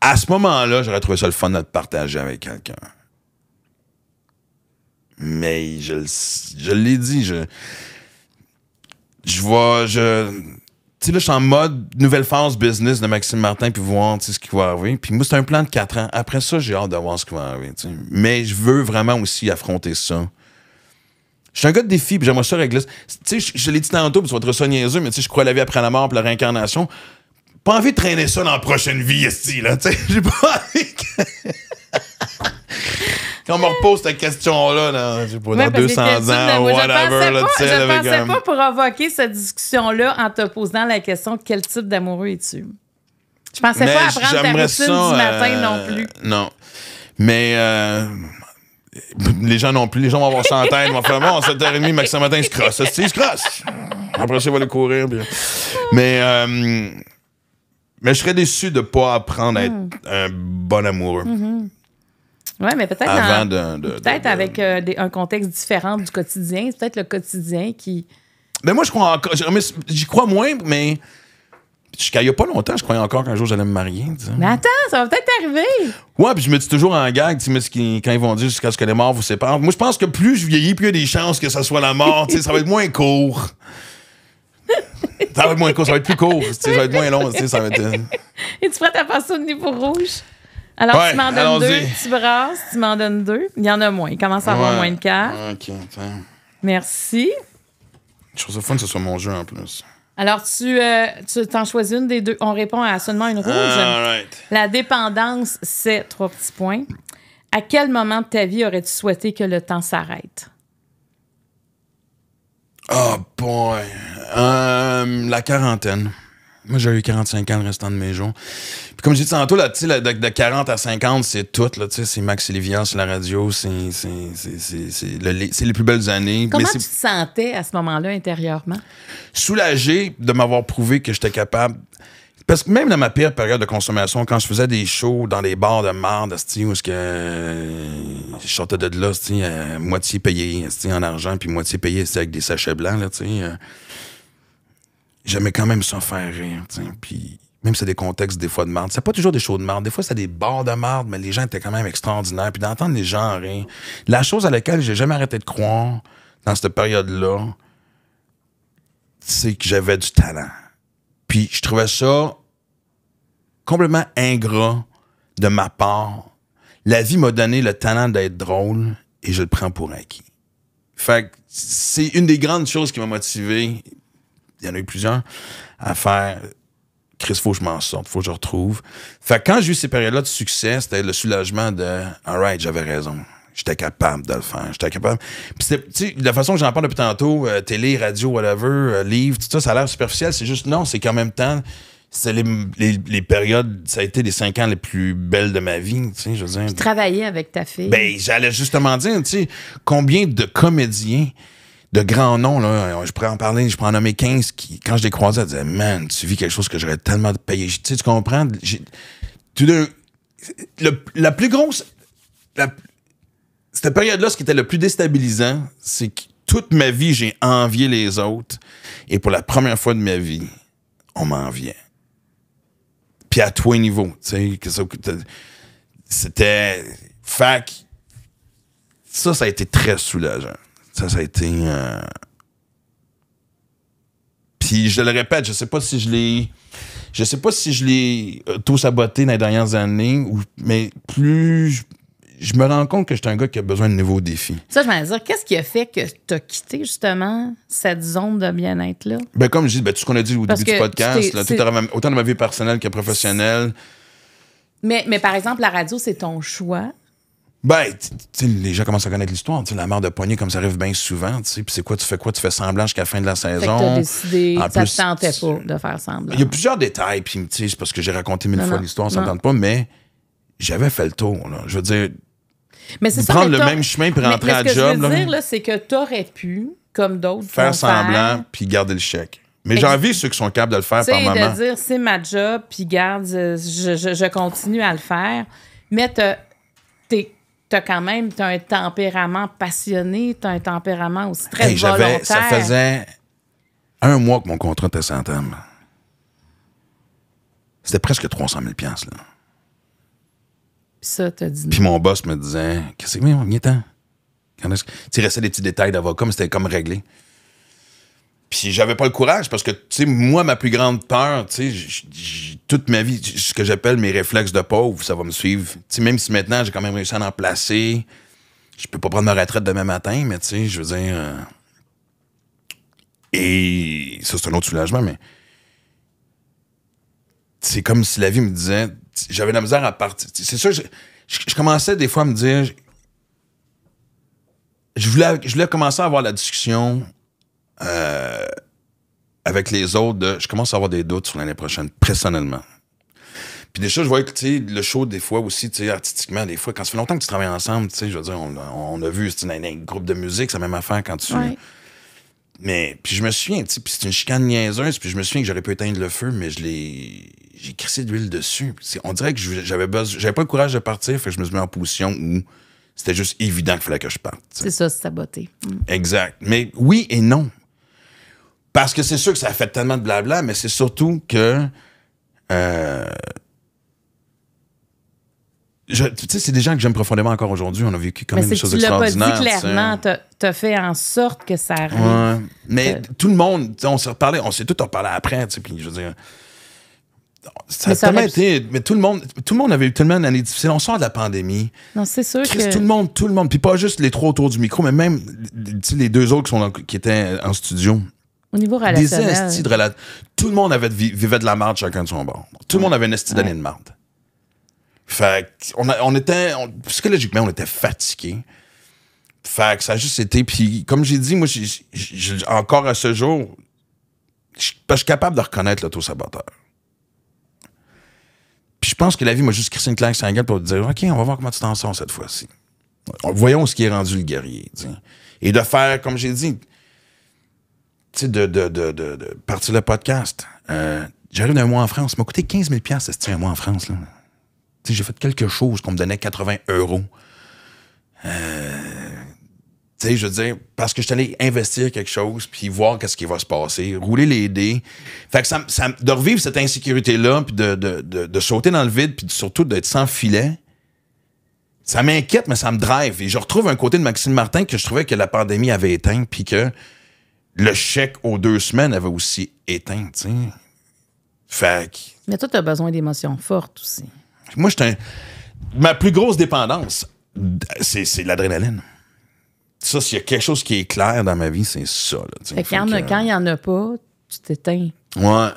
à ce moment-là, j'aurais trouvé ça le fun de partager avec quelqu'un. Mais je, l'ai dit, je. Je vois. Je, tu sais, là, je suis en mode nouvelle phase business de Maxime Martin, puis voir ce qui va arriver. Puis moi, c'est un plan de quatre ans. Après ça, j'ai hâte de voir ce qui va arriver. Mais je veux vraiment aussi affronter ça je suis un gars de défi, puis j'aimerais ça régler Tu sais, je l'ai dit tantôt, puis tu vas être ça niaiseux, mais tu sais, je crois la vie après la mort, puis la réincarnation. Pas envie de traîner ça dans la prochaine vie, esti, là. Tu sais, (laughs) j'ai pas envie Quand on me repose cette question-là, dans, je sais 200 ans, ou whatever, là, tu sais, Je pensais pas provoquer cette discussion-là en te posant la question quel type d'amoureux es-tu? Je pensais pas apprendre ta routine ça, du matin non euh, plus. Non. Mais euh, les gens non plus. Les gens vont avoir 100 ans, vont faire bon, 7h30, Maxime Matin, ils se crossent. Ils se crossent. Après ça, vais courir. Mais, euh, mais je serais déçu de ne pas apprendre à être hmm. un bon amoureux. Mm-hmm. Ouais, Oui, mais peut-être peut-être avec euh, un contexte différent du quotidien. C'est peut-être le quotidien qui. Mais ben, moi, je crois J'y crois moins, mais Jusqu'à il y a pas longtemps, je croyais encore qu'un jour j'allais me marier. Mais attends, ça va peut-être arriver. Ouais, puis je me dis toujours en gag, tu sais, quand ils vont dire jusqu'à ce que les morts vous séparent. Moi, je pense que plus je vieillis, plus il y a des chances que ça soit la mort. ça va être moins court. ça va être moins court, ça va être plus court. Ça va être moins long. Ça va être... Euh. Et tu prête à passer au niveau rouge? Alors, tu m'en donnes deux, tu brasses, tu m'en donnes deux. Il y en a moins. Il commence à avoir moins de cartes. OK, Merci. Je trouve ça fun que ce soit mon jeu en plus. Alors, euh, tu t'en choisis une des deux. On répond à seulement une rose. Ah, la dépendance, c'est trois petits points. À quel moment de ta vie aurais-tu souhaité que le temps s'arrête? Oh boy! Euh, la quarantaine. Moi, j'ai eu 45 ans le restant de mes jours. Puis comme je disais tantôt, là, de, 40 à 50, c'est tout. C'est Max Lévian, sur la radio, c'est les plus belles années. Comment tu te sentais à ce moment-là intérieurement? Soulagé de m'avoir prouvé que j'étais capable. Parce que même dans ma pire période de consommation, quand je faisais des shows dans des bars de marde, où que euh, je sortais de là, euh, moitié payé en argent, puis moitié payé avec des sachets blancs, euh, j'aimais quand même ça faire rire. tiens Puis même si c'est des contextes des fois de marde. c'est pas toujours des shows de marde. Des fois, c'est des bars de marde, mais les gens étaient quand même extraordinaires. Puis d'entendre les gens rire, la chose à laquelle j'ai jamais arrêté de croire dans cette période-là, c'est que j'avais du talent. Puis je trouvais ça complètement ingrat de ma part. La vie m'a donné le talent d'être drôle et je le prends pour acquis. Fait que c'est une des grandes choses qui m'a motivé il y en a eu plusieurs, à faire Chris, faut que je m'en sorte, faut que je retrouve. Fait quand j'ai eu ces périodes-là de succès, c'était le soulagement de right, j'avais raison. J'étais capable de le faire. J'étais capable. Puis, tu la façon que j'en parle depuis tantôt, euh, télé, radio, whatever, euh, livre, tout ça, ça a l'air superficiel. C'est juste non, c'est qu'en même temps, c'est les, périodes, ça a été les cinq ans les plus belles de ma vie, tu sais, je travaillais avec ta fille. Ben, j'allais justement dire, tu sais, combien de comédiens de grands noms, là, je pourrais en parler, je prends en nommer 15 qui, quand je les croisais, disaient Man, tu vis quelque chose que j'aurais tellement payé. Tu sais, tu comprends? la plus grosse. cette période-là, ce qui était le plus déstabilisant, c'est que toute ma vie, j'ai envié les autres. Et pour la première fois de ma vie, on m'enviait. Puis à tous les niveaux. Tu c'était. Fac. Ça, ça a été très soulageant. Ça, ça a été. Euh, Puis je le répète, je sais pas si je l'ai. Je sais pas si je l'ai euh, tout saboté dans les dernières années, ou... mais plus je me rends compte que j'étais un gars qui a besoin de nouveaux défis. Ça, je vais dire, qu'est-ce qui a fait que tu as quitté justement cette zone de bien-être-là? Ben, comme je dis, ben, tout ce qu'on a dit au début du podcast, autant de ma vie personnelle que professionnelle. Mais, mais par exemple, la radio, c'est ton choix. Ben, les gens commencent à connaître l'histoire. tu La mort de poignée, comme ça arrive bien souvent. Puis c'est quoi, tu fais quoi? Tu fais semblant jusqu'à la fin de la saison. Fait que décidé, ça tentait pas de faire semblant. Il y a plusieurs détails. Puis c'est parce que j'ai raconté mille fois l'histoire, ça ne pas. Mais j'avais fait le tour. Je veux dire, mais c'est prendre le même chemin pour rentrer à job. Ce que je veux dire, là, c'est que t'aurais pu, comme d'autres, faire semblant puis garder le chèque. Mais j'ai envie, ceux qui sont capables de le faire par moment. de dire, c'est ma job, puis garde, je, je, je, continue à le faire. Mais t'es t'as quand même un tempérament passionné, t'as un tempérament aussi très hey, volontaire. Ça faisait un mois que mon contrat était sans C'était presque 300 000 là. Puis ça, t'as dit... Puis mon boss me disait, « Qu'est-ce que c'est? Viens, hein? Tu restait des petits détails d'avocat, mais c'était comme réglé si j'avais pas le courage parce que, tu sais, moi, ma plus grande peur, tu sais, toute ma vie, ce que j'appelle mes réflexes de pauvre, ça va me suivre. Tu sais, même si maintenant j'ai quand même réussi à en placer, je peux pas prendre ma retraite demain matin, mais tu sais, je veux dire. Euh, et ça, c'est un autre soulagement, mais. C'est comme si la vie me disait. J'avais la misère à partir. C'est sûr, je, commençais des fois à me dire. Je voulais, je voulais, commencer à avoir la discussion euh, avec les autres, je commence à avoir des doutes sur l'année prochaine, personnellement. Puis des choses, je vois que le show, des fois aussi, artistiquement, des fois, quand ça fait longtemps que tu travailles ensemble, je veux dire, on, a vu, c'est un groupe de musique, c'est la même affaire quand tu. Mais, puis je me souviens, puis c'est une chicane niaiseuse, puis je me souviens que j'aurais pu éteindre le feu, mais je l'ai. J'ai crissé de l'huile dessus. on dirait que j'avais pas le courage de partir, fait que je me suis mis en position où c'était juste évident qu'il fallait que je parte. C'est ça, c'est saboter. Mm. Exact. Mais oui et non. Parce que c'est sûr que ça a fait tellement de blabla, mais c'est surtout que. Euh, tu sais, c'est des gens que j'aime profondément encore aujourd'hui. On a vécu quand même des choses extraordinaires. Mais clairement. as fait en sorte que ça arrive. Mais euh, tout le monde, on s'est reparlé, on s'est tout reparlé après, tu sais, puis je veux dire... Ça a tellement été... Mais tout le, monde, tout le monde avait eu tellement d'années difficiles. On sort de la pandémie. Non, c'est sûr que... Tout le monde, tout le monde. Puis pas juste les trois autour du micro, mais même les deux autres qui, sont qui étaient en studio. Au niveau relationnel. Tout le monde avait, vivait de la merde chacun de son bord. Tout le monde avait une esti d'année de merde. Fait on, on était, psychologiquement, on était fatigués. Fait ça a juste été. Puis, comme j'ai dit, moi, encore à ce jour, ben, je suis capable de reconnaître l'auto-saboteur. Puis, je pense que la vie m'a juste crissé une claque sur gueule pour dire OK, on va voir comment tu t'en sors cette fois-ci. Voyons ce qui est rendu le guerrier. Et de faire, comme j'ai dit, de, de, partir le podcast. Euh, j'arrive d'un mois en France. Ça m'a coûté 15 000 c'était un mois en France. J'ai fait quelque chose qu'on me donnait 80 euros. Euh, je veux dire, parce que je suis allé investir quelque chose, puis voir qu'est-ce qui va se passer, rouler les dés. Fait que ça, de revivre cette insécurité-là, puis de, de, sauter dans le vide, puis surtout d'être sans filet, ça m'inquiète, mais ça me drive. Et je retrouve un côté de Maxime Martin que je trouvais que la pandémie avait éteint, puis que le chèque aux deux semaines avait aussi éteint, tu sais. Fait que... Mais toi, t'as besoin d'émotions fortes aussi. Moi, j'étais. Ma plus grosse dépendance, c'est l'adrénaline. Ça, s'il y a quelque chose qui est clair dans ma vie, c'est ça. Là, fait quand, que... quand il n'y en a pas, tu t'éteins. Ouais.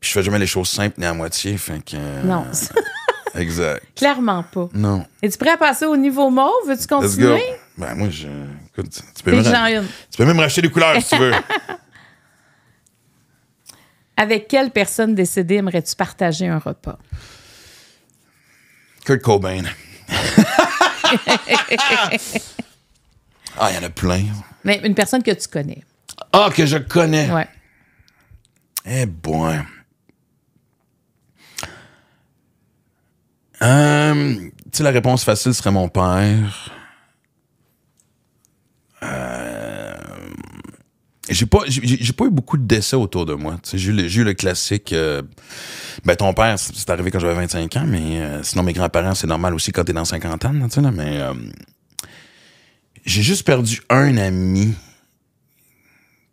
Puis je fais jamais les choses simples ni à moitié. Fait que. Euh, non. (laughs) exact. Clairement pas. Non. Es-tu prêt à passer au niveau mauve? Veux-tu continuer? Ben, moi, je. Écoute, tu peux, même, racheter des couleurs si tu veux. (laughs) Avec quelle personne décédée aimerais-tu partager un repas? Kurt Cobain. (laughs) ah, il y en a plein. Mais une personne que tu connais. Ah, que je connais. Ouais. Eh, bon. Euh, tu sais, la réponse facile serait mon père. Euh, j'ai pas, pas eu beaucoup de décès autour de moi. J'ai eu, le classique. Euh, ben, ton père, c'est arrivé quand j'avais 25 ans, mais euh, sinon, mes grands-parents, c'est normal aussi quand t'es dans 50 ans, mais j'ai juste perdu un ami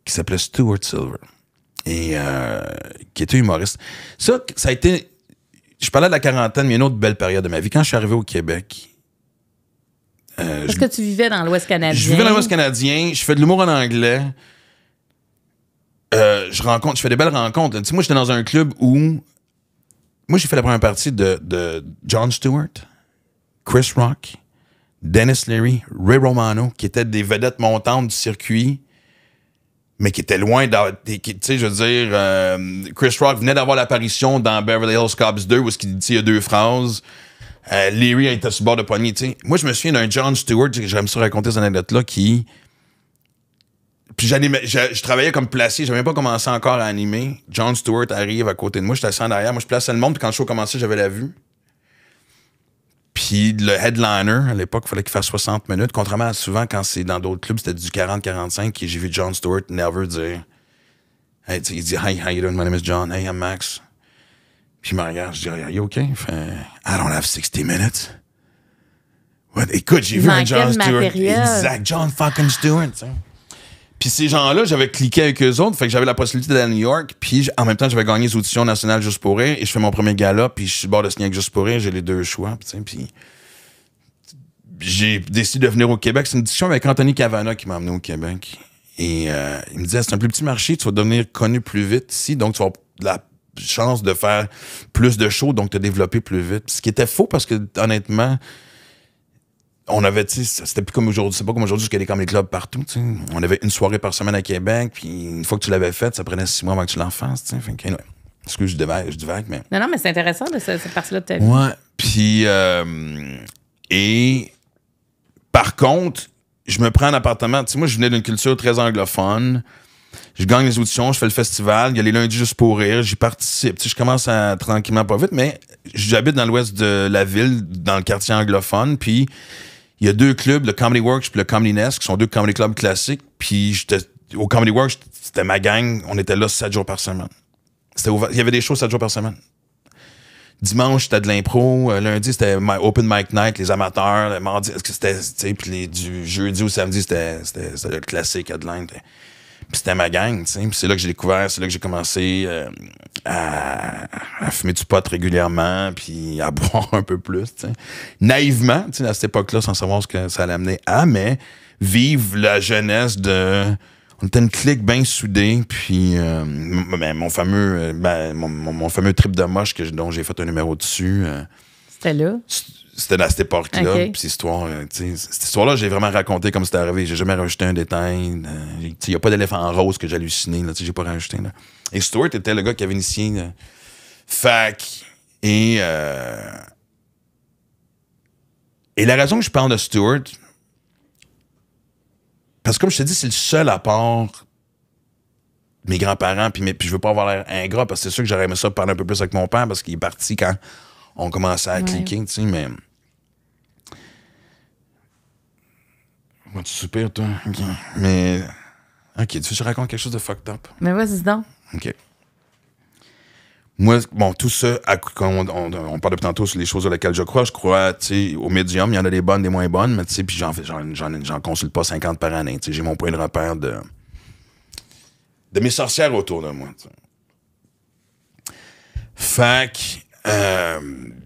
qui s'appelait Stuart Silver et qui était humoriste. Ça, ça a été. Je parlais de la quarantaine, mais une autre belle période de ma vie. Quand je suis arrivé au Québec, euh, est-ce que tu vivais dans l'Ouest canadien? Je vivais dans l'Ouest canadien, je fais de l'humour en anglais. Euh, je rencontre, je fais des belles rencontres. Tu moi, j'étais dans un club où. Moi, j'ai fait la première partie de, John Stewart, Chris Rock, Dennis Leary, Ray Romano, qui étaient des vedettes montantes du circuit, mais qui étaient loin d'être. Tu sais, je veux dire, euh, Chris Rock venait d'avoir l'apparition dans Beverly Hills Cops 2 où il dit il y a deux phrases. Euh, Leary était sur le bord de tu sais. Moi, je me souviens d'un John Stewart, j'aime ça raconter cette anecdote-là, qui. Puis je, je travaillais comme placé, j'avais pas commencé encore à animer. John Stewart arrive à côté de moi, j'étais assis en arrière, moi je plaçais le monde, puis quand le show commençait, j'avais la vue. Puis le headliner, à l'époque, il fallait qu'il fasse 60 minutes, contrairement à souvent quand c'est dans d'autres clubs, c'était du 40-45, et j'ai vu John Stewart nerveux dire. il dit Hi, how you doing? My name is John. Hey, I'm Max. Puis il me regarde, je dis, Are OK? I don't have 60 minutes. What? Écoute, j'ai vu un John Stewart. Exact, John fucking Stewart. Puis ces gens-là, j'avais cliqué avec eux autres, fait que j'avais la possibilité d'aller à New York, puis en même temps, j'avais gagné les auditions nationales juste pour rire, et je fais mon premier gala, puis je suis bord de signer juste pour rire, j'ai les deux choix, puis j'ai décidé de venir au Québec. C'est une discussion avec Anthony Cavana qui m'a amené au Québec. Et euh, il me disait, c'est un plus petit marché, tu vas devenir connu plus vite ici, donc tu vas de la chance de faire plus de shows, donc te développer plus vite. Ce qui était faux parce que, honnêtement, on avait, tu c'était plus comme aujourd'hui, c'est pas comme aujourd'hui, jusqu'à comme des clubs partout, tu On avait une soirée par semaine à Québec, puis une fois que tu l'avais faite, ça prenait six mois avant que tu l'en fasses, tu sais. que, je dis je mais. Non, non, mais c'est intéressant de cette partie-là de ta vie. Ouais. Puis, euh, et par contre, je me prends un appartement. Tu sais, moi, je venais d'une culture très anglophone je gagne les auditions, je fais le festival, il y a les lundis juste pour rire, j'y participe. je commence tranquillement pas vite, mais j'habite dans l'ouest de la ville, dans le quartier anglophone, puis il y a deux clubs, le Comedy Works et le Comedy Nest, qui sont deux comedy clubs classiques, puis au Comedy Works, c'était ma gang, on était là 7 jours par semaine. Il y avait des shows 7 jours par semaine. Dimanche, c'était de l'impro. Euh, lundi, c'était Open Mic Night, les amateurs. Le mardi, c'était, puis du jeudi au samedi, c'était le classique headline c'était ma gang, c'est là que j'ai découvert, c'est là que j'ai commencé euh, à, à, fumer du pot régulièrement, puis à (laughs) boire un peu plus, Naïvement, à cette époque-là, sans savoir ce que ça allait amener à, mais vivre la jeunesse de... On était une clique bien soudée, puis euh, ben, mon, fameux, euh, ben, mon, fameux trip de moche que, dont j'ai fait un numéro dessus... C'était là? C'était à cette époque-là. Puis cette histoire, euh, cette histoire-là, j'ai vraiment raconté comme c'était arrivé. J'ai jamais rajouté un détail. Euh, Il n'y a pas d'éléphant rose que j'ai halluciné. J'ai pas rajouté. Là. Et Stuart était le gars qui avait initié là. Euh, Fac. Et, et la raison que je parle de Stuart, parce que comme je te dis, c'est le seul à part mes grands-parents, puis, puis je veux pas avoir l'air ingrat, parce que c'est sûr que j'aurais aimé ça parler un peu plus avec mon père, parce qu'il est parti quand on commençait à cliquer, tu sais, mais. tu soupires, toi. Mais. Ok, tu veux que je raconte quelque chose de fucked up? Mais vas-y, donc. Ok. Moi, bon, tout ça, quand on, on, parle de tantôt sur les choses auxquelles je crois, je crois, tu sais, au médium, il y en a des bonnes, des moins bonnes, mais tu sais, puis j'en, j'en, consulte pas 50 par année, tu sais, j'ai mon point de repère de, de mes sorcières autour de moi, tu sais. Fac, euh,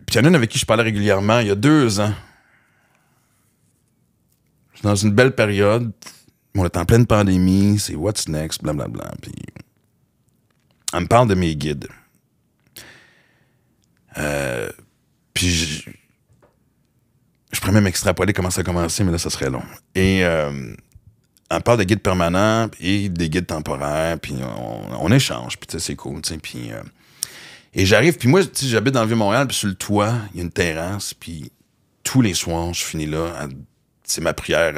puis il y en a une avec qui je parlais régulièrement il y a deux ans. Je dans une belle période. On est en pleine pandémie. C'est what's next, blablabla. Puis elle me parle de mes guides. Euh, puis je, je, pourrais même extrapoler comment ça a commencé, mais là, ça serait long. Et euh, on parle de guides permanents et des guides temporaires, puis on, échange, puis c'est cool, tu Puis euh, et j'arrive, puis moi, tu sais, j'habite dans le Vieux-Montréal, puis sur le toit, il y a une terrasse, puis tous les soirs, je finis là. C'est ma prière.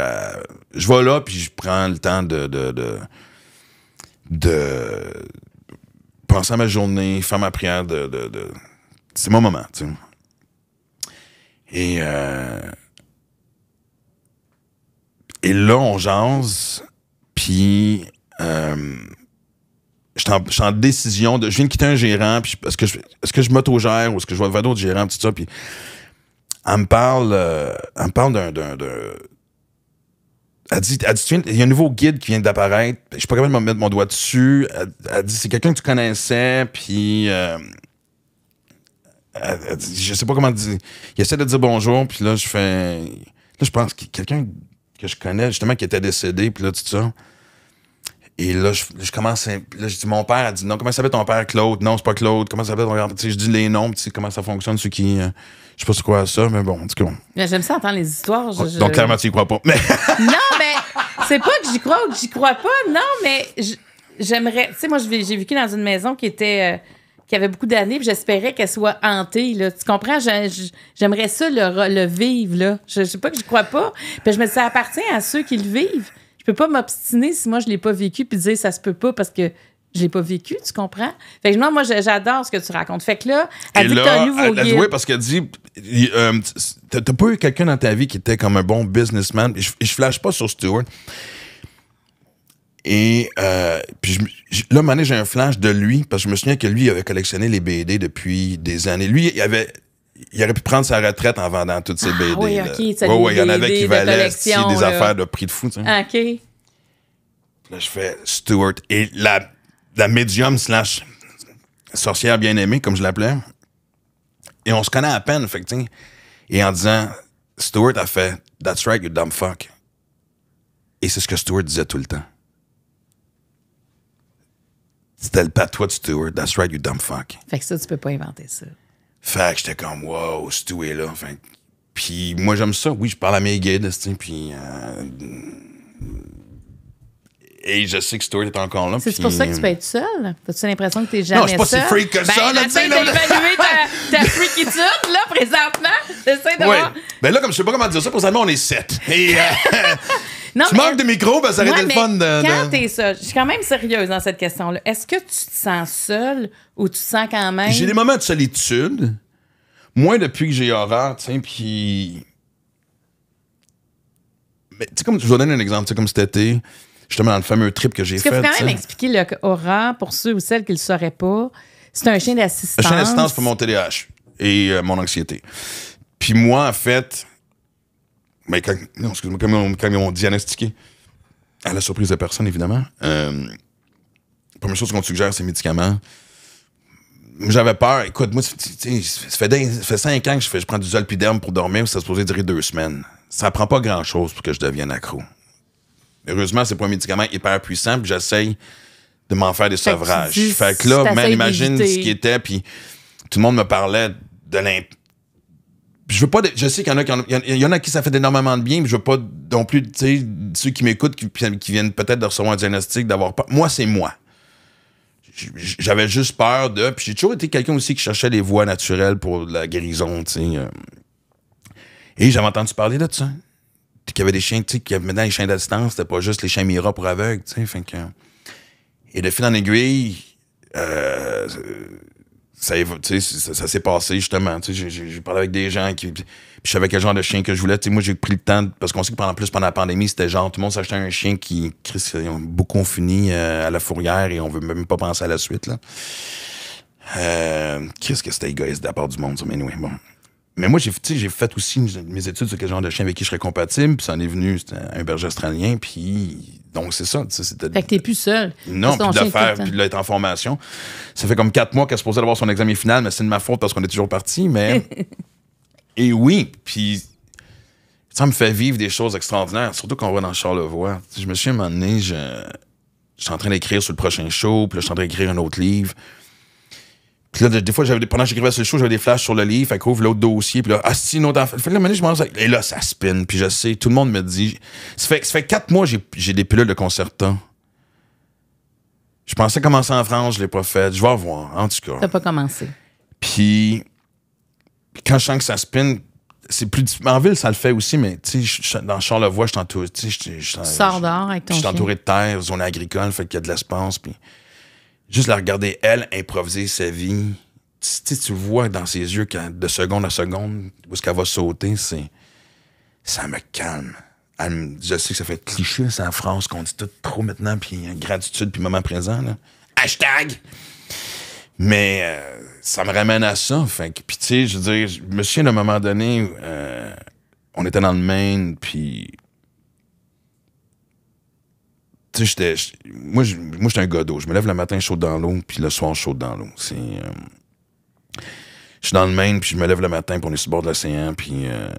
Je vais là, puis je prends le temps de, de, de, penser à ma journée, faire ma prière. De, C'est mon moment, tu sais. Et, euh... Et là, on jase, puis... Euh je suis en, décision de. Je viens de quitter un gérant, puis est-ce que je, je m'auto-gère ou est-ce que je vais vers d'autres gérants, tout ça. Puis elle me parle, euh, parle d'un. elle dit, il y a un nouveau guide qui vient d'apparaître. Je suis pas capable de me mettre mon doigt dessus. Elle, dit, c'est quelqu'un que tu connaissais, puis. Euh, je sais pas comment dire. Il essaie de dire bonjour, puis là, je fais. Là, je pense que quelqu'un que je connais, justement, qui était décédé, puis là, tout ça. Et là, je, commence. là, je dis mon père, a dit non, comment s'appelle ton père, Claude Non, c'est pas Claude. Comment s'appelle ton grand Je dis les noms, sais, comment ça fonctionne, ceux qui. Euh, je sais pas ce quoi ça, mais bon, en tout cas. J'aime ça entendre les histoires. Donc, clairement, tu y crois pas. (laughs) non, mais c'est pas que j'y crois ou que j'y crois pas. Non, mais j'aimerais. Tu sais, moi, j'ai vécu dans une maison qui était. Euh, qui avait beaucoup d'années, puis j'espérais qu'elle soit hantée. Là. Tu comprends? J'aimerais ça le, vivre. Là. Je, sais pas que je crois pas. Puis je me dis, ça appartient à ceux qui le vivent je peux pas m'obstiner si moi je l'ai pas vécu puis dire ça se peut pas parce que je l'ai pas vécu, tu comprends? Fait que moi, j'adore ce que tu racontes. Fait que là, elle dit que t'as un nouveau oui, parce qu'elle dit, euh, t'as pas eu quelqu'un dans ta vie qui était comme un bon businessman. Je, je flash pas sur Stewart. Et euh, puis je, là, j'ai un flash de lui, parce que je me souviens que lui, il avait collectionné les BD depuis des années. Lui, il avait il aurait pu prendre sa retraite en vendant toutes ses ah BD. Ouais, il y en avait qui valaient des affaires de prix de fou. Ah, OK. Là, je fais Stewart. Et la, la médium slash sorcière bien-aimée, comme je l'appelais. Et on se connaît à peine, fait Et en disant, Stewart a fait That's right, you dumb fuck. Et c'est ce que Stewart disait tout le temps. C'était le patois de Stewart. That's right, you dumb fuck. Fait que ça, tu peux pas inventer ça. Fait que j'étais comme, wow, tout est là. Fait puis moi, j'aime ça. Oui, je parle à mes guides, puis. Euh, et je sais que Stuart est encore là. C'est pour ça que tu peux être seul? T'as-tu l'impression que t'es jamais seul? Non, je suis pas si freak que ça, ben, là, tu sais. T'as évalué ta, (laughs) freakitude, là, présentement. J'essaie de voir. Ben là, comme je sais pas comment dire ça, pour présentement, on est sept. Et, euh, (laughs) Non, tu manques de micro, ben, ça aurait le fun. De, quand t'es ça, je suis quand même sérieuse dans cette question-là. Est-ce que tu te sens seul ou tu te sens quand même. J'ai des moments de solitude. Moi, depuis que j'ai horreur, tu sais, puis. Mais tu sais, comme je vous donne un exemple, tu sais, comme cet été, justement, dans le fameux trip que j'ai fait. Est-ce que quand même expliquer le pour ceux ou celles qui le sauraient pas. C'est un chien d'assistance. Un chien d'assistance pour mon TDAH et euh, mon anxiété. Puis moi, en fait, mais quand, non, excuse-moi, quand, ils m'ont diagnostiqué, à la surprise de personne, évidemment, euh, première chose qu'on suggère, c'est médicaments. J'avais peur. Écoute, moi, ça fait, ça fait cinq ans que je, je prends du zolpiderme pour dormir, ça se posait durer deux semaines. Ça prend pas grand-chose pour que je devienne accro. Heureusement, c'est pas un médicament hyper puissant, puis j'essaye de m'en faire des sevrages. fait que là, man, imagine ce qui était, puis tout le monde me parlait de l'impact je veux pas. je sais qu'il y en a qui, il y en a qui ça fait énormément de bien, mais je veux pas non plus, tu sais, ceux qui m'écoutent, qui, viennent peut-être de recevoir un diagnostic, d'avoir peur. Moi, c'est moi. J'avais juste peur de. Puis j'ai toujours été quelqu'un aussi qui cherchait des voies naturelles pour la guérison, tu sais. Euh. Et j'avais entendu parler de ça. Qu'il y avait des chiens, tu sais, qu'il y avait maintenant les chiens d'assistance, c'était pas juste les chiens Mira pour aveugles, tu sais. que. Et de fil en aiguille, euh, ça, ça s'est passé justement. J'ai parlé avec des gens qui. Puis je savais quel genre de chien que je voulais. sais, moi, j'ai pris le temps. parce qu'on sait que pendant plus pendant la pandémie, c'était genre tout le monde s'achetait un chien qui. Chris, beaucoup fini euh, à la fourrière et on veut même pas penser à la suite. là. Euh, quest que c'était égoïste de la part du monde, mais anyway, bon. Mais moi, j'ai fait aussi mes études sur quel genre de chien avec qui je serais compatible. Puis ça en est venu, c'était un berger australien. Puis donc, c'est ça. Fait que t'es plus seul. Non, puis de le faire, puis de l'être en formation. Ça fait comme quatre mois qu'elle se posait d'avoir son examen final, mais c'est de ma faute parce qu'on est toujours parti. Mais. (laughs) Et oui, puis ça me fait vivre des choses extraordinaires, surtout quand on va dans Charlevoix. Je me suis un moment donné, je, suis en train d'écrire sur le prochain show, puis là, je suis en train d'écrire un autre livre. Puis là, des fois, j'avais, pendant que j'écrivais sur le show, j'avais des flashs sur le livre, fait ouvre l'autre dossier, puis là, ah, si, une autre affaire. Fait là, je disais, et là, ça spin, puis je sais, tout le monde me dit. Ça fait, fait quatre mois, j'ai, j'ai des pilules de concertant. Je pensais commencer en France, je l'ai pas fait. Je vais voir, en tout cas. T'as pas commencé. Puis, quand je sens que ça spin, c'est plus En ville, ça le fait aussi, mais tu sais, dans Charlevoix, je entouré... Tu sors avec Je suis entouré de terre, zone agricole, fait qu'il y a de l'espace, puis. Juste la regarder, elle, improviser sa vie. Tu, tu vois dans ses yeux quand, de seconde à seconde où est ce qu'elle va sauter, c'est. Ça me calme. Elle, je sais que ça fait cliché, ça, en France, qu'on dit tout trop maintenant, puis gratitude, puis moment présent. Là. Hashtag! Mais euh, ça me ramène à ça. Fait puis tu sais, je veux dire, je me souviens d'un moment donné, euh, on était dans le Maine, puis tu sais, moi, j'étais un godot. Je me lève le matin chaud dans l'eau, puis le soir chaud dans l'eau. C'est. Euh, je suis dans le Maine, puis je me lève le matin, pour on sur le bord de l'océan, puis euh,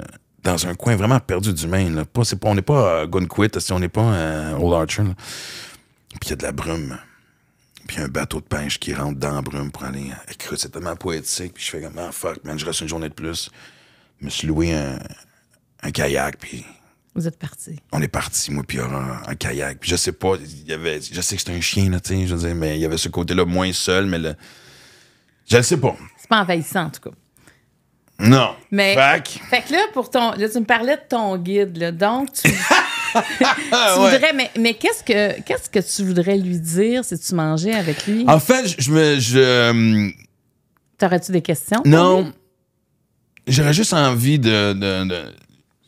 dans un coin vraiment perdu du Maine. Là. Pas, c'est pas, on n'est pas à euh, Gunquit, on n'est pas à Old Archer. Puis il y a de la brume. Puis un bateau de pêche qui rentre dans la brume pour aller. Écoute, c'est tellement poétique. Puis je fais comme, ah, fuck, man, je reste une journée de plus. Je me suis loué un, un kayak, puis vous êtes parti. On est parti, moi, puis un kayak. Puis je sais pas, il y avait, je sais que c'était un chien, là, tu je mais il y avait ce côté-là moins seul, mais le. Je le sais pas. C'est pas envahissant, en tout cas. Non. Mais. Fac. Fait là, pour ton. Là, tu me parlais de ton guide, là. Donc, tu. (laughs) (laughs) voudrais, mais, qu'est-ce que qu'est-ce que tu voudrais lui dire si tu mangeais avec lui? En fait, je me. Euh, T'aurais-tu des questions? Non. J'aurais juste envie de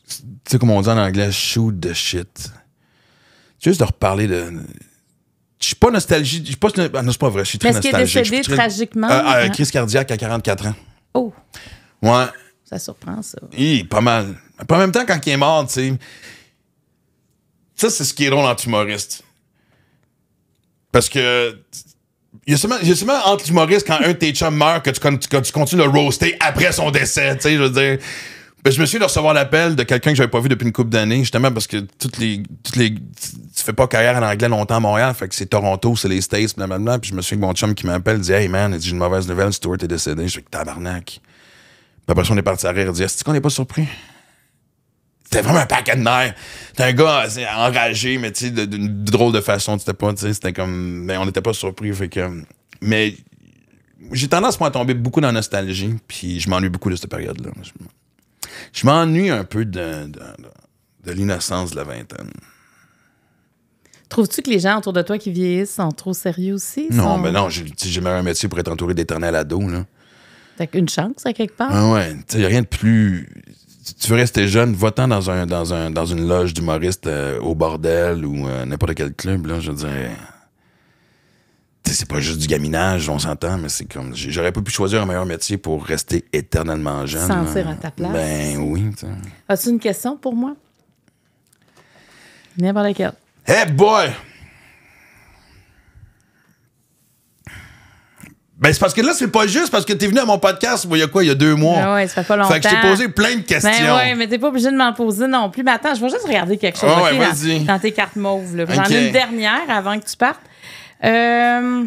tu sais, comment on dit en anglais, shoot the shit. Juste de reparler de. Je suis pas nostalgique. Je suis pas. Ah non, c'est pas vrai. Je suis très nostalgique. est qu'il est décédé tragiquement? Euh, euh, hein? crise cardiaque à 44 ans. Oh. Ouais. Ça surprend, ça. Oui, pas mal. pas en même temps, quand il est mort, tu sais. Ça, c'est ce qui est drôle en humoriste. Parce que. Il y a seulement, seulement entre humoriste quand un de tes chums meurt que tu, que tu continues de roaster après son décès, tu sais, je veux dire. Ben, je me suis de recevoir l'appel de quelqu'un que j'avais pas vu depuis une couple d'années, justement parce que toutes les, toutes les, tu fais pas carrière en anglais longtemps à Montréal, fait que c'est Toronto, c'est les States, blablabla. Puis je me suis que mon chum qui m'appelle dit Hey man, j'ai une mauvaise nouvelle, Stuart est décédé. Je suis tabarnak. Puis après on est parti à rire, il dit Est-ce qu'on est pas surpris? C'était vraiment un paquet de nerfs. T'es un gars enragé, mais tu sais, d'une drôle de façon. tu C'était pas, tu sais, c'était comme. Mais on n'était pas surpris, fait que. Mais j'ai tendance, moi, à tomber beaucoup dans la nostalgie, puis je m'ennuie beaucoup de cette période-là. Je m'ennuie un peu de, de, l'innocence de la vingtaine. Trouves-tu que les gens autour de toi qui vieillissent sont trop sérieux aussi? Non, mais ben non, j'ai même un métier pour être entouré d'éternels ados. Là. T'as une chance à quelque part? Ah ouais, il a rien de plus. tu veux rester jeune, va dans, un, dans, un, dans une loge d'humoriste euh, au bordel ou euh, n'importe quel club. Là, je veux c'est pas juste du gaminage, on s'entend, mais c'est comme. J'aurais pas pu choisir un meilleur métier pour rester éternellement jeune. Sentir à ta place. Ben oui. As-tu une question pour moi? par laquelle. Hey boy! Ben, c'est parce que là, c'est pas juste parce que t'es venu à mon podcast, il y a quoi, il y a deux mois. Ben ouais, ça fait pas longtemps. Fait que je t'ai posé plein de ben questions. Ben ouais, mais t'es pas obligé de m'en poser non plus. Mais attends, je vais juste regarder quelque chose. Oh, vas-y. Dans, tes cartes mauves, J'en ai une dernière avant que tu partes. Euh...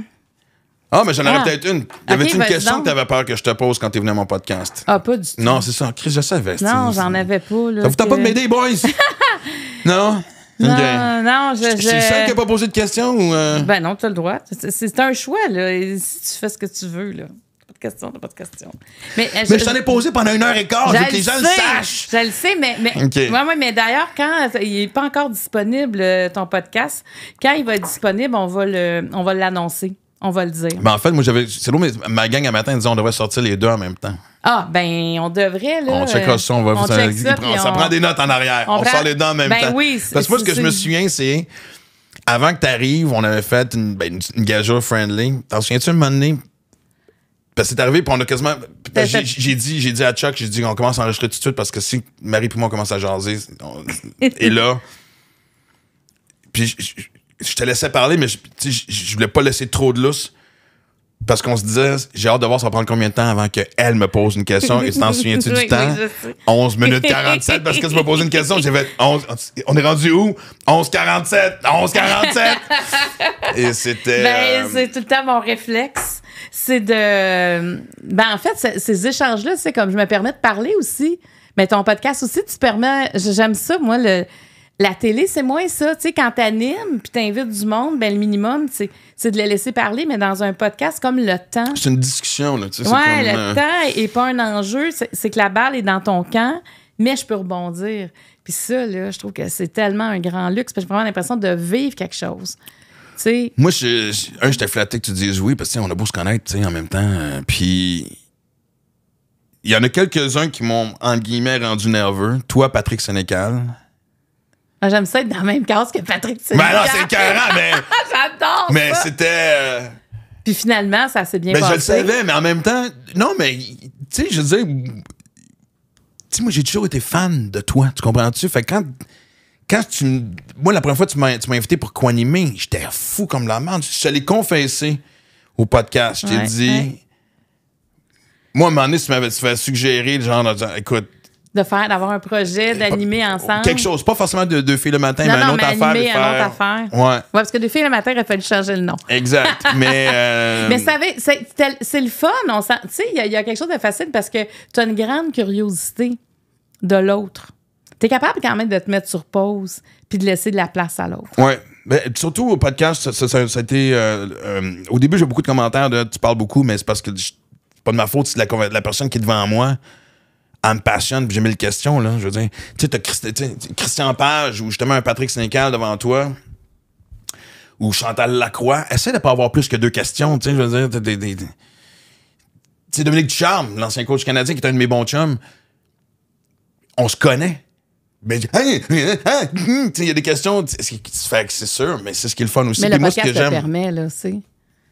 Ah, mais j'en aurais ah. peut-être une. Y avait-tu une question que que t'avais peur que je te pose quand t'es venu à mon podcast? Ah, pas du tout. Non, c'est ça. Chris, je savais. Non, j'en avais pas. Là, ça pas de m'aider, boys? (laughs) non? Non, je. C'est ça le qui pas posé de questions ou. Euh? Ben non, tu as le droit. C'est un choix, là. Si tu fais ce que tu veux, là question, t'as pas de question. Mais, euh, mais je, t'en ai posé pendant une heure et quart, je que les gens le sachent. Je le sais, mais, mais, okay. mais d'ailleurs, quand il n'est pas encore disponible, euh, ton podcast, quand il va être disponible, on va, l'annoncer. On va le dire. mais ben, en fait, moi, j'avais. C'est lourd, mais ma gang à matin disait on devrait sortir les deux en même temps. Ah, ben, on devrait, là. On checkera ça, on va. vous ça, prend, ça prend des notes en arrière. On, sort les deux en même ben temps. oui. Parce que moi, ce que je me souviens, c'est. Avant que tu arrives, on avait fait une, ben, friendly. T'en souviens-tu un moment donné? Parce c'est arrivé, puis on a quasiment. J'ai, dit, j'ai dit à Chuck, j'ai dit qu'on commence à enregistrer tout de suite parce que si Marie et moi on commence à jaser, et là, puis je, te laissais parler, mais je, je voulais pas laisser trop de lousse parce qu'on se disait, j'ai hâte de voir ça prendre combien de temps avant qu'elle me pose une question. Et tu t'en souviens-tu du (laughs) temps? 11 minutes 47 parce que tu m'as posé une question. J'ai fait 11, on est rendu où? 11 47, 11 47. et c'était. Ben, euh, c'est tout le temps mon réflexe. C'est de. Ben, en fait, ces échanges-là, c'est comme je me permets de parler aussi. Mais ton podcast aussi, tu permets. J'aime ça, moi, le la télé, c'est moins ça. Tu sais, quand t'animes puis t'invites du monde, ben le minimum, c'est de les laisser parler, mais dans un podcast, comme le temps. C'est une discussion, là. Ouais, le euh, temps n'est pas un enjeu. C'est que la balle est dans ton camp, mais je peux rebondir. Puis ça, là, je trouve que c'est tellement un grand luxe. J'ai vraiment l'impression de vivre quelque chose. sais. Moi, je, un, j'étais flatté que tu dises oui, parce que on a beau se connaître en même temps. Euh, puis. Il y en a quelques-uns qui m'ont, entre guillemets, rendu nerveux. Toi, Patrick Sénécal. Ah, j'aime ça être dans la même case que Patrick Mais Ben non, c'est écœurant, mais. (laughs) Ah, j'adore! Mais c'était. Euh, Puis finalement, ça s'est bien passé ben, mais Je le savais, mais en même temps, non, mais tu sais, je veux dire, tu sais, moi, j'ai toujours été fan de toi, tu comprends-tu? Fait que quand, quand tu. Moi, la première fois, tu m'as invité pour co-animer, j'étais fou comme la merde. Je te l'ai confessé au podcast. Je t'ai dit. Moi, à un moment donné, tu m'avais fait suggérer, genre, genre écoute, de faire, d'avoir un projet, d'animer ensemble. Quelque chose, pas forcément de deux filles le matin, mais, non, autre affaire, Ouais. parce que deux filles le matin, il a fallu changer le nom. Exact. (laughs) mais. Euh, mais savez c'est le fun. Tu sais, il y, a quelque chose de facile parce que tu as une grande curiosité de l'autre. Tu es capable quand même de te mettre sur pause puis de laisser de la place à l'autre. Ouais. surtout au podcast, ça, a été. Euh, euh, au début, j'ai beaucoup de commentaires de tu parles beaucoup, mais c'est parce que pas de ma faute, c'est la, la personne qui est devant moi elle me passionne, puis j'ai mille questions, là. Je veux dire, tu sais, t'as Christian Page ou justement un Patrick Sincal devant toi ou Chantal Lacroix. Essaie de pas avoir plus que deux questions, tu sais, je veux dire, Tu sais, Dominique Ducharme, l'ancien coach canadien qui est un de mes bons chums, on se connaît. Ben, hmm, il y a des questions, c'est sûr, mais c'est ce qui est le fun aussi. Mais le moi, ce que j'aime.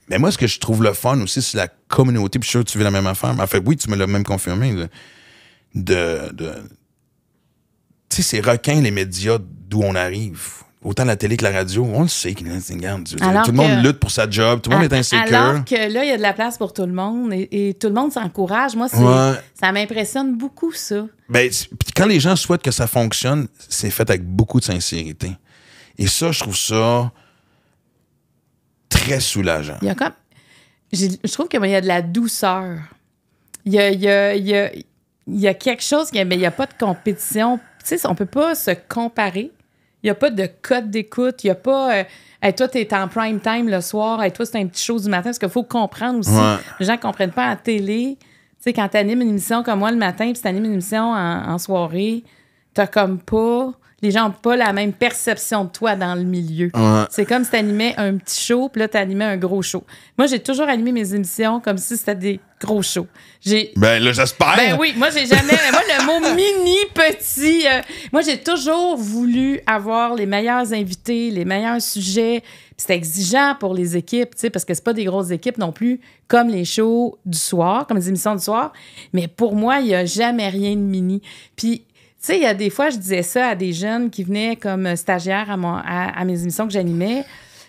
Mais moi, ce que je trouve le fun aussi, c'est la communauté. Puis je suis sûr que tu veux la même affaire. En fait, oui, tu me l'as même confirmé de. de tu sais, c'est requin, les médias d'où on arrive. Autant la télé que la radio, on le sait qu'il est une Tout le monde lutte pour sa job, tout le monde est insécure. Alors que là, il y a de la place pour tout le monde et, tout le monde s'encourage. Moi, ça m'impressionne beaucoup, ça. Ben, quand les gens souhaitent que ça fonctionne, c'est fait avec beaucoup de sincérité. Et ça, je trouve ça très soulageant. Il y a comme. Je trouve qu'il ben, y a de la douceur. il y a, il y a il y a quelque chose, mais il n'y a pas de compétition. Tu sais, on peut pas se comparer. Il n'y a pas de code d'écoute. Il n'y a pas. et euh, toi, tu es en prime time le soir. et toi, c'est un petit show du matin. Parce qu'il faut comprendre aussi. Les gens ne comprennent pas en télé. Tu sais, quand tu animes une émission comme moi le matin, puis tu animes une émission en, soirée, tu comme pas les gens n'ont pas la même perception de toi dans le milieu. C'est comme si tu animais un petit show, puis là, tu animais un gros show. Moi, j'ai toujours animé mes émissions comme si c'était des gros shows. J'ai... Ben là, j'espère. Ben oui, moi, j'ai jamais. moi, le mot (laughs) mini, petit. Euh, moi, j'ai toujours voulu avoir les meilleurs invités, les meilleurs sujets. C'est exigeant pour les équipes, parce que c'est pas des grosses équipes non plus, comme les shows du soir, comme les émissions du soir. Mais pour moi, il y a jamais rien de mini. Puis tu sais, il y a des fois, je disais ça à des jeunes qui venaient comme stagiaires à, mon, à, mes émissions que j'animais.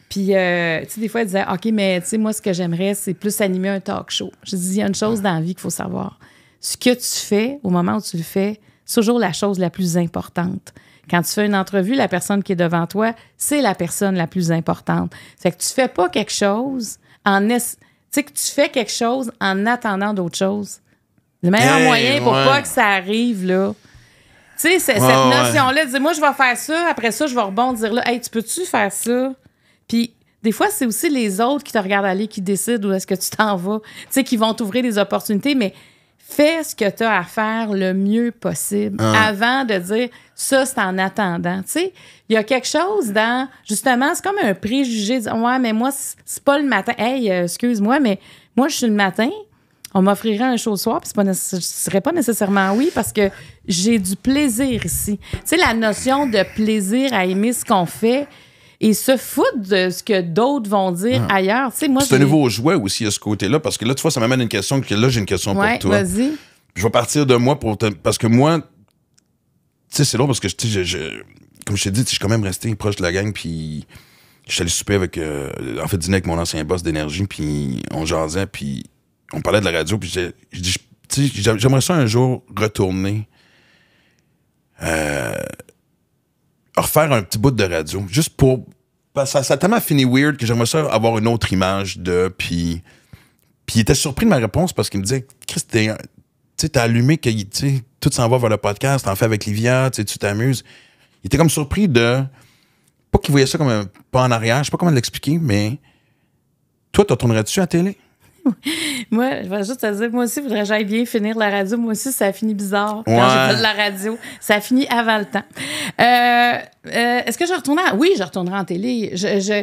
Puis, euh, tu sais, des fois, ils disaient, OK, mais tu sais, moi, ce que j'aimerais, c'est plus animer un talk show. Je dis, il y a une chose dans la vie qu'il faut savoir. Ce que tu fais au moment où tu le fais, c'est toujours la chose la plus importante. Quand tu fais une entrevue, la personne qui est devant toi, c'est la personne la plus importante. C'est que tu fais pas quelque chose en es... tu sais que tu fais quelque chose en attendant d'autres choses. Le meilleur moyen pour pas que ça arrive là, tu sais, cette notion-là, dire, moi, je vais faire ça, après ça, je vais rebondir là. Hey, tu peux-tu faire ça? Puis des fois, c'est aussi les autres qui te regardent aller qui décident où est-ce que tu t'en vas, tu sais, qui vont t'ouvrir des opportunités, mais fais ce que tu as à faire le mieux possible avant de dire ça, c'est en attendant. Tu sais, il y a quelque chose dans, justement, c'est comme un préjugé, de dire, ouais, mais moi, c'est pas le matin. Hey, euh, excuse-moi, mais moi, je suis le matin on m'offrirait un show soir, puis ne serait pas nécessairement oui parce que j'ai du plaisir ici. Tu sais, la notion de plaisir à aimer ce qu'on fait et se foutre de ce que d'autres vont dire ah. ailleurs. Tu sais, moi, c'est un nouveau jouet aussi à ce côté-là parce que là, tu vois, ça m'amène une question que là, j'ai une question pour toi. Vas-y. Je vais partir de moi pour parce que moi, tu sais, c'est long parce que je, sais comme je t'ai dit, je suis quand même resté proche de la gang, puis. suis allé souper avec, euh, en fait, dîner avec mon ancien boss d'énergie, puis on jasait, puis on parlait de la radio, puis je, tu sais, j'aimerais ça un jour retourner, euh, refaire un petit bout de radio, juste pour. Parce que ça, a tellement fini weird que j'aimerais ça avoir une autre image de. Puis, puis il était surpris de ma réponse parce qu'il me disait, Chris, t'es, t'as allumé que tout s'en va vers le podcast, t'en fais avec Livia, tu t'amuses. Il était comme surpris de. Pas qu'il voyait ça comme pas en arrière, je sais pas comment l'expliquer, mais toi, tu tournerais dessus à télé? (laughs) moi, je vais juste te dire, moi aussi, je voudrais bien finir la radio. Moi aussi, ça finit bizarre quand je parle de la radio. Ça finit avant le temps. Euh, euh, est-ce que je retournerai? Oui, je retournerai en télé. Je, je,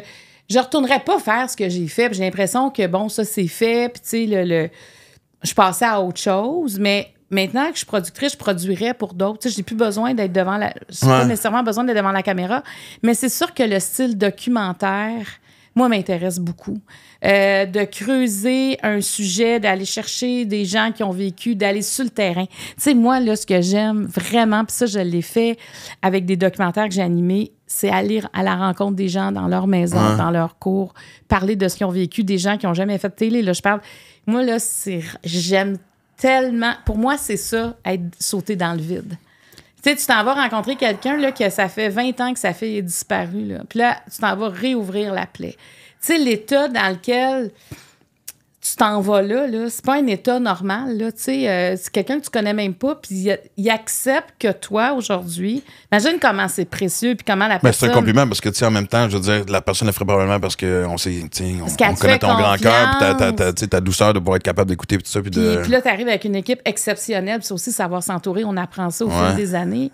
je retournerai pas faire ce que j'ai fait. J'ai l'impression que, bon, ça, c'est fait. Puis, tu sais, le, je passais à autre chose. Mais maintenant que je suis productrice, je produirais pour d'autres. Tu sais, j'ai plus besoin d'être devant la... pas nécessairement besoin d'être devant la caméra. Mais c'est sûr que le style documentaire moi, m'intéresse beaucoup. Euh, de creuser un sujet, d'aller chercher des gens qui ont vécu, d'aller sur le terrain. Tu sais, moi, là, ce que j'aime vraiment, puis ça, je l'ai fait avec des documentaires que j'ai animés, c'est aller à la rencontre des gens dans leur maison, dans leur cours, parler de ce qu'ils ont vécu, des gens qui n'ont jamais fait de télé. Là, je parle. Moi, là, c'est, j'aime tellement. Pour moi, c'est ça, être sauté dans le vide. Tu sais, tu t'en vas rencontrer quelqu'un là, que ça fait 20 ans que sa fille est disparue. Là. Puis là, tu t'en vas réouvrir la plaie. Tu sais, l'état dans lequel tu t'en vas là, là c'est pas un état normal. Là, sais. Euh, c'est quelqu'un que tu connais même pas, puis il, accepte que toi, aujourd'hui, imagine comment c'est précieux, puis comment la personne. c'est un compliment parce que, tu sais, en même temps, je veux dire, la personne le ferait probablement parce qu'on sait, on, on connaît ton grand cœur, puis ta, douceur de pouvoir être capable d'écouter, puis tout ça. Puis, de... puis là, tu arrives avec une équipe exceptionnelle, puis c'est aussi savoir s'entourer, on apprend ça au fil des années.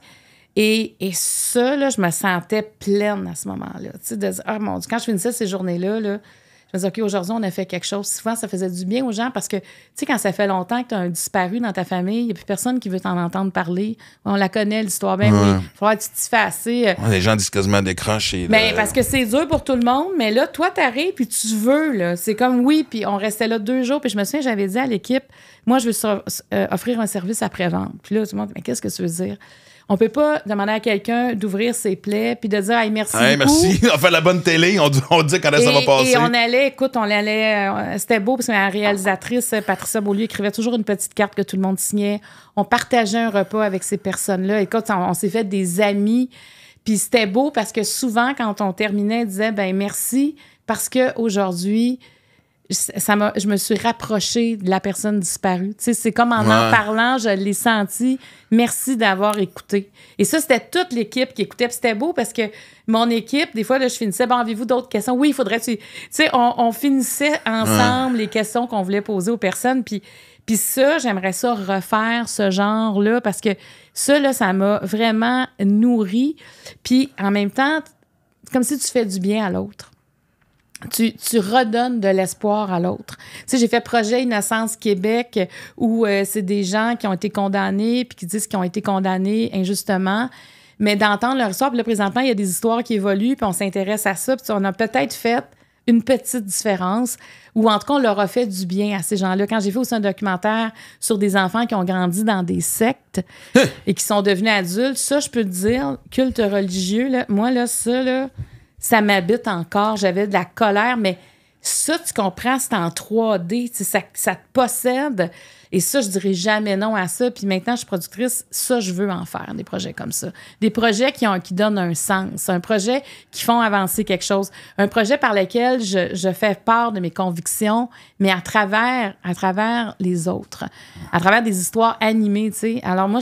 Et, ça, là, je me sentais pleine à ce moment-là. Tu sais, de dire, ah mon Dieu, quand je finissais ces journées-là, là je me OK, aujourd'hui, on a fait quelque chose. Souvent, ça faisait du bien aux gens parce que, tu sais, quand ça fait longtemps que tu as un disparu dans ta famille, il n'y a plus personne qui veut t'en entendre parler. On la connaît, l'histoire. Ben oui, il faudra que tu t'y les gens disent quasiment décroche. Ben, parce que c'est dur pour tout le monde, mais là, toi, tu t'arrives, puis tu veux, là. C'est comme oui, puis on restait là deux jours, puis je me souviens, j'avais dit à l'équipe, moi, je veux euh, offrir un service après-vente. Puis là, tout le monde, mais qu'est-ce que tu veux dire? On peut pas demander à quelqu'un d'ouvrir ses plaies puis de dire hey, merci. merci. (laughs) On fait la bonne télé, on dit, on quand ça va passer. Et on allait, écoute, on allait. Euh, c'était beau parce que la réalisatrice, Patricia Beaulieu, écrivait toujours une petite carte que tout le monde signait. On partageait un repas avec ces personnes-là. Écoute, on, s'est fait des amis. Puis c'était beau parce que souvent, quand on terminait, on disait ben merci parce que aujourd'hui ça je me suis rapprochée de la personne disparue. Tu sais, c'est comme en en parlant, je l'ai senti. Merci d'avoir écouté. Et ça, c'était toute l'équipe qui écoutait. c'était beau parce que mon équipe, des fois, je finissais, bon, avez-vous d'autres questions? Oui, il faudrait... Tu sais, on, finissait ensemble les questions qu'on voulait poser aux personnes. Puis, puis ça, j'aimerais ça refaire ce genre-là parce que ça, là, ça m'a vraiment nourri. Puis en même temps, c'est comme si tu fais du bien à l'autre. Tu, redonnes de l'espoir à l'autre. Tu sais, j'ai fait projet Innocence Québec où euh, c'est des gens qui ont été condamnés puis qui disent qu'ils ont été condamnés injustement. Mais d'entendre leur histoire, puis là, présentement, il y a des histoires qui évoluent, puis on s'intéresse à ça, puis on a peut-être fait une petite différence, ou en tout cas, on leur a fait du bien à ces gens-là. Quand j'ai fait aussi un documentaire sur des enfants qui ont grandi dans des sectes hein? et qui sont devenus adultes, ça, je peux te dire, culte religieux, moi, là, ça, là, ça m'habite encore. J'avais de la colère, mais ça, tu comprends, c'est en 3D. Ça, ça te possède. Et ça, je dirais jamais non à ça. Puis maintenant, je suis productrice, ça, je veux en faire des projets comme ça. Des projets qui, ont, qui donnent un sens, un projet qui font avancer quelque chose, un projet par lequel je, je fais part de mes convictions, mais à travers, à travers les autres, à travers des histoires animées, tu sais. Alors moi,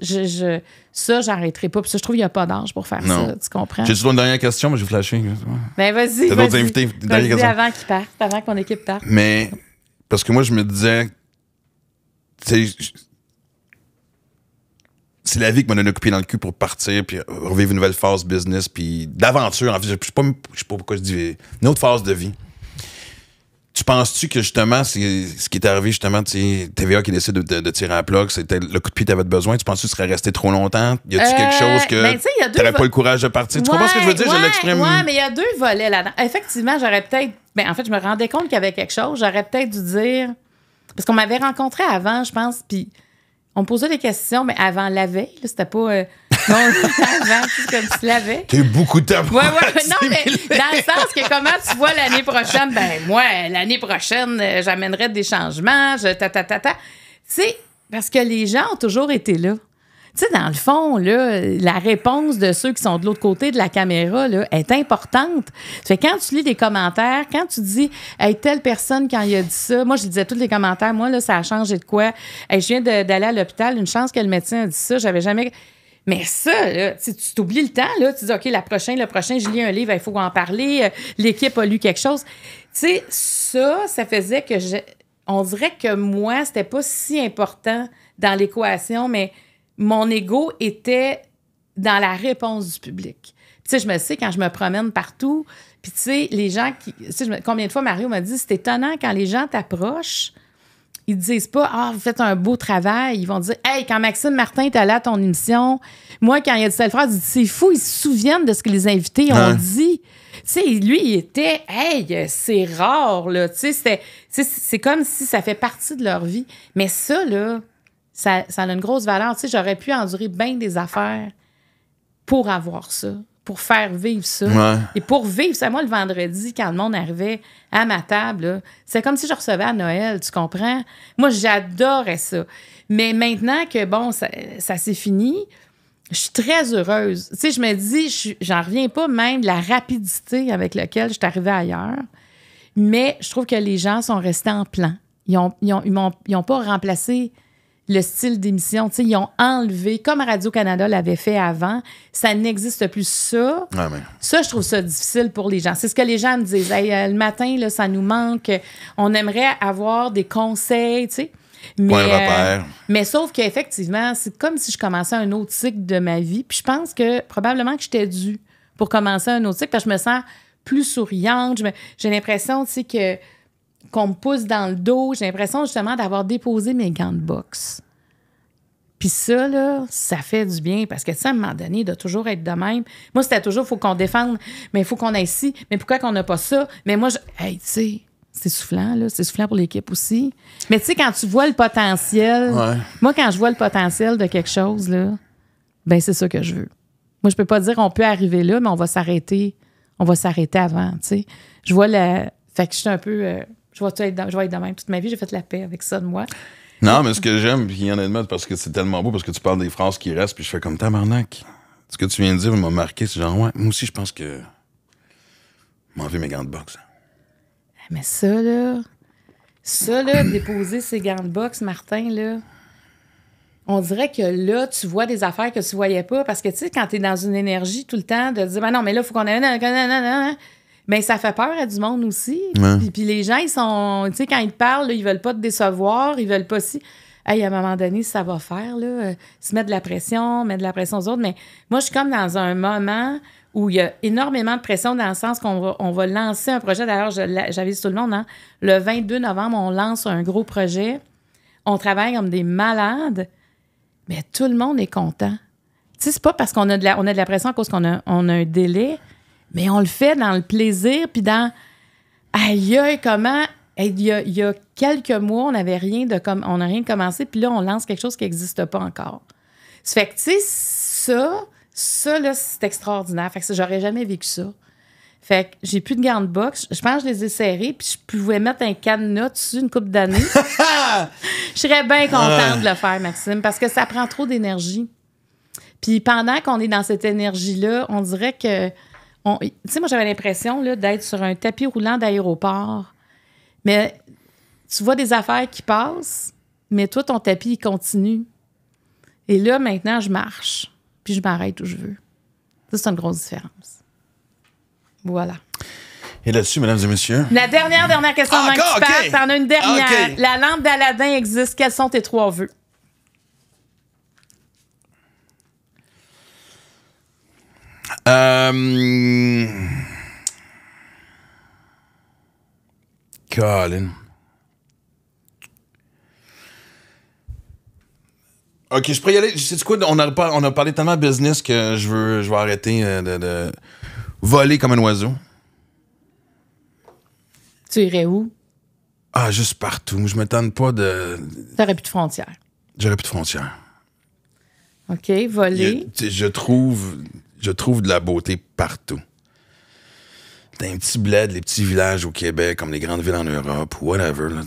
je, je ça, j'arrêterai pas. Puis ça, je trouve qu'il n'y a pas d'âge pour faire ça. Tu comprends? J'ai toujours une dernière question, mais je vais flasher. Ben, vas-y. T'as d'autres invités. Avant qu'ils partent, avant qu'on équipe parte. Mais, parce que moi, je me disais, c'est la vie qui m'en a coupé dans le cul pour partir, puis revivre une nouvelle phase business, puis d'aventure. En fait, je ne sais pas pourquoi je dis une autre phase de vie. Tu penses-tu que justement, c'est ce qui est arrivé justement, TVA qui décide de, tirer un plat, c'était le coup de pied que tu besoin, tu penses-tu que tu serais resté trop longtemps? Y a-tu quelque euh, chose que ben, tu n'aurais pas le courage de partir? tu comprends ce que je veux dire? je l'exprime. Ouais, mais il y a deux volets là-dedans. Effectivement, j'aurais peut-être. Ben, en fait, je me rendais compte qu'il y avait quelque chose. J'aurais peut-être dû dire parce qu'on m'avait rencontré avant, je pense, puis on me posait des questions, mais avant la veille, c'était pas. Euh, non, (laughs) avant, comme tu l'avais. T'es beaucoup de ouais, ouais, (laughs) Non, mais dans le sens que comment tu vois l'année prochaine, ben moi, l'année prochaine, euh, j'amènerai des changements, je ta ta ta ta. Tu sais, parce que les gens ont toujours été là tu dans le fond, là, la réponse de ceux qui sont de l'autre côté de la caméra là, est importante. quand tu lis des commentaires, quand tu dis, telle personne, quand il a dit ça, moi, je disais tous les commentaires, moi, là, ça a changé de quoi. je viens d'aller à l'hôpital, une chance que le médecin a dit ça, j'avais jamais. Mais ça, tu t'oublies le temps, là, tu dis, OK, la prochaine, le prochain, je lis un livre, il faut en parler, euh, l'équipe a lu quelque chose. Tu sais, ça, ça faisait que je... on dirait que moi, c'était pas si important dans l'équation, mais mon ego était dans la réponse du public. Tu sais, je me sais quand je me promène partout, puis tu sais, les gens qui... combien de fois Mario m'a dit, c'est étonnant quand les gens t'approchent, ils disent pas « Ah, vous faites un beau travail ». Ils vont dire « Hey, quand Maxime Martin est allé à ton émission, moi, quand il y a dit cette phrase, c'est fou, ils se souviennent de ce que les invités ont hein? dit ». Tu sais, lui, il était « Hey, c'est rare, là ». Tu sais, c'est comme si ça fait partie de leur vie. Mais ça, là, ça, a une grosse valeur. Tu sais, j'aurais pu endurer bien des affaires pour avoir ça, pour faire vivre ça. Et pour vivre ça, moi, le vendredi, quand le monde arrivait à ma table, c'est comme si je recevais à Noël, tu comprends? Moi, j'adorais ça. Mais maintenant que, bon, ça, ça s'est fini, je suis très heureuse. Tu sais, je me dis, j'en reviens pas même de la rapidité avec laquelle je suis arrivée ailleurs. Mais je trouve que les gens sont restés en plan. Ils n'ont ils ont, ont pas remplacé le style d'émission. Tu ils ont enlevé, comme Radio-Canada l'avait fait avant, ça n'existe plus ça. Ah, ça, je trouve ça difficile pour les gens. C'est ce que les gens me disent. Euh, le matin, là, ça nous manque. On aimerait avoir des conseils, tu sais. Mais, euh, mais sauf qu'effectivement, c'est comme si je commençais un autre cycle de ma vie. Puis je pense que probablement que j'étais dû pour commencer un autre cycle parce que je me sens plus souriante. J'ai l'impression, tu sais, que qu'on me pousse dans le dos. J'ai l'impression justement d'avoir déposé mes gants de boxe. Puis ça, là, ça fait du bien parce que ça, à un moment donné, de toujours être de même. Moi, c'était toujours, il faut qu'on défende, mais il faut qu'on aille ici, mais pourquoi qu'on n'a pas ça? Mais moi, je... Hey, tu sais, c'est soufflant, là. C'est soufflant pour l'équipe aussi. Mais tu sais, quand tu vois le potentiel, moi, quand je vois le potentiel de quelque chose, là, ben c'est ça que je veux. Moi, je peux pas dire on peut arriver là, mais on va s'arrêter. On va s'arrêter avant, tu sais. Je vois la... Fait que je suis un peu... Euh, je vais être, même toute ma vie, j'ai fait la paix avec ça de moi. Non, mais ce que j'aime, puis honnêtement, parce que c'est tellement beau, parce que tu parles des phrases qui restent, puis je fais comme tabarnak. Ce que tu viens de dire m'a marqué, c'est genre, ouais, moi aussi, je pense que. M'enlever mes gants de boxe. Ah, mais ça, là. Ça, là, (coughs) déposer ses gants de boxe, Martin, là. On dirait que là, tu vois des affaires que tu voyais pas, parce que, tu sais, quand t'es dans une énergie tout le temps de dire, ben non, mais là, il faut qu'on ait. Mais ça fait peur à du monde aussi. Puis, les gens, ils sont. Tu sais, quand ils te parlent, ils ils veulent pas te décevoir, ils veulent pas si. Hey, à un moment donné, ça va faire, là, euh, se mettre de la pression, mettre de la pression aux autres. Mais moi, je suis comme dans un moment où il y a énormément de pression dans le sens qu'on va, lancer un projet. D'ailleurs, j'avise tout le monde, hein. le 22 novembre, on lance un gros projet. On travaille comme des malades, mais tout le monde est content. Tu sais, c'est pas parce qu'on a de la, a de la pression à cause qu'on a, on a un délai mais on le fait dans le plaisir, puis dans aïe, comment. Il y, a, il y, a, quelques mois, on n'avait rien de comme on n'a rien commencé, puis là, on lance quelque chose qui n'existe pas encore. Ça fait que, tu sais, ça, ça, là, c'est extraordinaire. Fait que j'aurais jamais vécu ça. Fait que j'ai plus de garde de Je pense que je les ai serrés, puis je pouvais mettre un cadenas dessus une coupe d'années. (laughs) je serais bien contente de le faire, Maxime, parce que ça prend trop d'énergie. Puis pendant qu'on est dans cette énergie-là, on dirait que tu sais, moi, j'avais l'impression d'être sur un tapis roulant d'aéroport. Mais tu vois des affaires qui passent, mais toi, ton tapis, il continue. Et là, maintenant, je marche, puis je m'arrête où je veux. Ça, c'est une grosse différence. Voilà. Et là-dessus, mesdames et messieurs. La dernière, dernière question ah, une dernière. Ah, La lampe d'Aladin existe. Quels sont tes trois vœux? Euh... Colin. Ok, je pourrais y aller. Sais de quoi? On a, on a parlé tellement business que je veux, je vais arrêter euh, de, voler comme un oiseau. Tu irais où? Ah, juste partout. Je me pas de. T'aurais plus de frontières. J'aurais plus de frontières. OK, voler. je trouve. Je trouve de la beauté partout. T'as un petit bled, les petits villages au Québec, comme les grandes villes en Europe, ou whatever. Là,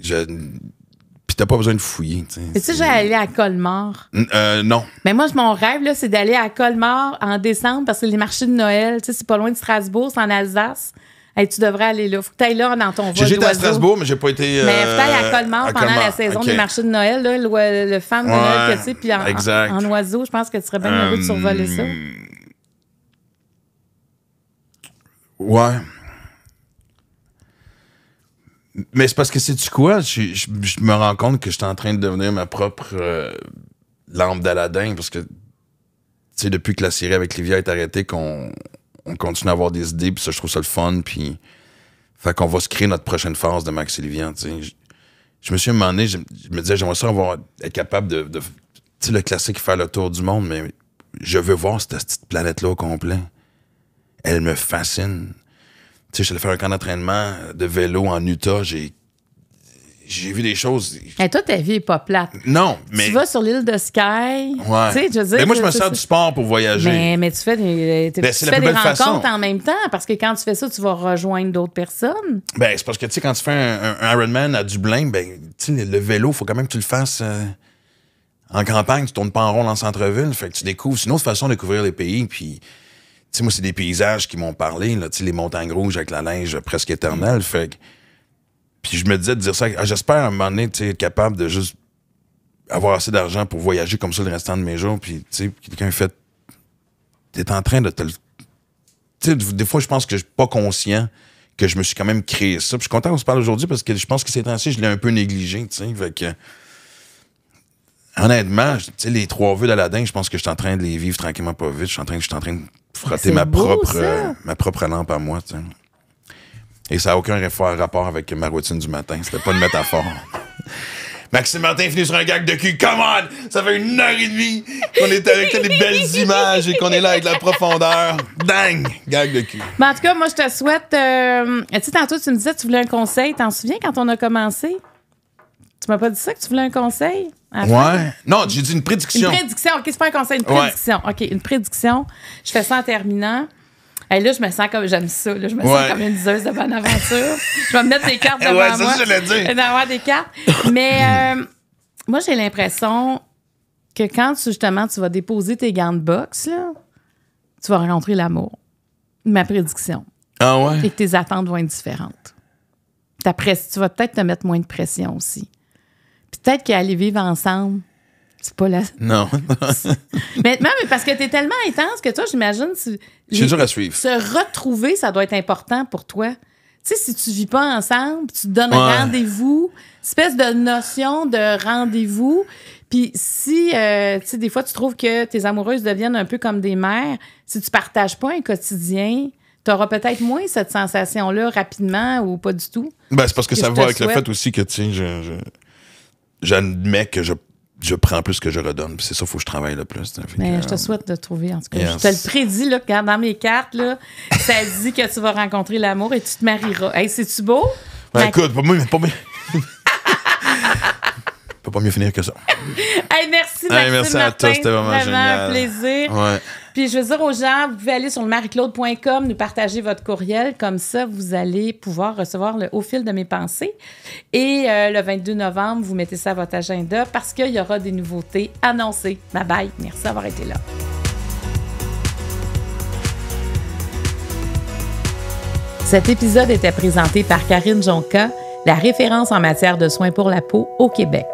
je... Puis t'as pas besoin de fouiller. Et si j'allais à Colmar? Euh, non. Mais moi, mon rêve, c'est d'aller à Colmar en décembre parce que les marchés de Noël, c'est pas loin de Strasbourg, c'est en Alsace hey, tu devrais aller là. Faut que tu là dans ton vol. J'ai été à Strasbourg, mais j'ai pas été. mais faut que à euh, Colmar pendant la saison des marchés de Noël, là, le, fan de Noël que tu sais, puis en, oiseau, je pense que tu serais bien heureux de euh, survoler ça. Ouais. Mais c'est parce que c'est tu quoi? Je, je, me rends compte que je suis en train de devenir ma propre euh, lampe d'Aladin parce que tu sais, depuis que la série avec Livia est arrêtée qu'on on continue à avoir des idées, puis ça, je trouve ça le fun, puis. Fait qu'on va se créer notre prochaine phase de Max Sylvian tu sais. Je me suis demandé, je, me disais, j'aimerais ça avoir, être capable de. de tu sais, le classique faire le tour du monde, mais je veux voir cette petite planète-là au complet. Elle me fascine. Tu sais, je suis allé faire un camp d'entraînement de vélo en Utah, j'ai j'ai vu des choses. Et toi, ta vie est pas plate. Non, mais. Tu vas sur l'île de Skye. Ouais. Tu sais, je mais moi, je me sers du sport pour voyager. Mais, tu fais des, euh, ben, rencontres en même temps parce que quand tu fais ça, tu vas rejoindre d'autres personnes. Ben, c'est parce que, tu sais, quand tu fais un, Ironman à Dublin, ben, tu le vélo, faut quand même que tu le fasses. Euh, en campagne, tu tournes pas en rond en centre-ville. Fait que tu découvres. C'est une autre façon de découvrir les pays. Puis, tu sais, moi, c'est des paysages qui m'ont parlé, les montagnes rouges avec la neige presque éternelle. Fait que puis je me disais de dire ça, ah, j'espère à un moment donné, être capable de juste avoir assez d'argent pour voyager comme ça le restant de mes jours. Puis, tu sais, quelqu'un fait, t'es en train de te Tu sais, des fois, je pense que je suis pas conscient que je me suis quand même créé ça. Puis je suis content qu'on se parle aujourd'hui parce que je pense que ces temps-ci, je l'ai un peu négligé, tu sais. Fait que honnêtement, les trois vœux d'Aladin, je pense que je suis en train de les vivre tranquillement pas vite. Je suis en train, je suis en de frotter ma, propre, ma propre lampe à moi. sais. Et ça n'a aucun rapport avec ma routine du matin. C'était pas une métaphore. Maxime Martin finit sur un gag de cul. Come on! Ça fait une heure et demie qu'on est avec les belles images et qu'on est là avec la profondeur. Dang! Gag de cul. Mais en tout cas, moi, je te souhaite. Euh, tu sais, tantôt, tu me disais que tu voulais un conseil. T'en souviens quand on a commencé? Tu m'as pas dit ça que tu voulais un conseil? Oui. Ouais. Non, j'ai dit une prédiction. Une prédiction. OK, c'est pas un conseil, une prédiction. OK, une prédiction. Je fais ça en terminant. Hey, là, je me sens comme j'aime ça. Là, je me sens comme une diseuse de bonne aventure. je vais me mettre des cartes (laughs) devant moi. des cartes. Mais (laughs) euh, moi, j'ai l'impression que quand justement tu vas déposer tes gants de boxe, là, tu vas rencontrer l'amour. Ma prédiction. Ah ouais. Et que tes attentes vont être différentes. tu vas peut-être te mettre moins de pression aussi. Peut-être qu'aller vivre ensemble, c'est pas la. Non. (laughs) Maintenant, mais parce que t'es tellement intense que toi, j'imagine. C'est à suivre. Se retrouver, ça doit être important pour toi. Tu sais, si tu vis pas ensemble, tu te donnes un rendez-vous, espèce de notion de rendez-vous. Puis si, euh, tu sais, des fois, tu trouves que tes amoureuses deviennent un peu comme des mères, si tu partages pas un quotidien, tu auras peut-être moins cette sensation-là rapidement ou pas du tout. Ben, c'est parce que, ça va avec le fait aussi que, tu j'admets que je je prends plus que je redonne. C'est ça, il faut que je travaille le plus. Mais je te euh, souhaite de trouver, en tout cas. Je te le prédis, là, dans mes cartes, là, ça (laughs) dit que tu vas rencontrer l'amour et tu te marieras. c'est-tu beau? Ben, écoute, pas moi, pas (laughs) mieux finir que ça. (laughs) merci, merci à toi, c'était vraiment, un plaisir. Puis je veux dire aux gens, vous pouvez aller sur le mariclaude.com, nous partager votre courriel. Comme ça, vous allez pouvoir recevoir le Au fil de mes pensées. Et euh, le 22 novembre, vous mettez ça à votre agenda parce qu'il y aura des nouveautés annoncées. Bye bye. Merci d'avoir été là. Cet épisode était présenté par Karine Jonca, la référence en matière de soins pour la peau au Québec.